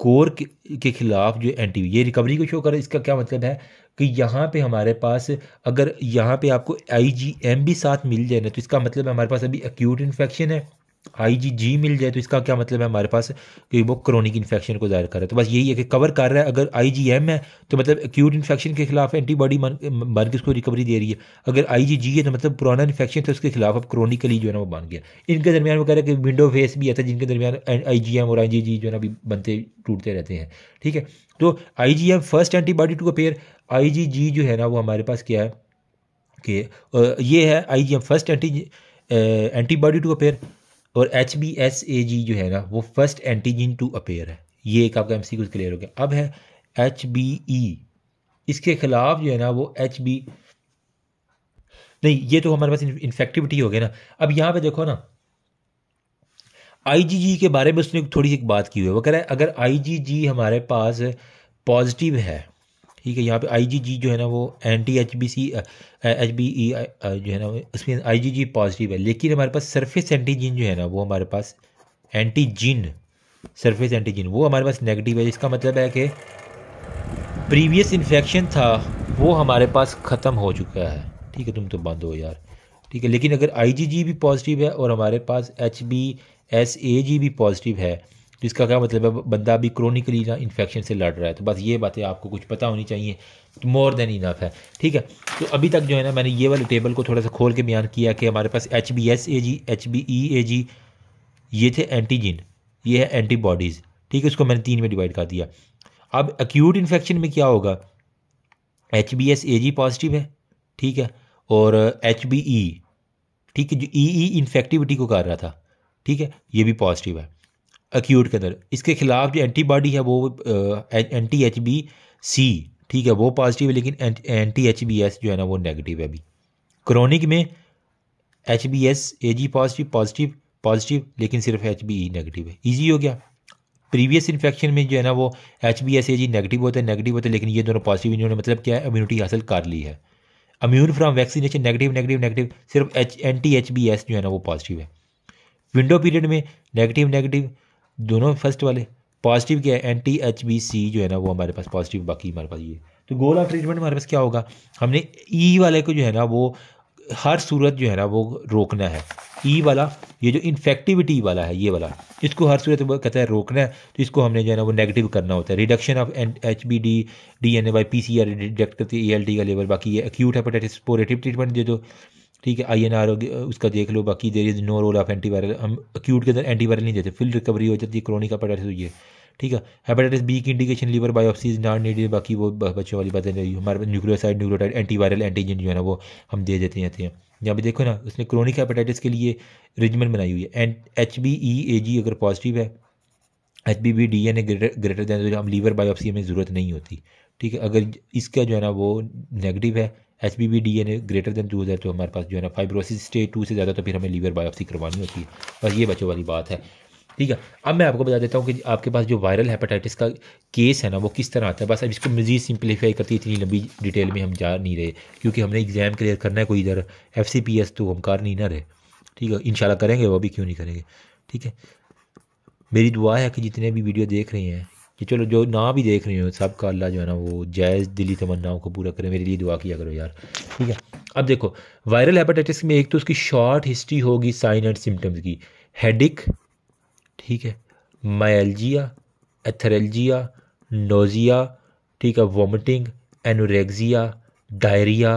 Speaker 1: कोर के, के खिलाफ जो एंटी ये रिकवरी को शो कर इसका क्या मतलब है कि यहाँ पे हमारे पास अगर यहाँ पे आपको आई जी एम भी साथ मिल जाए ना तो इसका मतलब हमारे पास अभी एक्यूट इन्फेक्शन है जी मिल जाए तो इसका क्या मतलब है हमारे पास कि वो क्रोनिक इन्फेक्शन को जाहिर कर रहा है तो बस यही है कि कवर कर रहा है अगर आईजीएम है तो मतलब एक्यूट इन्फेक्शन के खिलाफ एंटीबॉडी बन के उसको रिकवरी दे रही है अगर जी है तो मतलब पुराना इन्फेक्शन था तो उसके खिलाफ अब क्रोनिकली जो है ना वो बन गया इनके दरमियान वो कह रहे हैं कि विंडो फेस भी आता है जिनके दरमियान आई और आई जो है ना अभी बनते टूटते रहते हैं ठीक है तो I first antibody to appear I जो है ना वो हमारे पास क्या है कि ये है I first anti antibody to appear और H B S A G जो है ना वो फर्स्ट एंटीजन टू अपेयर है ये एक आपका एम सी क्लियर हो गया अब है एच बी ई इसके खिलाफ जो है ना वो एच बी नहीं ये तो हमारे पास इन्फेक्टिविटी हो गया ना अब यहाँ पे देखो ना आईजीजी के बारे में उसने थोड़ी सी बात की हुई है वो कह रहा है अगर आईजीजी हमारे पास पॉजिटिव है ठीक है यहाँ पे आईजीजी जो है ना वो anti H B C H B E जो है ना उसमें आईजीजी पॉजिटिव है लेकिन हमारे पास सरफेस एंटीजिन जो है ना वो हमारे पास एंटीजिन सरफेस एंटीजिन वो हमारे पास नेगेटिव है इसका मतलब है कि प्रीवियस इन्फेक्शन था वो हमारे पास ख़त्म हो चुका है ठीक है तुम तो बंद हो यार ठीक है लेकिन अगर आईजीजी भी पॉजिटिव है और हमारे पास H B S A G भी पॉजिटिव है तो इसका क्या मतलब है बंदा अभी क्रोनिकली ना इन्फेक्शन से लड़ रहा है तो बस ये बातें आपको कुछ पता होनी चाहिए तो मोर देन इनफ है ठीक है तो अभी तक जो है ना मैंने ये वाले टेबल को थोड़ा सा खोल के बयान किया कि हमारे पास H B S A G H B E A G ये थे एंटीजिन ये है एंटीबॉडीज़ ठीक है इसको मैंने तीन में डिवाइड कर दिया अब एक्यूट इन्फेक्शन में क्या होगा H B S A G positive है ठीक है और एच बी ई ठीक है जो ई ई इन्फेक्टिविटी को कर रहा था ठीक है ये भी पॉजिटिव है एक्यूट के अंदर इसके खिलाफ जो एंटीबॉडी है वो एंटी एच बी सी ठीक है वो पॉजिटिव है लेकिन एंटी एच बी एस जो है ना वो नेगेटिव है अभी क्रोनिक में H B S A G positive positive positive लेकिन सिर्फ एच बी ई नेगेटिव है ईजी हो गया प्रीवियस इन्फेक्शन में जो है ना वो H B S A G negative होते हैं नेगेटिव होते हैं लेकिन ये दोनों पॉजिटिव इन्होंने मतलब क्या है इम्यूनिटी हासिल कर ली है immune from vaccination negative negative negative सिर्फ H anti H B S जो है ना वो पॉजिटिव है विंडो पीरियड में नेगेटिव नेगेटिव दोनों फर्स्ट वाले पॉजिटिव क्या है एंटी एच बी सी जो है ना वो हमारे पास पॉजिटिव बाकी हमारे पास ये तो गोल ऑफ ट्रीटमेंट हमारे पास क्या होगा हमने ई वाले को जो है ना वो हर सूरत जो है ना वो रोकना है ई वाला ये जो इन्फेक्टिविटी वाला है ये वाला इसको हर सूरत कहता है रोकना है तो इसको हमने जो है ना वो नेगेटिव करना होता है reduction of H B D D N A by P C R deduct करती है ई एल टी का लेवल बाकी ये एक्यूट हेपेटाइटिस पोरेटिव ट्रीटमेंट जो ठीक है आई एन आर उसका देख लो बाकी there is no role of antiviral हम अक्यूट के अंदर एंटीवायरल नहीं देते फुल रिकवरी हो जाती है क्रोनिक हेपेटाइटिस हुई है ठीक है हेपेटाइटिस बी की indication liver biopsy is not needed बाकी वो बच्चों वाली बातें नहीं हमारे पास न्यूक्लियोसाइड एंटी एंटीवायरल एंटीजन जो है ना वो हम दे देते रहते हैं यहाँ पर देखो ना उसने क्रोनिक हेपेटाइटिस के लिए रेजिमेंट बनाई हुई है and H B E A G अगर पॉजिटिव है H B B D N A greater than हम लीवर बायोप्सी हमें ज़रूरत नहीं होती ठीक है अगर इसका जो है ना वो नेगेटिव है H B B D N A greater than two जाए तो हमारे पास जो है ना फाइब्रोसिस स्टेज टू से ज़्यादा तो फिर हमें लीवर बायोप्सी करवानी होती है बस ये बच्चों वाली बात है ठीक है अब मैं आपको बता देता हूँ कि आपके पास जो वायरल हेपेटाइटिस का केस है ना वो किस तरह आता है बस अब इसको मज़ीद सिंप्लीफाई करती है इतनी लंबी डिटेल में हम जा नहीं रहे क्योंकि हमने एग्ज़ाम क्लियर करना है कोई इधर एफ सी पी एस तो हम कार नहीं ना रहे ठीक है इन करेंगे वो भी क्यों नहीं करेंगे ठीक है मेरी दुआ है कि जितने भी वीडियो देख रहे हैं कि चलो जो ना भी देख रहे हो सब का अल्लाह जो है ना वो जायज़ दिली तमन्नाओं को पूरा करें मेरे लिए दुआ किया करो यार ठीक है अब देखो वायरल हेपेटाइटिस में एक तो उसकी शॉर्ट हिस्ट्री होगी साइन एंड सिम्टम्स की हेडिक ठीक है मायलजिया एथरलजिया नोजिया ठीक है vomiting anorexia diarrhoea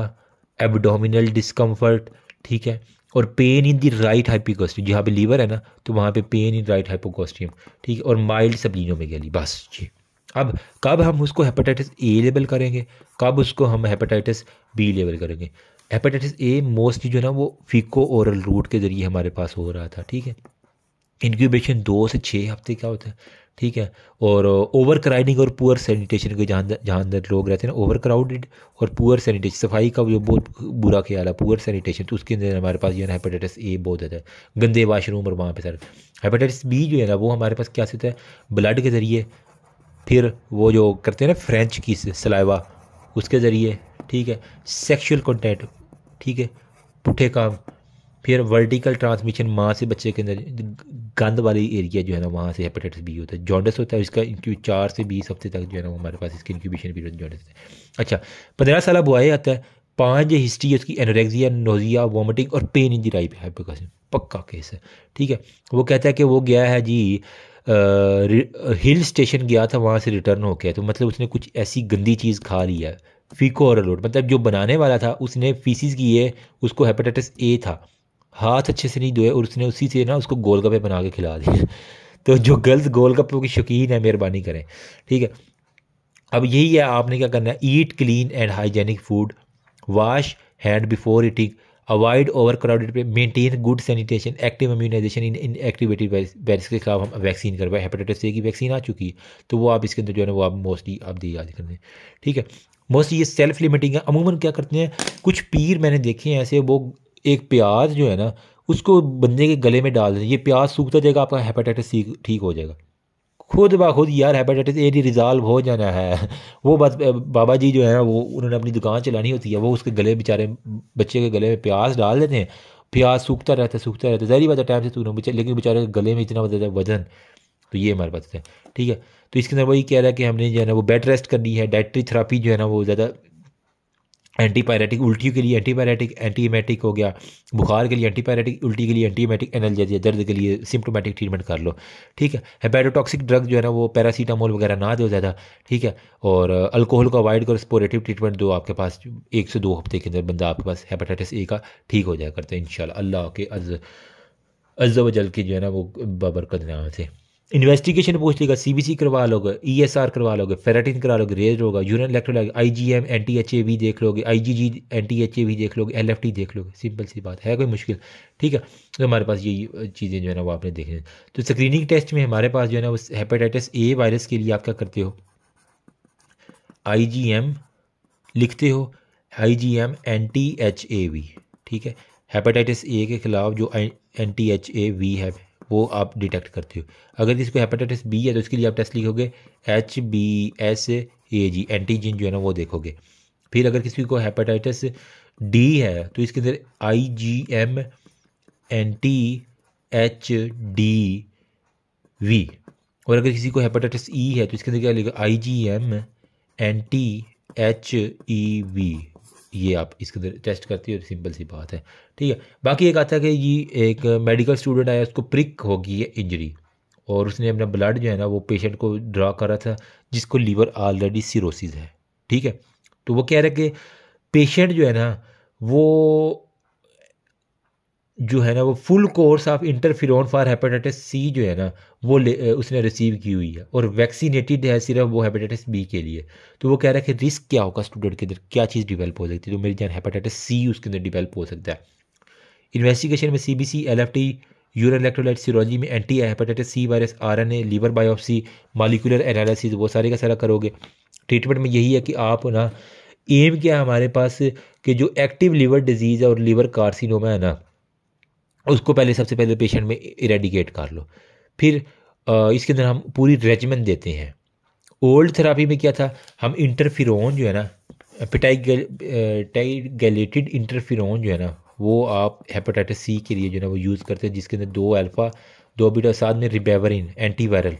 Speaker 1: abdominal discomfort ठीक है और pain in the right hypochondrium जहाँ पे लीवर है ना तो वहाँ पे पेन इन राइट हाइपोकोस्टियम ठीक है और माइल्ड सबलिनो में गली बस जी अब कब हम उसको हेपेटाइटिस ए लेबल करेंगे कब उसको हम हेपेटाइटिस बी लेवल करेंगे हेपेटाइटिस ए मोस्टली जो है ना वो फीको ओरल रूट के ज़रिए हमारे पास हो रहा था ठीक है इनक्यूबेशन दो से छः हफ्ते का होता है ठीक है और ओवर uh, क्राउडिंग और पुअर सैनिटेशन के जहाँ जहाँ अंदर लोग रहते हैं ना ओवर क्राउडेड और पुअर सैनिटेशन सफाई का जो बहुत बुरा ख्याल है पुअर सैनिटेशन तो उसके अंदर हमारे पास जो है ना हेपेटाइटिस ए बहुत ज़्यादा है गंदे वाशरूम और वहाँ पर सर हेपेटाइटिस बी जो है ना वो हमारे पास क्या सीता है ब्लड के ज़रिए फिर वो जो करते हैं ना फ्रेंच की सलाइवा उसके ज़रिए ठीक है सेक्शुअल कॉन्टेंट ठीक है पुठे काम फिर वर्टिकल ट्रांसमिशन माँ से बच्चे के अंदर गंद वाली एरिया जो है ना वहाँ से हेपेटाइटिस बी होता है जॉन्डस होता है इसका इंक्यू चार से बीस हफ्ते तक जो है ना हमारे पास इसके इंक्यूबेशन पीरियड जॉन्डस है अच्छा पंद्रह साल बॉय आता है पाँच हिस्ट्री है उसकी एनोरेक्जिया नोजिया वॉमिटिंग और पेन इन दाइप है पक्का केस है ठीक है वो कहता है कि वो गया है जी आ, हिल स्टेशन गया था वहाँ से रिटर्न हो गया तो मतलब उसने कुछ ऐसी गंदी चीज़ खा ली है फीको और लोड मतलब जो बनाने वाला था उसने फीसिस की है उसको हेपेटाइटिस ए था हाथ अच्छे से नहीं धोए और उसने उसी से ना उसको गोलगप्पे बना के खिला दिए तो जो गर्ल्स गोलगप्पों की शौकीन है मेहरबानी करें ठीक है अब यही है आपने क्या करना है eat clean and hygienic food wash hand before eating avoid over crowded maintain good sanitation active immunisation in inactivated virus के खिलाफ हम वैक्सीन करवाए हेपेटाइटिस ए की वैक्सीन आ चुकी है तो वो आप इसके अंदर जो है वो आप मोस्टली आप दी याद करते ठीक है मोस्टली ये सेल्फ लिमिटिंग है अमूमन क्या करते हैं कुछ पीर मैंने देखे हैं ऐसे वो एक प्याज जो है ना उसको बंदे के गले में डाल दें ये प्याज सूखता जाएगा आपका हेपेटाइटिस ठीक हो जाएगा खुद ब खुद यार हेपेटाइटिस ए डी रिजॉल्व हो जाना है वो बात बाबा जी जो है ना वो उन्होंने अपनी दुकान चलानी होती है वो उसके गले बेचारे बच्चे के गले में प्याज डाल देते हैं प्याज सूखता रहता है सूखता रहता है जहरी बात है टाइम से सूखना बच्चे लेकिन बेचारे के गले में इतना ज़्यादा वजन तो ये हमारे पास है ठीक है तो इसके अंदर वही कह रहा है कि हमने जो है ना वो बेड रेस्ट करनी है डाइटरी थेरापी जो है ना वो ज़्यादा एंटीपायरेटिक उल्टियों के लिए एंटीपायरेटिक एंटीमेटिक हो गया बुखार के लिए एंटीपायरेटिक उल्टी के लिए एंटीमेटिक एनर्जिया दर्द के लिए सिम्टोमेटिक ट्रीटमेंट कर लो ठीक है हेपेटोटॉक्सिक ड्रग जो है ना वो पैरासीटामोल वगैरह ना दो ज़्यादा ठीक है और अल्कोहल को अवॉइड करो स्पोरेटिव ट्रीटमेंट दो आपके पास एक से दो हफ्ते के अंदर बंदा आपके पास हेपेटाइटिस ए का ठीक हो जाया करता है इन अल्लाह के अज अज्जा वजल की जो है ना वो बबरकत नाम से इन्वेस्टिगेशन पूछ लेगा सी बी सी करवा लोगे ई एस आर करवा लोगे फेराटिन करा लोगे रेज होगा एन टी एच ए भी देख लोगे I G G anti H A भी देख लोगे टी देख लोगे सिंपल सी बात है कोई मुश्किल ठीक है तो हमारे पास ये चीज़ें जो है ना वो आपने देखनी तो स्क्रीनिंग टेस्ट में हमारे पास जो है ना वो हेपेटाइटिस ए वायरस के लिए आप क्या करते हो आई जी एम लिखते हो I G M anti H A V ठीक है हेपेटाइटिस ए के खिलाफ जो anti H A V है वो आप डिटेक्ट करते हो अगर किसी को हेपेटाइटिस बी है तो इसके लिए आप टेस्ट लिखोगे H B S A G antigen जो है ना वो देखोगे फिर अगर किसी को हेपेटाइटिस डी है तो इसके अंदर I G M anti H D V और अगर किसी को हेपेटाइटिस ई e है तो इसके अंदर क्या लिखा I G M anti H E V ये आप इसके टेस्ट करती है सिंपल सी बात है ठीक है बाकी एक आता है कि ये एक मेडिकल स्टूडेंट आया उसको प्रिक होगी है इंजरी और उसने अपना ब्लड जो है ना वो पेशेंट को ड्रा करा था जिसको लीवर ऑलरेडी सिरोसिस है ठीक है तो वो कह रहे कि पेशेंट जो है ना वो जो है ना वो full course of interferon for hepatitis C जो है ना वो उसने रिसीव की हुई है और वैक्सीनेटेड है सिर्फ वो हेपेटाइटिस बी के लिए तो वो कह रहा है कि रिस्क क्या होगा स्टूडेंट के अंदर क्या चीज़ डिवेल्प हो सकती है तो मेरी जान हेपेटाइटिस सी उसके अंदर डिवेल्प हो सकता है इन्वेस्टिगेशन में C B C L F T urea electrolyte serology में anti hepatitis C virus R N A liver biopsy molecular analysis वो सारे का सारा करोगे ट्रीटमेंट में यही है कि आप ना एम क्या हमारे पास कि जो एक्टिव लीवर डिजीज़ है और लीवर कार्सिनोमा है ना उसको पहले सबसे पहले पेशेंट में इरेडिकेट कर लो फिर इसके अंदर हम पूरी रेजमेंट देते हैं ओल्ड थेरापी में क्या था हम इंटरफिरोन जो है ना पिटाइगेलेटेड इंटरफिरोन जो है ना वो आप हेपेटाइटिस सी के लिए जो है ना वो यूज़ करते हैं जिसके अंदर दो अल्फ़ा दो बीटा साथ में रिबेवरिन एंटीवायरल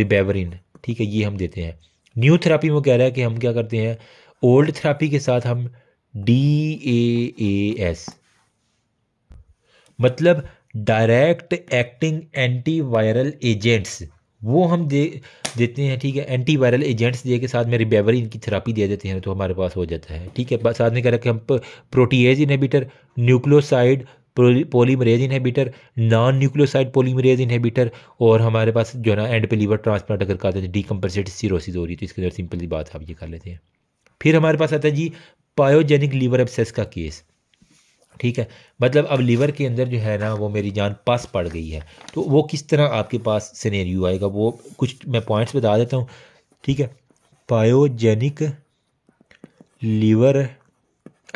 Speaker 1: रिबेवरिन ठीक है ये हम देते हैं न्यू थेरापी में कह रहा है कि हम क्या करते हैं ओल्ड थेरापी के साथ हम डी ए एस मतलब direct acting anti viral agents वो हम दे देते हैं ठीक है एंटी वायरल एजेंट्स दे के साथ में रिबेवरी इनकी थेरापी दे देते हैं तो हमारे पास हो जाता है ठीक है साथ में कह रखे हम protease inhibitor nucleoside polymerase inhibitor non nucleoside polymerase inhibitor और हमारे पास जो है ना एंड पे लीवर ट्रांसप्लांट अगर करते हैं डीकम्पनसेट तो सीरोसिस हो रही है तो इसके अंदर सिंपल सी बात आप ये कर लेते हैं फिर हमारे पास आता है जी पायोजेनिक लीवर एबसेस का केस ठीक है मतलब अब लीवर के अंदर जो है ना वो मेरी जान पास पड़ गई है तो वो किस तरह आपके पास सिनेरियो आएगा वो कुछ मैं पॉइंट्स बता देता हूँ ठीक है पायोजेनिक लीवर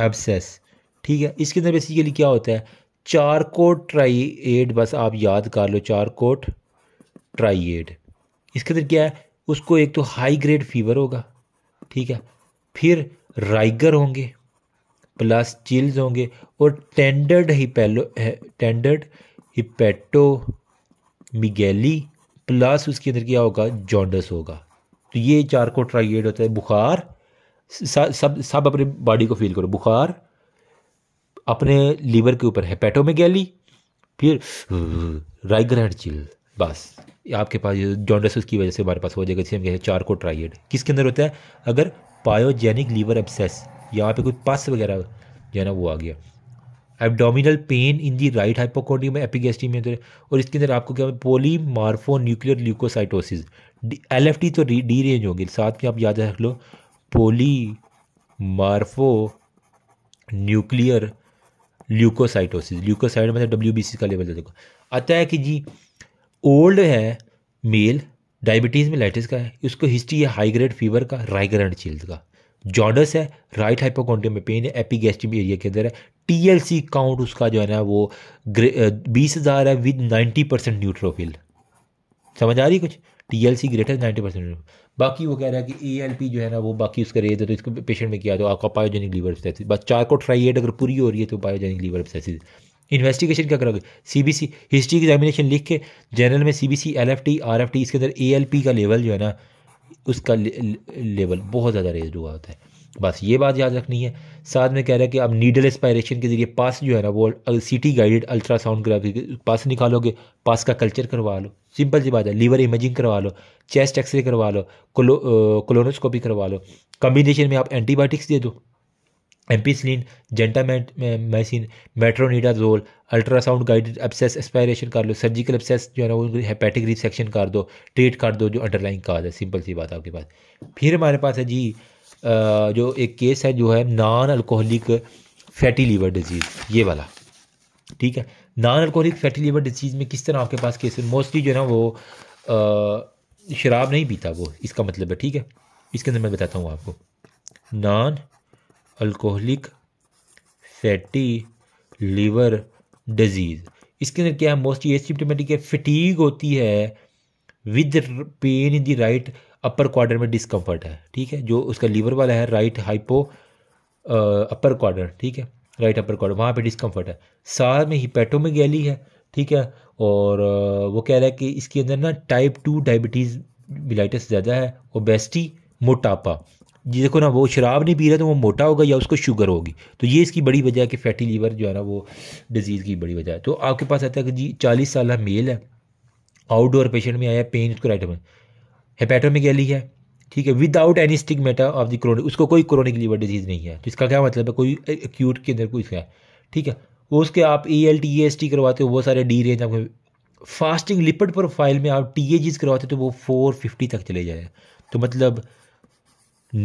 Speaker 1: एब्सेस ठीक है इसके अंदर बेसिकली क्या होता है चारकोट ट्राई एड बस आप याद कर लो चारकोट ट्राई एड इसके अंदर क्या है उसको एक तो हाई ग्रेड फीवर होगा ठीक है फिर राइगर होंगे प्लस चिल्स होंगे और टेंडर्ड हिपेलो टेंडर्ड हिपेटो मिगेली प्लस उसके अंदर क्या होगा जॉन्डस होगा तो ये चारकोट्राइड होता है बुखार सब सब अपने बॉडी को फील करो बुखार अपने लीवर के ऊपर हेपेटो में गैली फिर राइग्रेड चिल बस आपके पास जॉन्डस उसकी वजह से हमारे पास हो जाएगा जिसे हम कहते हैं चारकोट्राइड किसके अंदर होता है अगर पायोजेनिक लीवर एबसेस यहाँ पे कोई पस वगैरह जो है ना वो आ गया abdominal pain in the right hypochondrium epigastric में और इसके अंदर आपको क्या polymorphonuclear leucocytosis L F T तो डी रेंज होगी साथ में आप याद रख लो polymorphonuclear leucocytosis leucocyte मतलब डब्ल्यू बी सी का लेवल देखो आता है कि जी ओल्ड है मेल डायबिटीज़ में लाइटिस का है उसको हिस्ट्री है हाई ग्रेड फीवर का राइग्रेड चील्स चिल्ड का जॉडस है राइट हाइपोकॉन्टियम में पेन है एपिगेस्टिम एरिया के अंदर है टी एल सी काउंट उसका जो है ना वो बीस हज़ार है विद नाइन्टी परसेंट न्यूट्रोफिल समझ आ रही कुछ T L C greater ninety percent बाकी वो कह रहा है कि ए एल पी जो है ना वो बाकी उसका रेज है तो इसको पेशेंट में किया तो आपका पायोजेनिक लीवर बस चार को ट्राइएट अगर पूरी हो रही है तो पायोजेनिक लीवर सेसिस इन्वेस्टिगेशन क्या करोगे सी हिस्ट्री एग्जामिनेशन लिख के जनरल में C C B L F T R F T इसके अंदर ए एल पी का लेवल जो है ना उसका लेवल बहुत ज़्यादा रेज हुआ होता है बस ये बात याद रखनी है साथ में कह रहा है कि आप नीडल एस्पायरेशन के ज़रिए पास जो है ना वो सीटी गाइडेड अल्ट्रासाउंडोग्राफी के पास निकालोगे पास का कल्चर करवा लो सिंपल सी बात है लीवर इमेजिंग करवा लो चेस्ट एक्सरे करवा लो कोलो कोलोनोस्कोपी करवा लो कम्बिनेशन में आप एंटीबायोटिक्स दे दो ampicillin gentamicin metronidazole ultrasound guided abscess aspiration कर लो सर्जिकल एब्सेस जो है ना वो हेपेटिक रिसेक्शन कर दो ट्रीट कर दो जो अंडरलाइन काज है सिंपल सी बात आपके पास फिर हमारे पास है जी जो एक केस है जो है non alcoholic fatty liver disease ये वाला ठीक है non alcoholic fatty liver disease में किस तरह आपके पास केस है मोस्टली जो है ना वो शराब नहीं पीता वो इसका मतलब है ठीक है इसके अंदर मैं बताता हूँ आपको non alcoholic fatty liver disease इसके अंदर क्या है मोस्टली एसिप्टोमेटिक है फिटीक होती है with pain in the right upper quarter में डिस्कम्फर्ट है ठीक है जो उसका लीवर वाला है राइट हाइपो अपर क्वार्टर ठीक है राइट अपर क्वार्टर वहाँ पे डिस्कम्फर्ट है सार में हिपैटो में गैली है ठीक है और वो कह रहा है कि इसके अंदर ना टाइप टू डायबिटीज़ बिलाइटस ज़्यादा है ओबेसिटी मोटापा जी देखो ना वो शराब नहीं पी रहा तो वो मोटा होगा या उसको शुगर होगी तो ये इसकी बड़ी वजह है कि फैटी लीवर जो है ना वो डिजीज़ की बड़ी वजह है तो आपके पास आता है कि जी चालीस साल मेल है आउटडोर पेशेंट में आया पेन उसको राइट में हेपेटोमिगेली है ठीक है without any stigmata of the chronic उसको कोई क्रोनिक लीवर डिजीज़ नहीं है तो इसका क्या मतलब है कोई एक्यूट के अंदर कोई है ठीक है उसके आप E L T S T करवाते हो वो सारे डी रेंज आपके फास्टिंग लिपिड प्रोफाइल में आप टी ए जीज करवाते हो तो वो फोर फिफ्टी तक चले जाए तो मतलब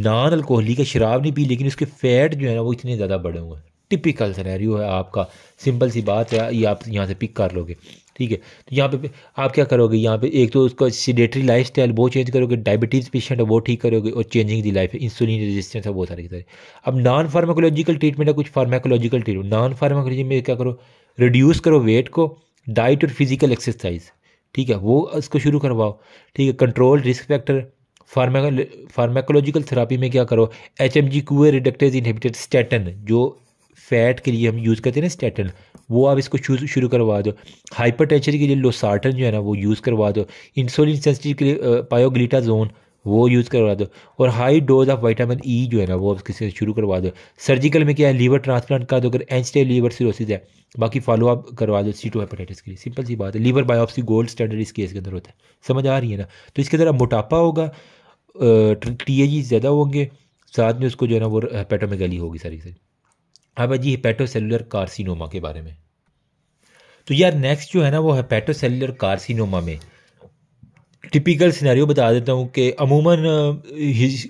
Speaker 1: नॉन का शराब नहीं पी लेकिन उसके फैट जो है ना वो इतने ज़्यादा बढ़े हुए हैं टिपिकल सनेरियो है आपका सिंपल सी बात है ये आप यहाँ से पिक कर लोगे ठीक है तो यहाँ पे आप क्या करोगे यहाँ पे एक तो उसका सीडेटरी लाइफ स्टाइल वो चेंज करोगे डायबिटीज़ पेशेंट है वो ठीक करोगे और changing the life insulin resistance है वो सारे सारे अब नॉन फार्माकोलॉजिकल ट्रीटमेंट है कुछ फार्माकोलॉजिकल ट्रीटमेंट नॉन फार्माकोलॉजी में क्या करो रिड्यूस करो वेट को डाइट और फिजिकल एक्सरसाइज ठीक है वो उसको शुरू करवाओ ठीक है control risk factor pharmacological therapy में क्या करो H M G CoA reductase inhibited statin जो फैट के लिए हम यूज़ करते हैं ना स्टेटन वो आप इसको शुरू करवा दो हाइपर के लिए लोसार्टन जो है ना वो यूज़ करवा दो इंसुलिन सेंसिटिव के लिए जोन वो यूज़ करवा दो और high dose of vitamin E जो है ना वो आप किसी शुरू करवा दो सर्जिकल में क्या है लीवर ट्रांसप्लांट का दो अगर एंचटे लीवर सिरोसिस है बाकी फॉलो अप करवा दो सीटो हेपेटाइटिस के लिए सिंपल सी बात है लीवर बायोप्सी गोल्ड स्टैंडर्ड इस केस के अंदर होता है समझ आ रही है ना तो इसके अंदर मोटापा होगा टी ए जी ज़्यादा होंगे साथ में उसको जो है ना वो पेटोमेगली होगी सारी सारी अब जी हेपेटोसेलुलर कार्सिनोमा के बारे में तो यार नेक्स्ट जो है ना वो हेपेटोसेलुलर कार्सिनोमा में टिपिकल सिनेरियो बता देता हूँ कि अमूमन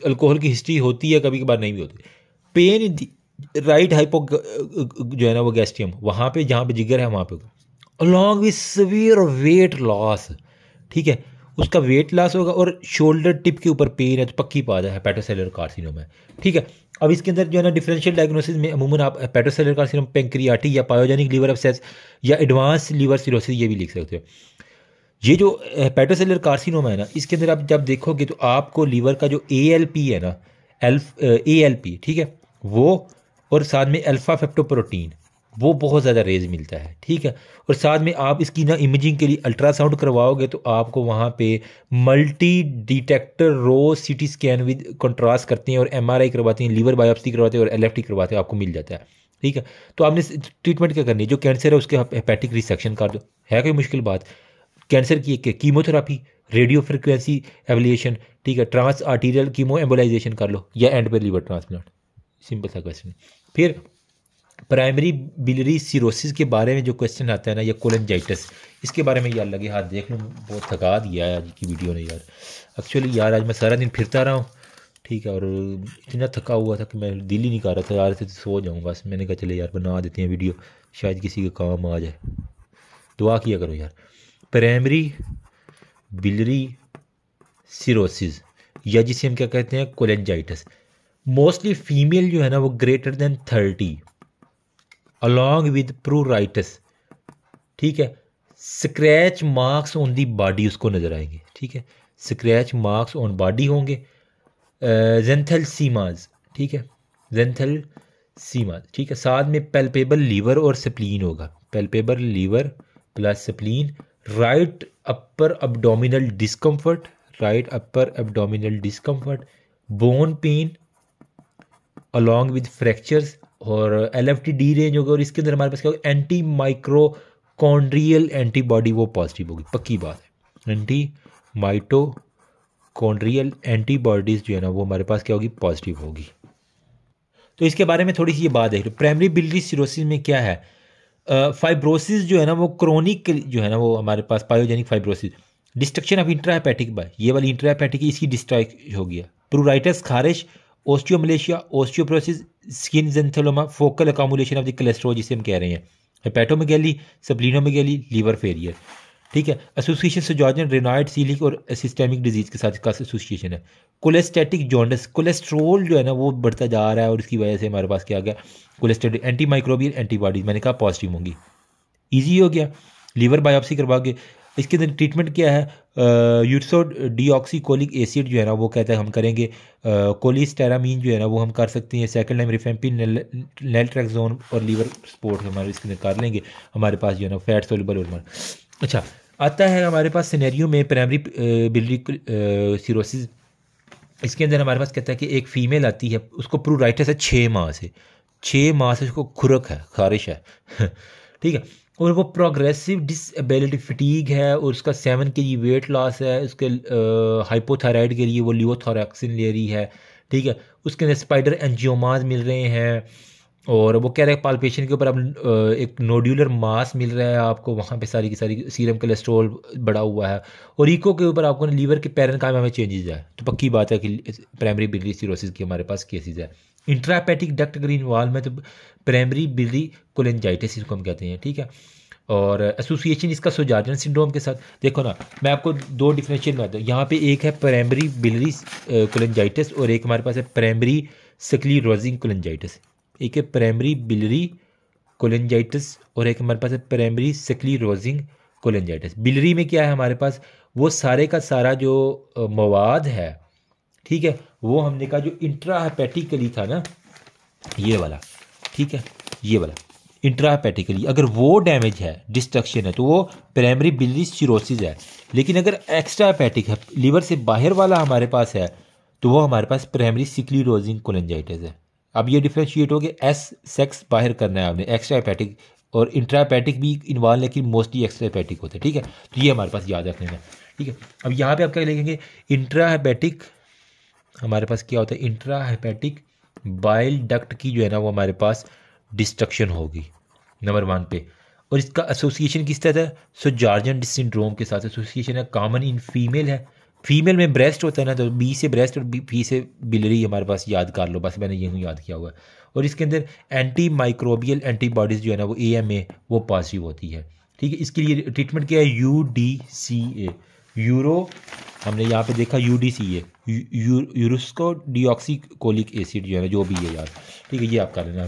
Speaker 1: अल्कोहल की हिस्ट्री होती है कभी कभार नहीं भी होती पेन इन राइट हाइपो जो है ना वो गैस्ट्रियम वहाँ पे जहाँ पे जिगर है वहाँ पे along with severe weight loss ठीक है उसका वेट लॉस होगा और शोल्डर टिप के ऊपर पेन है तो पक्की पा जाए हेपेटोसेलर कार्सिनोमा ठीक है अब इसके अंदर जो है ना डिफरेंशियल डायग्नोसिस में अमूमन आप पेट्रोसेलर कार्सिनोम पेंक्रियाटिक या पायोजेनिक लीवर अपसेस या एडवांस लीवर सिरोसिस ये भी लिख सकते हो ये जो पेट्रोसेलर eh, कार्सिनोम है ना इसके अंदर आप जब देखोगे तो आपको लीवर का जो ए एल पी है ना एल्फ ए एल पी ठीक है वो और साथ में अल्फ़ा फेप्टोप्रोटीन वो बहुत ज़्यादा रेज मिलता है ठीक है और साथ में आप इसकी ना इमेजिंग के लिए अल्ट्रासाउंड करवाओगे तो आपको वहाँ पे multi detector row CT scan with contrast करते हैं और एमआरआई करवाते हैं लीवर बायोप्सी करवाते हैं और एलएफटी करवाते हैं आपको मिल जाता है ठीक है तो आपने ट्रीटमेंट क्या करनी है जो कैंसर है उसके हेपेटिक रिसेक्शन कर दो है कोई मुश्किल बात कैंसर की एक कीमोथेरापी रेडियो फ्रिक्वेंसी एवलिएशन ठीक है ट्रांस आर्टीरियल कीमो एम्बोलाइजेशन कर लो या एंड पे लीवर ट्रांसप्लांट सिंपल सा क्वेश्चन फिर प्राइमरी बिलरी सीरोसिस के बारे में जो क्वेश्चन आता है ना या कोलेंजाइटस इसके बारे में यार लगे हाथ देख लूँ बहुत थका दिया है आज की वीडियो ने यार एक्चुअली यार आज मैं सारा दिन फिरता रहा हूँ ठीक है और इतना थका हुआ था कि मैं दिल ही नहीं कर रहा था यार से तो सो जाऊँगा मैंने कहा चले यार बना देते हैं वीडियो शायद किसी का काम आ जाए दुआ किया करो यार प्राइमरी बिलरी सीरोसिस या जिसे हम क्या कहते हैं कोलेंजाइटस मोस्टली फीमेल जो है ना वो greater than thirty along with pruritus ठीक है scratch marks on the body उसको नज़र आएंगे ठीक है स्क्रैच मार्क्स ऑन बॉडी होंगे जेंथल सीमाज ठीक है जेंथल सीमाज ठीक है साथ में पेल्पेबल लीवर और स्प्लीन होगा palpable liver plus spleen right upper abdominal discomfort right upper abdominal discomfort bone pain along with fractures और L F T deranged होगी और इसके अंदर हमारे पास क्या होगा एंटी माइक्रोकॉन्ड्रियल एंटीबॉडी वो पॉजिटिव होगी पक्की बात है एंटी माइटोकॉन्ड्रियल एंटीबॉडीज़ जो है ना वो हमारे पास क्या होगी पॉजिटिव होगी तो इसके बारे में थोड़ी सी ये बात देख लो प्राइमरी बिल्ली सीरोसिस में क्या है फाइब्रोसिस जो है ना वो क्रोनिक जो है ना वो हमारे पास pyogenic fibrosis destruction of intrahepatic by ये वाली इंट्राहेपैटिक इसकी डिस्ट्रक्ट हो गया प्रोराइटस खारिश osteomalacia osteoporosis skin xanthoma focal accumulation of the cholesterol जिसे हम कह रहे हैं हेपेटोमेगेली सबलिनोमेगेली लीवर फेलियर ठीक है एसोसिएशन सजार्जन रेनाइड सीलिक और सिस्टेमिक डिजीज़ के साथ खास एसोसिएशन है कोलेस्टेटिक जॉन्डस कोलेस्ट्रोल जो है ना वो बढ़ता जा रहा है और इसकी वजह से हमारे पास क्या आ गया कोलेस्टेटिक एंटी माइक्रोबियल एंटीबॉडीज मैंने कहा पॉजिटिव होंगी ईजी हो गया लीवर बायोप्सी करवा के इसके अंदर ट्रीटमेंट क्या है यूरसो डीऑक्सीकोलिक एसिड जो है ना वो कहता है हम करेंगे कोलिस्टेरामीन जो है ना वो हम कर सकते हैं सेकंड टाइम रिफेम्पिन नेल्ट्रैक्जोन और लीवर स्पोर्ट हमारे इसके अंदर कर लेंगे हमारे पास जो है ना फैट सोलबल और अच्छा आता है हमारे पास सिनेरियो में प्राइमरी बिलरी सीरोसिस इसके अंदर हमारे पास कहता है कि एक फ़ीमेल आती है उसको प्रोराइटस है छः माह से छः माह से उसको खुरक है खारिश है ठीक है और वो प्रोग्रेसिव डिसबिलिटी फटीग है और उसका सेवन के जी वेट लॉस है उसके हाइपोथायराइड के लिए वो लियोथोरेक्सिन ले रही है ठीक है उसके अंदर स्पाइडर एनजियोमाज मिल रहे हैं और वो कह रहे हैं पालपेशन के ऊपर अब एक नोड्यूलर मास मिल रहा है आपको वहाँ पे सारी की सारी सीरम कोलेस्ट्रोल बढ़ा हुआ है और इको के ऊपर आपको लीवर के पैरन का में चेंजेस है तो पक्की बात है कि प्राइमरी बिल्ली सीरोसिस की हमारे पास केसेस है इंट्रापैटिक डक्ट अगर इन्वॉल्व है तो प्राइमरी बिली कोलेंजाइटिस इसको हम कहते हैं ठीक है और एसोसिएशन इसका सोजार्जन सिंड्रोम के साथ देखो ना मैं आपको दो डिफरेंशियल बताता हूँ यहाँ पे एक है प्राइमरी बिलरी कोलेंजाइटिस और एक हमारे पास है प्राइमरी सकली रोजिंग कोलेंजाइटिस एक है प्राइमरी बिलरी कोलेंजाइटिस और एक हमारे पास है प्राइमरी सकली रोजिंग कोलेंजाइटिस बिलरी में क्या है हमारे पास वो सारे का सारा जो मवाद है ठीक है वो हमने कहा जो इंट्रा था ना ये वाला ठीक है ये वाला इंट्रापेटिकली अगर वो डैमेज है डिस्ट्रक्शन है तो वो प्राइमरी बिल्ली सिरोसिस है लेकिन अगर एक्स्ट्रापैटिक है लीवर से बाहर वाला हमारे पास है तो वो हमारे पास प्राइमरी सिकली रोजिंग कोलेंजाइटिस है अब ये डिफ्रेंशिएट हो गया एस सेक्स बाहर करना है आपने एक्स्ट्रापैटिक और इंट्रापैटिक भी इन्वॉल्व लेकिन मोस्टली एक्स्ट्रापैटिक होते हैं ठीक है तो ये हमारे पास याद रखने का ठीक है अब यहाँ पे आप क्या लिखेंगे इंट्राहेपेटिक हमारे पास क्या होता है इंट्राहेपेटिक बाइल डक्ट की जो है ना वो हमारे पास डिस्ट्रक्शन होगी नंबर वन पे और इसका एसोसिएशन किस तरह है सो जार्जन सिंड्रोम के साथ एसोसिएशन है कॉमन इन फीमेल है फीमेल में ब्रेस्ट होता है ना तो बी से ब्रेस्ट और बी फी से बिलरी हमारे पास याद कर लो बस मैंने यूँ याद किया हुआ है और इसके अंदर एंटी माइक्रोबियल एंटीबॉडीज़ जो है ना वो ए एम ए वो पॉजिटिव होती है ठीक है इसके लिए ट्रीटमेंट क्या है U D C A urso हमने यहाँ पे देखा U D C A ursodeoxycholic acid जो है ना जो भी है यार ठीक है ये आप कर लेना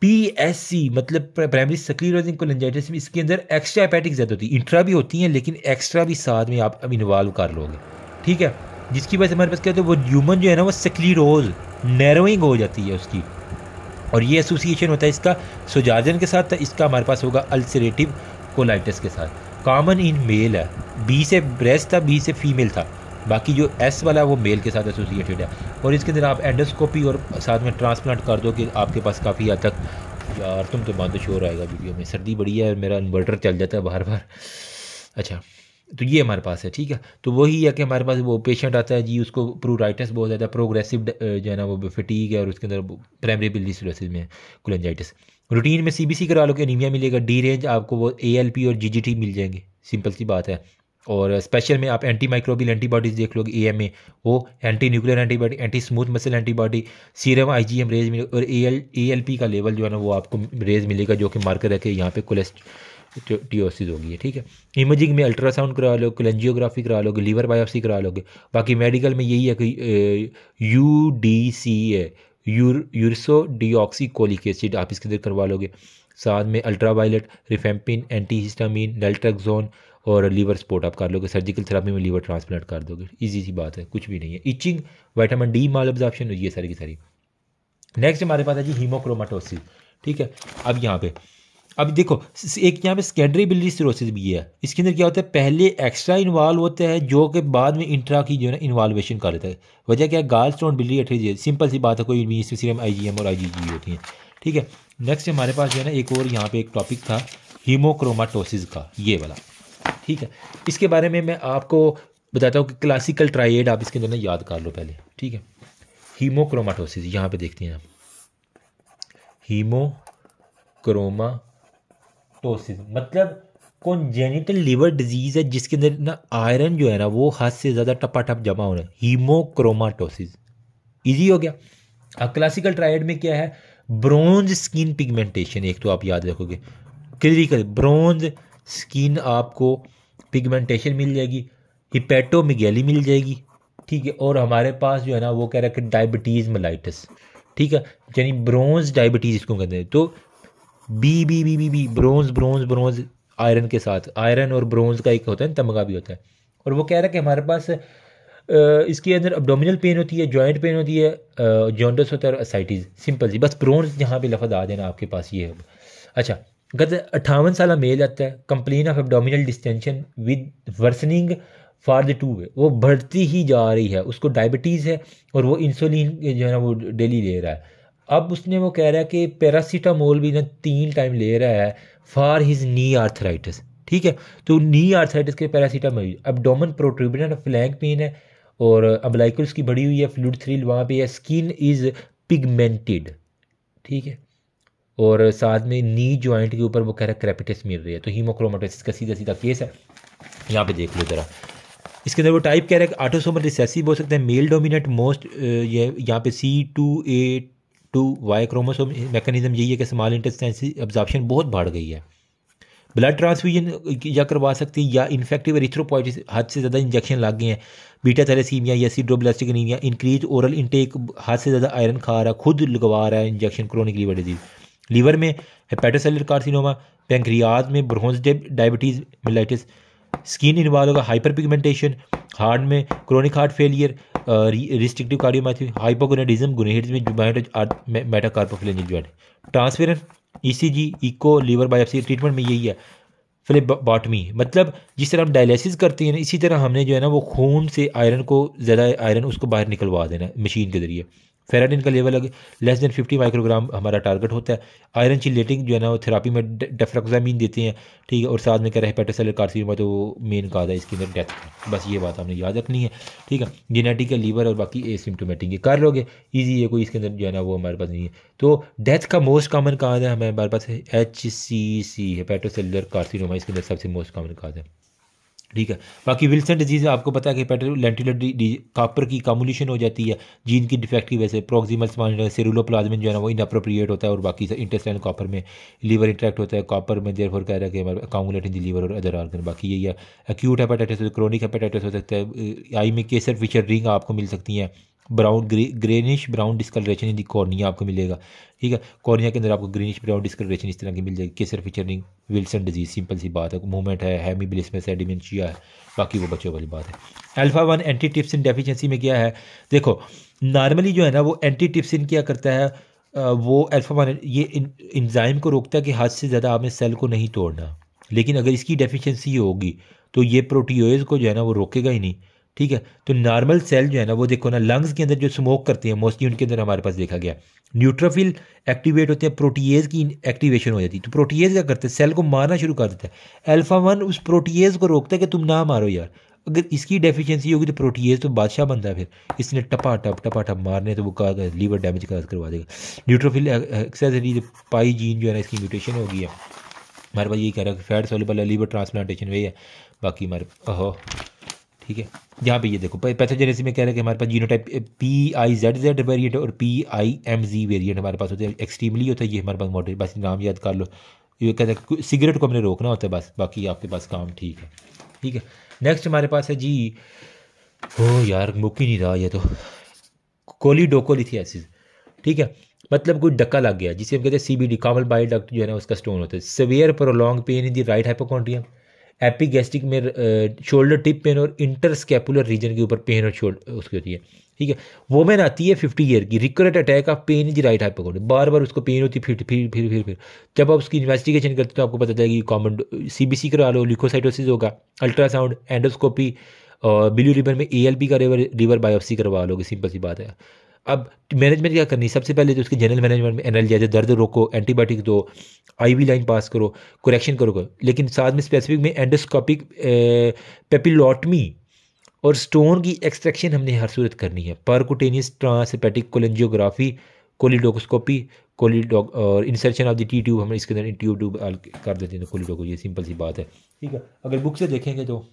Speaker 1: पी एस सी मतलब प्राइमरी सक्लीरोजिंग कोलेंजाइटिस में इसके अंदर एक्स्ट्रा हेपेटिक ज़्यादा होती है इंट्रा भी होती हैं लेकिन एक्स्ट्रा भी साथ में आप अब इन्वॉल्व कर लोगे ठीक है जिसकी वजह से हमारे पास क्या होता है वो ह्यूमन जो है ना वो सक्लीरोज नैरोइंग हो जाती है उसकी और ये एसोसिएशन होता है इसका सोजाजन के साथ इसका हमारे पास होगा अल्सरेटिव कोलाइटिस के साथ कॉमन इन मेल है बी से ब्रेस्ट था बी से फीमेल था बाकी जो एस वाला है वो मेल के साथ एसोसिएटेड है और इसके अंदर आप एंडोस्कोपी और साथ में ट्रांसप्लांट कर दो कि आपके पास काफ़ी हद तक यार तुम तो बंद शोर तो आएगा वीडियो में सर्दी बढ़ी है और मेरा इन्वर्टर चल जाता है बार बार अच्छा तो ये हमारे पास है ठीक है तो वही है कि हमारे पास वो पेशेंट आता है जी उसको प्रोराइटिस बहुत ज़्यादा प्रोग्रेसिव जो है ना वो फिटीक है और उसके अंदर प्राइमरी बिल्डिस में कुलेंजाइटिस रूटीन में सीबीसी करा लो कि अनिमिया मिलेगा डी रेंज आपको वो एएलपी और जीजीटी मिल जाएंगे सिंपल सी बात है और स्पेशल में आप एंटी माइक्रोबियल एंटीबॉडीज़ देख लोगे ए एम ए वो anti nuclear antibody anti smooth muscle antibody serum I G M raised मिलेगा और A L A L P का लेवल जो है ना वो आपको रेज मिलेगा जो कि मार्कर है कि यहाँ पे कोलेस्टियोसिस होगी ठीक है इमेजिंग में अल्ट्रासाउंड करा लो कलेंजियोग्राफी करा लोगे लीवर बायोप्सी करा लोगे बाकी मेडिकल में यही है कि यू डी सी है यूर यूरसो डीऑक्सीकोलिक एसिड आप इसके अंदर करवा लोगे साथ में अल्ट्रा वायलट रिफेम्पिन हिस्टामिन डेल्ट्रक्जोन और लीवर सपोर्ट आप कर लोगे सर्जिकल थेरापी में लीवर ट्रांसप्लांट कर दोगे इजी सी बात है कुछ भी नहीं है itching vitamin D malabsorption ये सारी की सारी नेक्स्ट हमारे पास है जी हीमोक्रोमाटोसिस ठीक है अब यहाँ पे अब देखो एक यहाँ पे सेकेंडरी बिलरी सिरोसिस भी है इसके अंदर क्या होता है पहले एक्स्ट्रा इन्वॉल्व होते हैं जो कि बाद में इंट्रा की जो है ना इन्वॉल्वेशन कर लेता है वजह क्या है गाल स्टोन बिलरी एट्रीजिया सिंपल सी बात है कोई भी इसमें सिर्फ आई जी एम और आई जी जी होती हैं ठीक है नेक्स्ट हमारे पास जो है ना एक और यहाँ पर एक टॉपिक था हीमोक्रोमाटोसिस का ये वाला ठीक है इसके बारे में मैं आपको बताता हूँ कि क्लासिकल ट्राइड आप इसके अंदर ना याद कर लो पहले ठीक है हीमोक्रोमाटोसिस यहाँ पे देखते हैं आप हीमोक्रोमा टोसिस मतलब कॉन्जेनिटल लिवर डिजीज है जिसके अंदर ना आयरन जो है ना वो हद से ज़्यादा टपा टप जमा हो रहा है हीमोक्रोमाटोसिस ईजी हो गया अब क्लासिकल ट्रायड में क्या है ब्रोंज स्किन पिगमेंटेशन एक तो आप याद रखोगे क्लिनिकल ब्रोंज स्किन आपको पिगमेंटेशन मिल जाएगी हिपेटोमिगैली मिल जाएगी ठीक है और हमारे पास जो है ना वो कह रहा है कि डायबिटीज़ मलाइटस ठीक है यानी ब्रोंज डायबिटीज़ इसको कहते हैं तो B B B B B bronze bronze bronze iron के साथ आयरन और ब्रोंज का एक होता है तमगा भी होता है और वो कह रहा है कि हमारे पास इसके अंदर अबडोमिनल पेन होती है जॉइंट पेन होती है जॉन्डस होता है और असाइटिस सिंपल सी बस ब्रोंज यहाँ पर लफज आ देना आपके पास ये है अच्छा गत अट्ठावन साल मेल आता है complain of abdominal distension with worsening for the two way वो बढ़ती ही जा रही है उसको डायबिटीज़ है और वो इंसुलिन जो है ना वो डेली ले रहा है अब उसने वो कह रहा है कि पैरासीटामोल भी ना तीन टाइम ले रहा है फॉर हिज नी आर्थराइटिस ठीक है तो नी आर्थराइटिस के paracetamol abdomen protuberant flank pain है और अबलाइकल की बढ़ी हुई है फ्लूड थ्रिल वहाँ पे है स्किन इज़ पिगमेंटेड ठीक है और साथ में नी जॉइंट के ऊपर वो कह रहा है क्रेपिटिस मिल रही है तो हीमोक्रोमाटोसिस का सीधा सीधा केस है यहाँ पे देख लो ज़रा इसके अंदर वो टाइप कह रहा है कि आटोसोमल रिसेसिव हो सकता है मेल डोमिनेट मोस्ट ये यहाँ पे C two eight two Y chromosome mechanism यही है कि स्मॉल इंटेस्टाइन से अब्जॉर्प्शन बहुत बढ़ गई है ब्लड ट्रांसफ्यूजन या करवा सकती है या इन्फेक्टिव एरिथ्रोपोइटिस हद से ज़्यादा इंजेक्शन लग गए हैं बीटा थैलेसीमिया या sideroblastic anaemia increase oral intake हद से ज़्यादा आयरन खा रहा है खुद लगवा रहा है injection chronic liver disease liver में हेपेटोसेलर कार्सिनोमा पेंक्रियाज में bronze diabetes mellitus skin involve होगा हाइपर पिगमेंटेशन हार्ट में chronic heart failure restrictive cardiomyopathy hypogonadism gonads में बायोटेज metacarpophalangeal joint transferrin ECG echo liver biopsy treatment में यही है Philip बॉटमी मतलब जिस तरह हम डायलिसिस करते हैं इसी तरह हमने जो है ना वो खून से आयरन को ज़्यादा आयरन उसको बाहर निकलवा देना मशीन के ज़रिए फेराडिन का लेवल अगर लेस देन 50 माइक्रोग्राम हमारा टारगेट होता है आयरन चिलेटिंग जो है ना वो थेरापी में डेफ्रोक्सामीन देते हैं ठीक है और साथ में कह रहे हैं पेटोसेलर तो मेन काज है इसके अंदर डेथ का बस ये बात हमने याद रखनी है ठीक है जेनेटिक है लीवर और बाकी एसिम्टोमेटिक ये कर लोगे ईजी है कोई इसके अंदर जो है ना वो हमारे पास नहीं है तो डेथ का मोस्ट कामन काज है हमें हमारे पास एच सी सी है पेटोसेलर कार्सिनोमा इसके अंदर सबसे मोस्ट कामन काज है ठीक है बाकी विल्सन डिजीज आपको पता है कि पेटर लेंटिलर कापर की कामुलेशन हो जाती है जीन की डिफेक्ट की वजह से प्रोक्सिमल सेरुलो प्लाजमिन जो है ना वो इनअप्रोप्रिएट होता है और बाकी इंटेस्टाइन कॉपर में लीवर इंट्रैक्ट होता है कॉपर में देर कह रहा है कि हमारे कामुलेट इन लीवर और अदर आर्गन बाकी यही है एक्यूट हेपेटाइटिस क्रोनिक हेपेटाइटिस हो सकता है आई में केसर फिशर रिंग आपको मिल सकती हैं brown grey greenish brown discolouration in the cornea आपको मिलेगा ठीक है कॉर्निया के अंदर आपको ग्रीनिश ब्राउन डिस्कलरेशन इस तरह की मिल जाएगी केसर फीचरिंग विल्सन डिजीज सिंपल सी बात है मूवमेंट है हैमी ब्लिसमस है सेडिमेंशिया है बाकी वो बच्चों वाली बात है alpha one anti trypsin deficiency में क्या है देखो नॉर्मली जो है ना वो एंटी टिप्सिन क्या करता है वो अल्फा वन ये इंजाइम को रोकता है कि हद से ज़्यादा आपने सेल को नहीं तोड़ना लेकिन अगर इसकी डेफिशिएंसी होगी तो ये प्रोटीज को जो है ना वो रोकेगा ही नहीं ठीक है तो नॉर्मल सेल जो है ना वो देखो ना लंग्स के अंदर जो स्मोक करते हैं मोस्टली उनके अंदर हमारे पास देखा गया न्यूट्रोफिल एक्टिवेट होते हैं प्रोटीज की एक्टिवेशन हो जाती है तो प्रोटीएज क्या करते हैं सेल को मारना शुरू कर देता है अल्फा वन उस प्रोटीज को रोकता है कि तुम ना मारो यार अगर इसकी डेफिशिएंसी होगी तो प्रोटीएज तो बादशाह बनता है फिर इसने टपा टप टपा टप मारने तो वो का लीवर डैमेज करवा देगा न्यूट्रोफिल एक्सेसरी पाई जीन जो है ना इसकी म्यूटेशन होगी है हमारे पास यही कह रहा है फैट सोलेबल है लीवर ट्रांसप्लांटेशन वही है बाकी हमारे ओहो ठीक है यहाँ पे ये देखो पैथोजेनेसिस में कह रहे हैं कि हमारे पास genotype P I Z Z variant और P I M G variant हमारे पास होते हैं एक्सट्रीमली होता है ये हमारे पास मॉडल बस नाम याद कर लो ये कहते हैं सिगरेट को हमने रोकना होता है बस बाकी आपके पास काम ठीक है ठीक है नेक्स्ट हमारे पास है जी हो यार मुक ही नहीं रहा यह तो ऐसी ठीक है मतलब कोई डक्का लग गया जिसे हम कहते हैं C B D common bile duct जो है ना उसका स्टोन होता है severe prolonged pain in the right hypochondrium epigastric में शोल्डर टिप पेन और इंटरस्कैपुलर रीजन के ऊपर पेन और शोल्डर उसकी होती है ठीक है वोमेन आती है फिफ्टी ईयर की recurrent attack of pain is right हाइपोकोड बार बार उसको पेन होती है फिर फिर फिर फिर फिर जब आप उसकी इन्वेस्टिगेशन करते हो तो आपको पता कि कॉमन सी बी सी करवा लो लिखोसाइटोसिस होगा अल्ट्रासाउंड एंडोस्कोपी और ब्लू रिवर में ए एल पी का रिवर रिवर बायोप्सी करवा लो सिंपल सी बात है अब मैनेजमेंट क्या करनी सबसे पहले तो उसके जनरल मैनेजमेंट में एनालिया दर्द रोको एंटीबायोटिक दो आईवी लाइन पास करो करेक्शन करो लेकिन साथ में स्पेसिफिक में एंडोस्कोपिक पेपिलोटमी और स्टोन की एक्सट्रैक्शन हमने हर सूरत करनी है परकुटेनियस ट्रांसपेटिक कोलेंजियोग्राफी कोलिडोकोस्कोपी कोलिडोक और insertion of the T tube हम इसके अंदर ट्यूब ट्यूब कर देते हैं कोलिडोको तो ये सिंपल सी बात है ठीक है अगर बुक से देखेंगे तो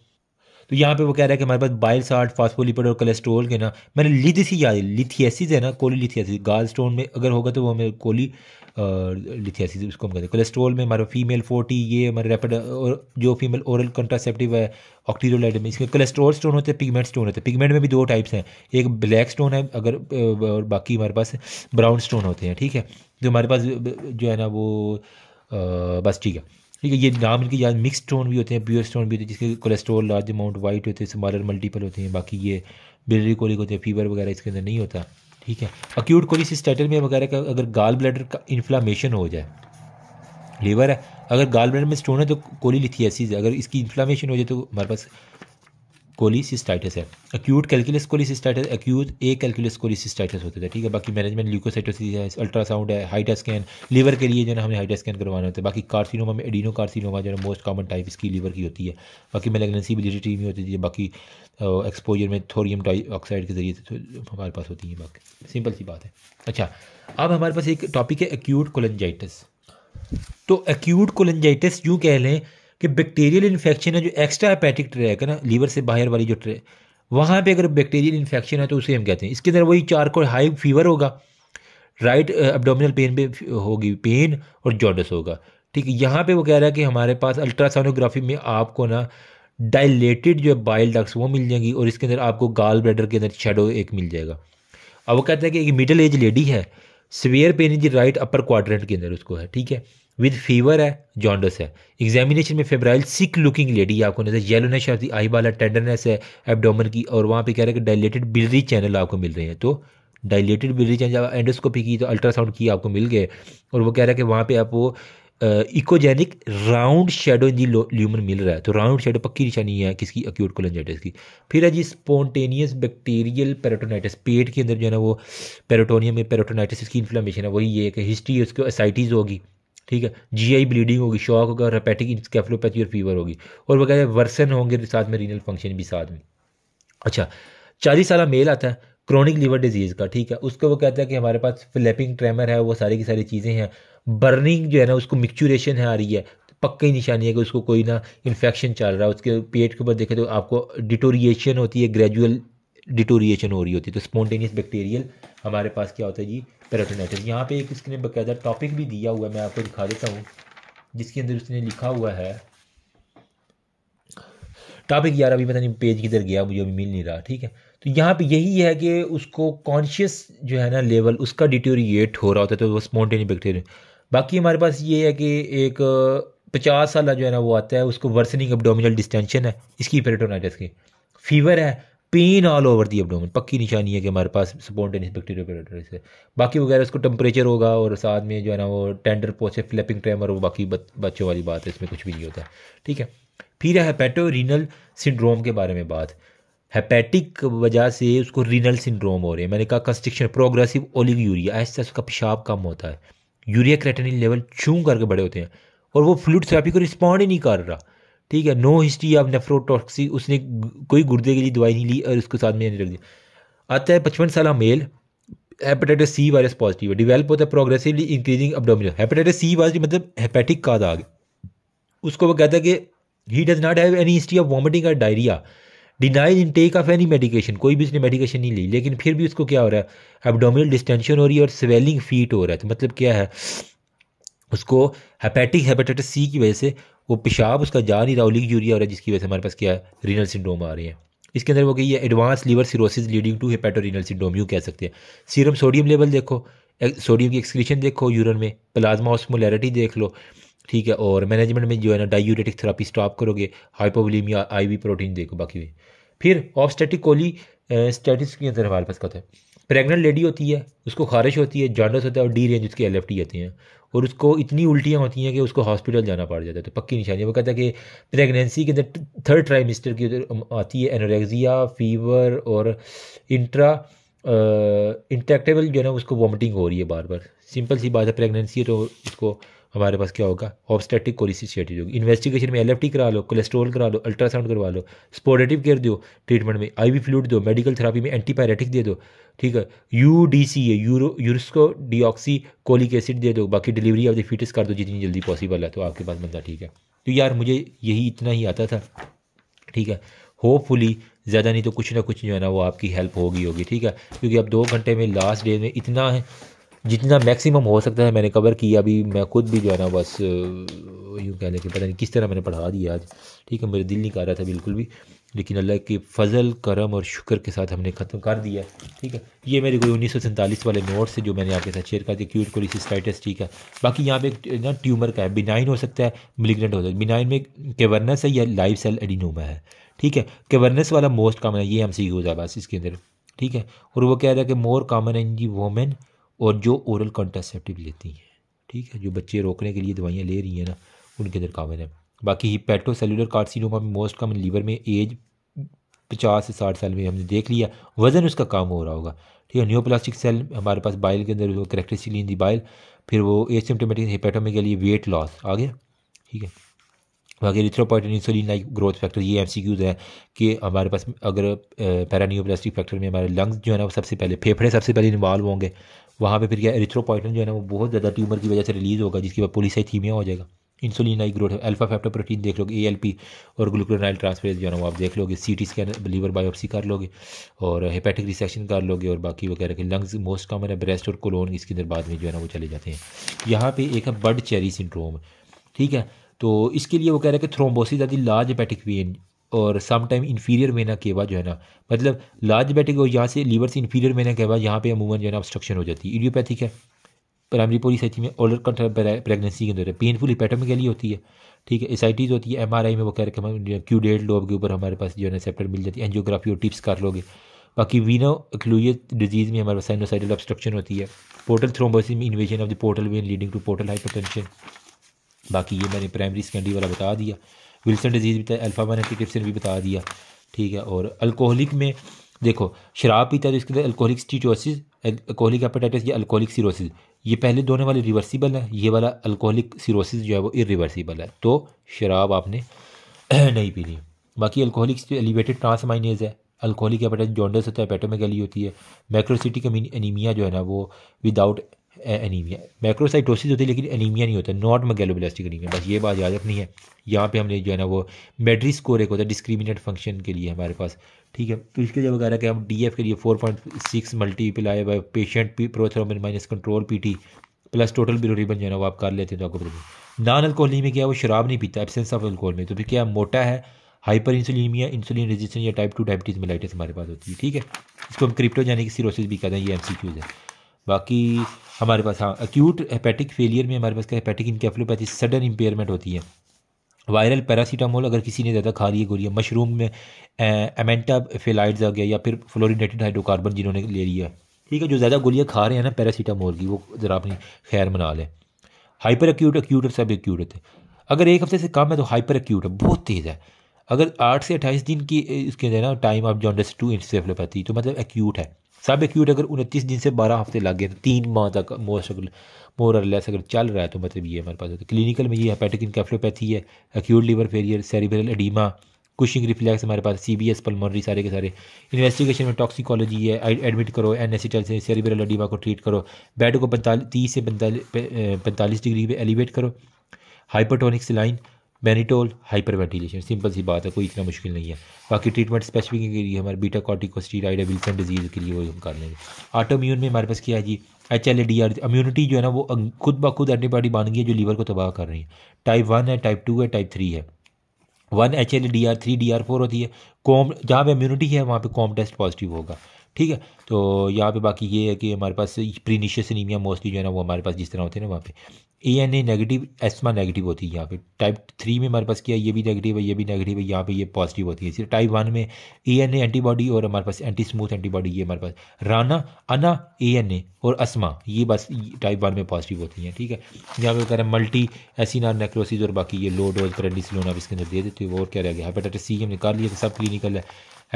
Speaker 1: तो यहाँ पे वो कह रहा है कि हमारे पास बाइल साल्ट फास्फोलिपिड और कोलेस्ट्रोल के ना मैंने लिथिस ही याद है लिथियसिस है ना कोली लिथियासिस गाल स्टोन में अगर होगा तो वो हमें कोली लिथियासिस उसको हम कहते हैं कोलेस्ट्रोल में हमारा फीमेल फोर्टी ये हमारे रेपिड और जो फीमेल ओरल कंट्रासेप्टिव है ऑक्टीरोलाइड में इसमें कोलेस्ट्रोल स्टोन होते हैं पिगमेंट स्टोन होते हैं पिगमेंट में भी दो टाइप्स हैं एक ब्लैक स्टोन है अगर और बाकी हमारे पास ब्राउन स्टोन होते हैं ठीक है जो हमारे पास जो है ना वो बस ठीक है ठीक है ये नाम इनके याद मिक्स स्टोन भी होते हैं प्योर स्टोन भी होते हैं जिसके कोलेस्ट्रॉल लार्ज अमाउंट वाइट होते हैं स्मॉलर मल्टीपल होते हैं बाकी ये बिलरी कोलिक होते हैं फीवर वगैरह इसके अंदर नहीं होता ठीक है अक्यूट कोलिसिस्टाइटल में वगैरह का अगर गाल ब्लैडर का इन्फ्लामेशन हो जाए लीवर है अगर गाल ब्लैडर में स्टोन है तो कोली लिथियासिस है अगर इसकी इन्फ्लामेशन हो जाए तो हमारे पास कोलिसिस्टाइटिस है acute calculous cholecystitis acute acalculous cholecystitis होता है ठीक है बाकी मैनेजमेंट ल्यूकोसाइटोसिस है अल्ट्रासाउंड है हाइटा स्कैन लीवर के लिए जो है हमें हाइटा स्कैन करवाना होता है बाकी कार्सिनोमा में एडिनो कार्सिनोमा जो है मोस्ट कॉमन टाइप इसकी लीवर की होती है बाकी मेलेगनेंसी भी में होती है बाकी एक्सपोजर में थोरियम ऑक्साइड के जरिए तो हमारे पास होती है बाकी सिंपल सी बात है अच्छा अब हमारे पास एक टॉपिक है एक्यूट कोलेंजाइटिस तो एक्यूट कोलेंजाइटिस यूँ कह लें कि बैक्टीरियल इन्फेक्शन है जो एक्स्ट्रा हेपेटिक ट्रैक है ना लीवर से बाहर वाली जो ट्रे वहाँ पे अगर बैक्टीरियल इन्फेक्शन है तो उसे हम कहते हैं इसके अंदर वही चार को हाई फीवर होगा राइट एब्डोमिनल पेन पे होगी पेन और जॉडस होगा ठीक है यहाँ पे वो कह रहा है कि हमारे पास अल्ट्रासोनोग्राफी में आपको ना डायलेटेड जो बाइल डक्स वो मिल जाएंगी और इसके अंदर आपको गाल ब्लैडर के अंदर शेडो एक मिल जाएगा अब वो कहते हैं कि एक मिडिल एज लेडी है severe pain in the right upper quadrant के अंदर उसको है ठीक है विद फीवर है जॉन्डस है एग्जामिनेशन में फेब्राइल सिक लुकिंग लेडी आपको नजर नेश ऑफ दी आई वाला टेंडरनेस है एबडोमन की और वहाँ पे कह रहे हैं कि डायलेटेड बिलरी चैनल आपको मिल रहे हैं तो डायलेटेड बिलरी चैनल जब एंडोस्कोपी की तो अल्ट्रासाउंड की आपको मिल गए और वो कह रहा है कि वहाँ पर आपको echogenic round shadow in the lumen मिल रहा है तो राउंड शेडो पक्की निशानी है किसकी अक्यूट कोलेंजाइटिस की फिर है जी स्पॉन्टेनियस बैक्टीरियल पेरोटोनाइटिस पेट के अंदर जो है ना वो पेरोटोनियम में पेरोटोनाइटिस की इन्फ्लामेशन है वही ये कि हिस्ट्री उसको एसाइटीज़ होगी ठीक है जीआई ब्लीडिंग होगी शॉक होगा रेपेटिक स्केफलोपैथी और फीवर होगी और वगैरह वर्सन होंगे तो साथ में रीनल फंक्शन भी साथ में अच्छा चालीस साल मेल आता है क्रॉनिक लीवर डिजीज़ का ठीक है उसको वो कहता है कि हमारे पास फ्लैपिंग ट्रेमर है वो सारी की सारी चीज़ें हैं बर्निंग जो है ना उसको मिक्चुरेशन है आ रही है पक्की निशानी है कि उसको कोई ना इन्फेक्शन चल रहा है उसके पेट के ऊपर देखे तो आपको डिटोरिएशन होती है ग्रेजुअल डिटोरिएशन हो रही होती है तो स्पॉन्टेनियस बैक्टीरियल हमारे पास क्या होता है जी पेराटोनाइटिस यहाँ पे एक उसने बकायदा टॉपिक भी दिया हुआ है मैं आपको दिखा देता हूँ जिसके अंदर उसने लिखा हुआ है टॉपिक यार अभी पता नहीं पेज किधर गया मुझे अभी मिल नहीं रहा ठीक है तो यहाँ पे यही है कि उसको कॉन्शियस जो है ना लेवल उसका डिटोरिएट हो रहा होता है तो वो स्पॉन्टेनियस बैक्टीरियल बाकी हमारे पास ये है कि एक पचास साल जो है ना वो आता है उसको वर्सनिंग डोमिनल डिस्टेंशन है इसकी पेरेटोनाइटिस की फीवर है pain all over the abdomen पक्की निशानी है कि हमारे पास स्पॉन्टेनियस बैक्टीरिया है बाकी वगैरह उसको टेम्परेचर होगा और साथ में जो है ना वो टेंडर पोस्ट फ्लैपिंग ट्रेमर वो बाकी बच्चों वाली बात है इसमें कुछ भी नहीं होता ठीक है फिर है रीनल सिंड्रोम के बारे में बात हेपेटिक वजह से उसको रीनल सिंड्रोम हो रहे हैं मैंने कहा कंस्ट्रिक्शन प्रोग्रेसिव ओलिग यूरिया ऐसे उसका पेशाब कम होता है यूरिया क्रेटनिन लेवल छू करके बड़े होते हैं और वो फ्लूड थेरापी को रिस्पॉन्ड ही नहीं कर रहा ठीक है नो हिस्ट्री ऑफ नेफ्रोटॉक्सी उसने कोई गुर्दे के लिए दवाई नहीं ली और उसको साथ में नहीं रख दिया आता है पचपन साल male hepatitis C virus positive है डिवेल्प होता है progressively increasing abdominal hepatitis C virus मतलब हेपेटिक का दाग उसको वो कहता है कि he does not have any history of vomiting और diarrhoea denies take of any medication कोई भी उसने मेडिकेशन नहीं ली लेकिन फिर भी उसको क्या हो रहा है एबडोमिनल डिस्टेंशन हो रही है और स्वेलिंग फीट हो रहा है तो मतलब क्या है उसको हेपेटिक हेपेटाइटिस सी की वजह से वो पेशाब उसका जा नहीं रहा ओलिक यूरिया हो रहा है जिसकी वजह से हमारे पास क्या रीनल सिंड्रोम आ रहे हैं इसके अंदर वो कही है advance liver cirrhosis leading to hepatorenal syndrome यूँ कह सकते हैं सीरम सोडियम लेवल देखो सोडियम की एक्सक्रीशन देखो यूरन में प्लाज्मा ऑस्मोलैरिटी देख लो ठीक है और मैनेजमेंट में जो है ना डायूरेटिक थेरापी स्टॉप करोगे हाइपोवलीमिया आईवी प्रोटीन देखो बाकी भी फिर ऑफस्टेटिक कोली स्टेटिस के अंदर हमारे पास कहता है प्रेगनेंट लेडी होती है उसको खारिश होती है जॉन्डस होता है और डी रेंज उसके एल होती हैं और उसको इतनी उल्टियाँ होती हैं कि उसको हॉस्पिटल जाना पड़ जाता है तो पक्की निशानी वो कहता है कि प्रेगनेंसी के अंदर थर्ड ट्राइमिस्टर की आती है एनोरेक्सिया फीवर और इंट्रा इंटेक्टेबल जो है ना उसको वॉमिटिंग हो रही है बार बार सिंपल सी बात है प्रेगनेंसी है तो उसको हमारे पास क्या होगा ऑब्स्टेटिक कोलिसिस्टिटी होगी इन्वेस्टिगेशन में एल करा लो कोलेस्ट्रोल करा लो अल्ट्रासाउंड करवा लो स्पोरेटिव केयर दो ट्रीटमेंट में आई फ्लूड दो मेडिकल थेरापी में एंटीपायरेटिक दे दो ठीक है यू डी सी है urso ursodeoxycholic acid दे दो बाकी डिलीवरी ऑफ द फिटिस कर दो जितनी जल्दी पॉसिबल है तो आपके पास बंदा ठीक है तो यार मुझे यही इतना ही आता था ठीक है होपफुली ज़्यादा नहीं तो कुछ ना कुछ जो है ना वो आपकी हेल्प होगी होगी ठीक है क्योंकि अब दो घंटे में लास्ट डे में इतना है जितना मैक्सिमम हो सकता है मैंने कवर किया अभी मैं खुद भी जो है ना बस यूँ कह लेकिन पता नहीं किस तरह मैंने पढ़ा दिया आज ठीक है मेरा दिल नहीं कर रहा था बिल्कुल भी लेकिन अल्लाह के फ़जल करम और शुक्र के साथ हमने ख़त्म कर दिया ठीक है ये मेरे कोई उन्नीस सौ सैंतालीस वाले नोट से जो मैंने आपके साथ शेयर कर दिया क्यूट कोलिसिस्टाइटिस ठीक है बाकी यहाँ पे ना ट्यूमर का है बिनाइन हो सकता है मिलिग्रेंट हो सकता है बिनाइन में केवरनेस है या लाइव सेल एडिनोमा है ठीक है केवरनेस वाला मोस्ट कामन है ये हमसे यूज़ है बस इसके अंदर ठीक है और वो कह रहा है कि मोर कामन इन जी वोमेन और जो ओरल कॉन्टासेप्टिव लेती हैं ठीक है जो बच्चे रोकने के लिए दवाइयाँ ले रही हैं ना उनके अंदर कामन है बाकी हिपेटो सेलुलर कार्सिनोमा में मोस्ट कॉमन लीवर में एज पचास से साठ साल में हमने देख लिया वज़न उसका काम हो रहा होगा ठीक है न्योप्लास्टिक सेल हमारे पास बाइल के अंदर वो करेक्टरिस्टिक इन दी बाइल फिर वो एसिम्टोमेटिक हिपेटोमे के लिए वेट लॉस आ गया ठीक है बाकी erythropoietin insulin like growth factor ये एम सी क्यूज़ हैं कि हमारे पास अगर पैरानियोप्लास्टिक फैक्टर में हमारे लंग्स जो है ना वो सबसे पहले फेफड़े सबसे पहले इन्वॉल्व होंगे वहाँ पे फिर क्या एरिथ्रोपॉइटन जो है ना वो बहुत ज़्यादा ट्यूमर की वजह से रिलीज़ होगा जिसके बाद पोलिसाइथीमिया हो जाएगा insulin I growth alpha feto protein देख लोगे ए एल पी और ग्लूकोनाइल ट्रांसफरेज जो है ना वो आप देख लोगे C T scan liver biopsy कर लोगे और हेपेटिक रिसेक्शन कर लोगे और बाकी वगैरह के लंग्स मोस्ट कॉमन है ब्रेस्ट और कोलोन इसके अंदर बाद में जो है ना वो चले जाते हैं यहाँ पे एक है बर्ड चेरी सिंड्रोम ठीक है तो इसके लिए वो कह रहे हैं कि thrombosis or large hepatic vein और सम टाइम इन्फीरियर मेना केवा जो है ना मतलब लार्ज बैटिक और यहाँ से लीवर से इन्फीरियर मेना केवा यहाँ पे अमूमन जो है ना ऑब्स्ट्रक्शन हो जाती है इडियोपैथिक है प्राइमरी पोलिसाइटी में ऑलर कंट्रा प्रेगनेंसी के अंदर पेनफुल हिपेटम के लिए होती है ठीक है एसाइटीज़ होती है एमआरआई में वो कह रखे हैं क्यू डेट लोब के ऊपर हमारे पास जो है ना सेप्टर मिल जाती है एनजियोग्राफी और टिप्स कर लोगे बाकी वीनो एक्लूज डिजीज़ में हमारे पास साइनोसाइडल ऑब्स्ट्रक्शन होती है पोर्टल थ्रोम्बोसिस में invasion of the portal vein leading to portal hypertension बाकी ये मैंने प्राइमरी सेकेंडरी वाला बता दिया विल्सन डिजीज़ भी था अल्फा वन एंटीकिप्सिन भी बता दिया ठीक है और अल्कोहलिक में देखो शराब पीता है तो इसके अंदर अल्कोहलिक स्टीटोसिस अल्कोहलिक हेपेटाइटिस या अल्कोहलिक सीरोसिस ये पहले दोनों वाले रिवर्सिबल है ये वाला अल्कोहलिक सीरोसिस जो है वो इरिवर्सिबल है तो शराब आपने नहीं पीनी बाकी अल्कोहलिक एलिवेटेड ट्रांसमाइनेज है अल्कोहलिक हेपेटाइटिस जॉन्डस होता है पेटोमेगली होती है मैक्रोसिटिक एनीमिया जो है ना वो विदाउट एनीमिया मैक्रोसाइटोसिस होती है लेकिन एनीमिया नहीं होता नॉट मगैलोब्लास्टिक एनीमिया बस ये बात याद रखनी है यहाँ पे हमने जो है ना वो मेड्री स्कोर एक होता है डिस्क्रिमिनेट फंक्शन के लिए हमारे पास ठीक है तो इसके लिए वगैरह के हम डी के लिए four point six multiply by patient P prothrombin minus control P T plus total bilirubin जो है ना वो आप कर लेते हैं तो आपको नॉन अल्कोहली में क्या वो शराब नहीं पीता एबसेंस ऑफ अल्कोहल में तो फिर क्या मोटा है हाइपर इंसुलिनिया इंसुलिन रेजिस्टेंस या टाइप टू डायबिटीज़ मेलाइटिस हमारे पास होती है ठीक है इसको हम क्रिप्टो जाने की सिरोसिस भी कहते हैं ये एम है बाकी हमारे पास हाँ एक्यूट हेपेटिक फेलियर में हमारे पास क्या हेपेटिक इनकेफलोपैथी सडन इम्पेयरमेंट होती है वायरल पैरासीटामोल अगर किसी ने ज़्यादा खा ली है गोलियाँ मशरूम में एमेंटा फेलाइड्स आ गया या फिर फ्लोरिनेटेड हाइड्रोकार्बन जिन्होंने ले लिया ठीक है जो ज़्यादा गोलियाँ खा रहे हैं ना पैरासीटामोल की वो ज़रा अपनी खैर मना लें हाइपर एक्यूट एक्यूट और सब एक्यूट होते हैं अगर एक हफ्ते से कम है तो हाइपर एक्यूट है बहुत तेज़ है अगर आठ से अट्ठाईस दिन की इसके अंदर ना time of jaundice to encephalopathy तो मतलब एक्यूट है सब एक्यूट अगर उनतीस दिन से बारह हफ्ते लग गए तो तीन माह तक मोस्ट अगर मोर लेस अगर चल रहा है तो मतलब ये हमारे पास होता है क्लिनिकल तो में ये हेपेटिक इनकेफ्लोपैथी है acute liver failure cerebral oedema Cushing reflex हमारे पास सी बी एस पलमोनरी सारे के सारे इन्वेस्टिगेशन में टॉक्सिकोलॉजी है एडमिट करो एन एस से सेरिब्रल एडीमा को ट्रीट करो बेड को पैंतालीस तीस से पैंतालीस डिग्री पर एलिवेट करो hypertonic saline hyperventilation simple सी बात है कोई इतना मुश्किल नहीं है बाकी ट्रीटमेंट स्पेसिफिक के लिए हमारे बीटा कॉटिकोस्टीराइड है विल्सन डिजीज़ के लिए वो हम कर लेंगे आटोम्यून में हमारे पास क्या है जी H L D R immunity जो है ना वो अं, खुद ब खुद एंटीबॉडी बन गई है जो लीवर को तबाह कर रही है टाइप वन है टाइप टू है टाइप थ्री है one H L D R three D R four होती है कॉम जहाँ पे इम्यूनिटी है वहाँ पे कॉम टेस्ट पॉजिटिव होगा ठीक है तो यहाँ पे बाकी ये है कि हमारे पास प्रीनिशियस एनीमिया मोस्टली जो है ना वो हमारे पास जिस तरह होते हैं ना वहाँ पे A N A negative ASMA negative होती है यहाँ पे टाइप थ्री में हमारे पास क्या ये भी नेगेटिव है ये भी नेगेटिव है यहाँ पे ये पॉजिटिव होती है सिर्फ टाइप वन में ए एन ए एंटीबॉडी और हमारे पास एंटी स्मूथ एंटीबॉडी ये हमारे पास राना अना ए एन ए और अस्मा ये बस टाइप वन में पॉजिटिव होती हैं ठीक है यहाँ पे कह रहे हैं मल्टी एसिनार नेक्रोसिस और बाकी ये लो डोज प्रेडिसलोन आप इसके अंदर दे देते हो और क्या रह गया हेपेटाइटिस सी हमने कर लिया सब क्लिनिकल है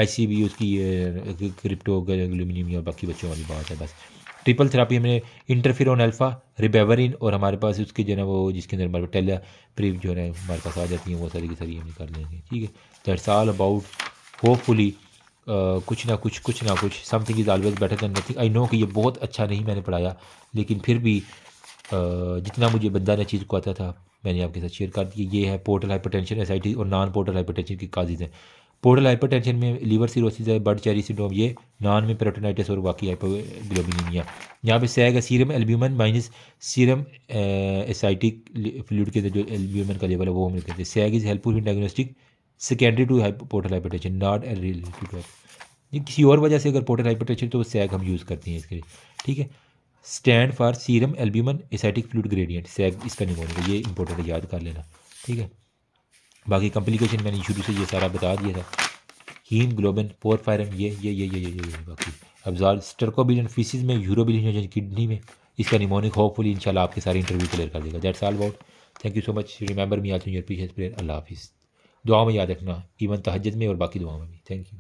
Speaker 1: ऐसी भी उसकी क्रिप्टो एल्यूमिनियम और बाकी बच्चों वाली बात है बस ट्रिपल थेरापी हमने इंटरफिर अल्फ़ा रिबेवरिन और हमारे पास उसके जो है ना वो जिसके अंदर हमारे टेला प्रीव जो है हमारे पास आ जाती हैं वो सारी की सारी हम कर लेंगे ठीक है दैट्स ऑल अबाउट होपफुली कुछ ना कुछ कुछ ना कुछ something is always better than nothing I know कि ये बहुत अच्छा नहीं मैंने पढ़ाया लेकिन फिर भी आ, जितना मुझे बंदा ने चीज़ को आता था मैंने आपके साथ शेयर कर दिया ये है पोर्टल हाइपरटेंशन एसआईटी और नॉन पोर्टल हाइपरटेंशन की काजिज़ हैं पोर्टल हाइपर टेंशन में लीवर सीरोसिस है बर्ड चेरी सिंड्रोम ये नॉन में पेरोटोनाइटिस और बाकी हाइपोग्लोबिनिया यहाँ पे सैग है serum albumin minus serum ascitic fluid के जो एल्ब्यूमन का लेवल है वो मिलते हैं SAAG is helpful in diagnostic secondary to portal tension not related ये किसी और वजह से अगर पोर्टल टेंशन तो सैग हम यूज़ करते हैं इसके लिए ठीक है stand for serum albumin ascitic fluid gradient SAAG इसका निमोनिक ये इंपॉर्टेंट है याद कर लेना ठीक है बाकी कम्प्लिकेशन मैंने शुरू से ये सारा बता दिया था हीम ग्लोबन पोर ये ये ये ये ये ये, ये बाकी अब्जाल स्टर्कोबिलियन फीसिस में यूरोबिलियन किडनी में इसका निमोनिक होपफुली इंशाल्लाह आपके सारे इंटरव्यू क्लियर कर देगा that's all about thank you so much remember me आज योर पीछे प्लेयर अल्लाह हाफिज़ दुआ में याद रखना इवन तहजद में और बाकी दुआ में भी थैंक यू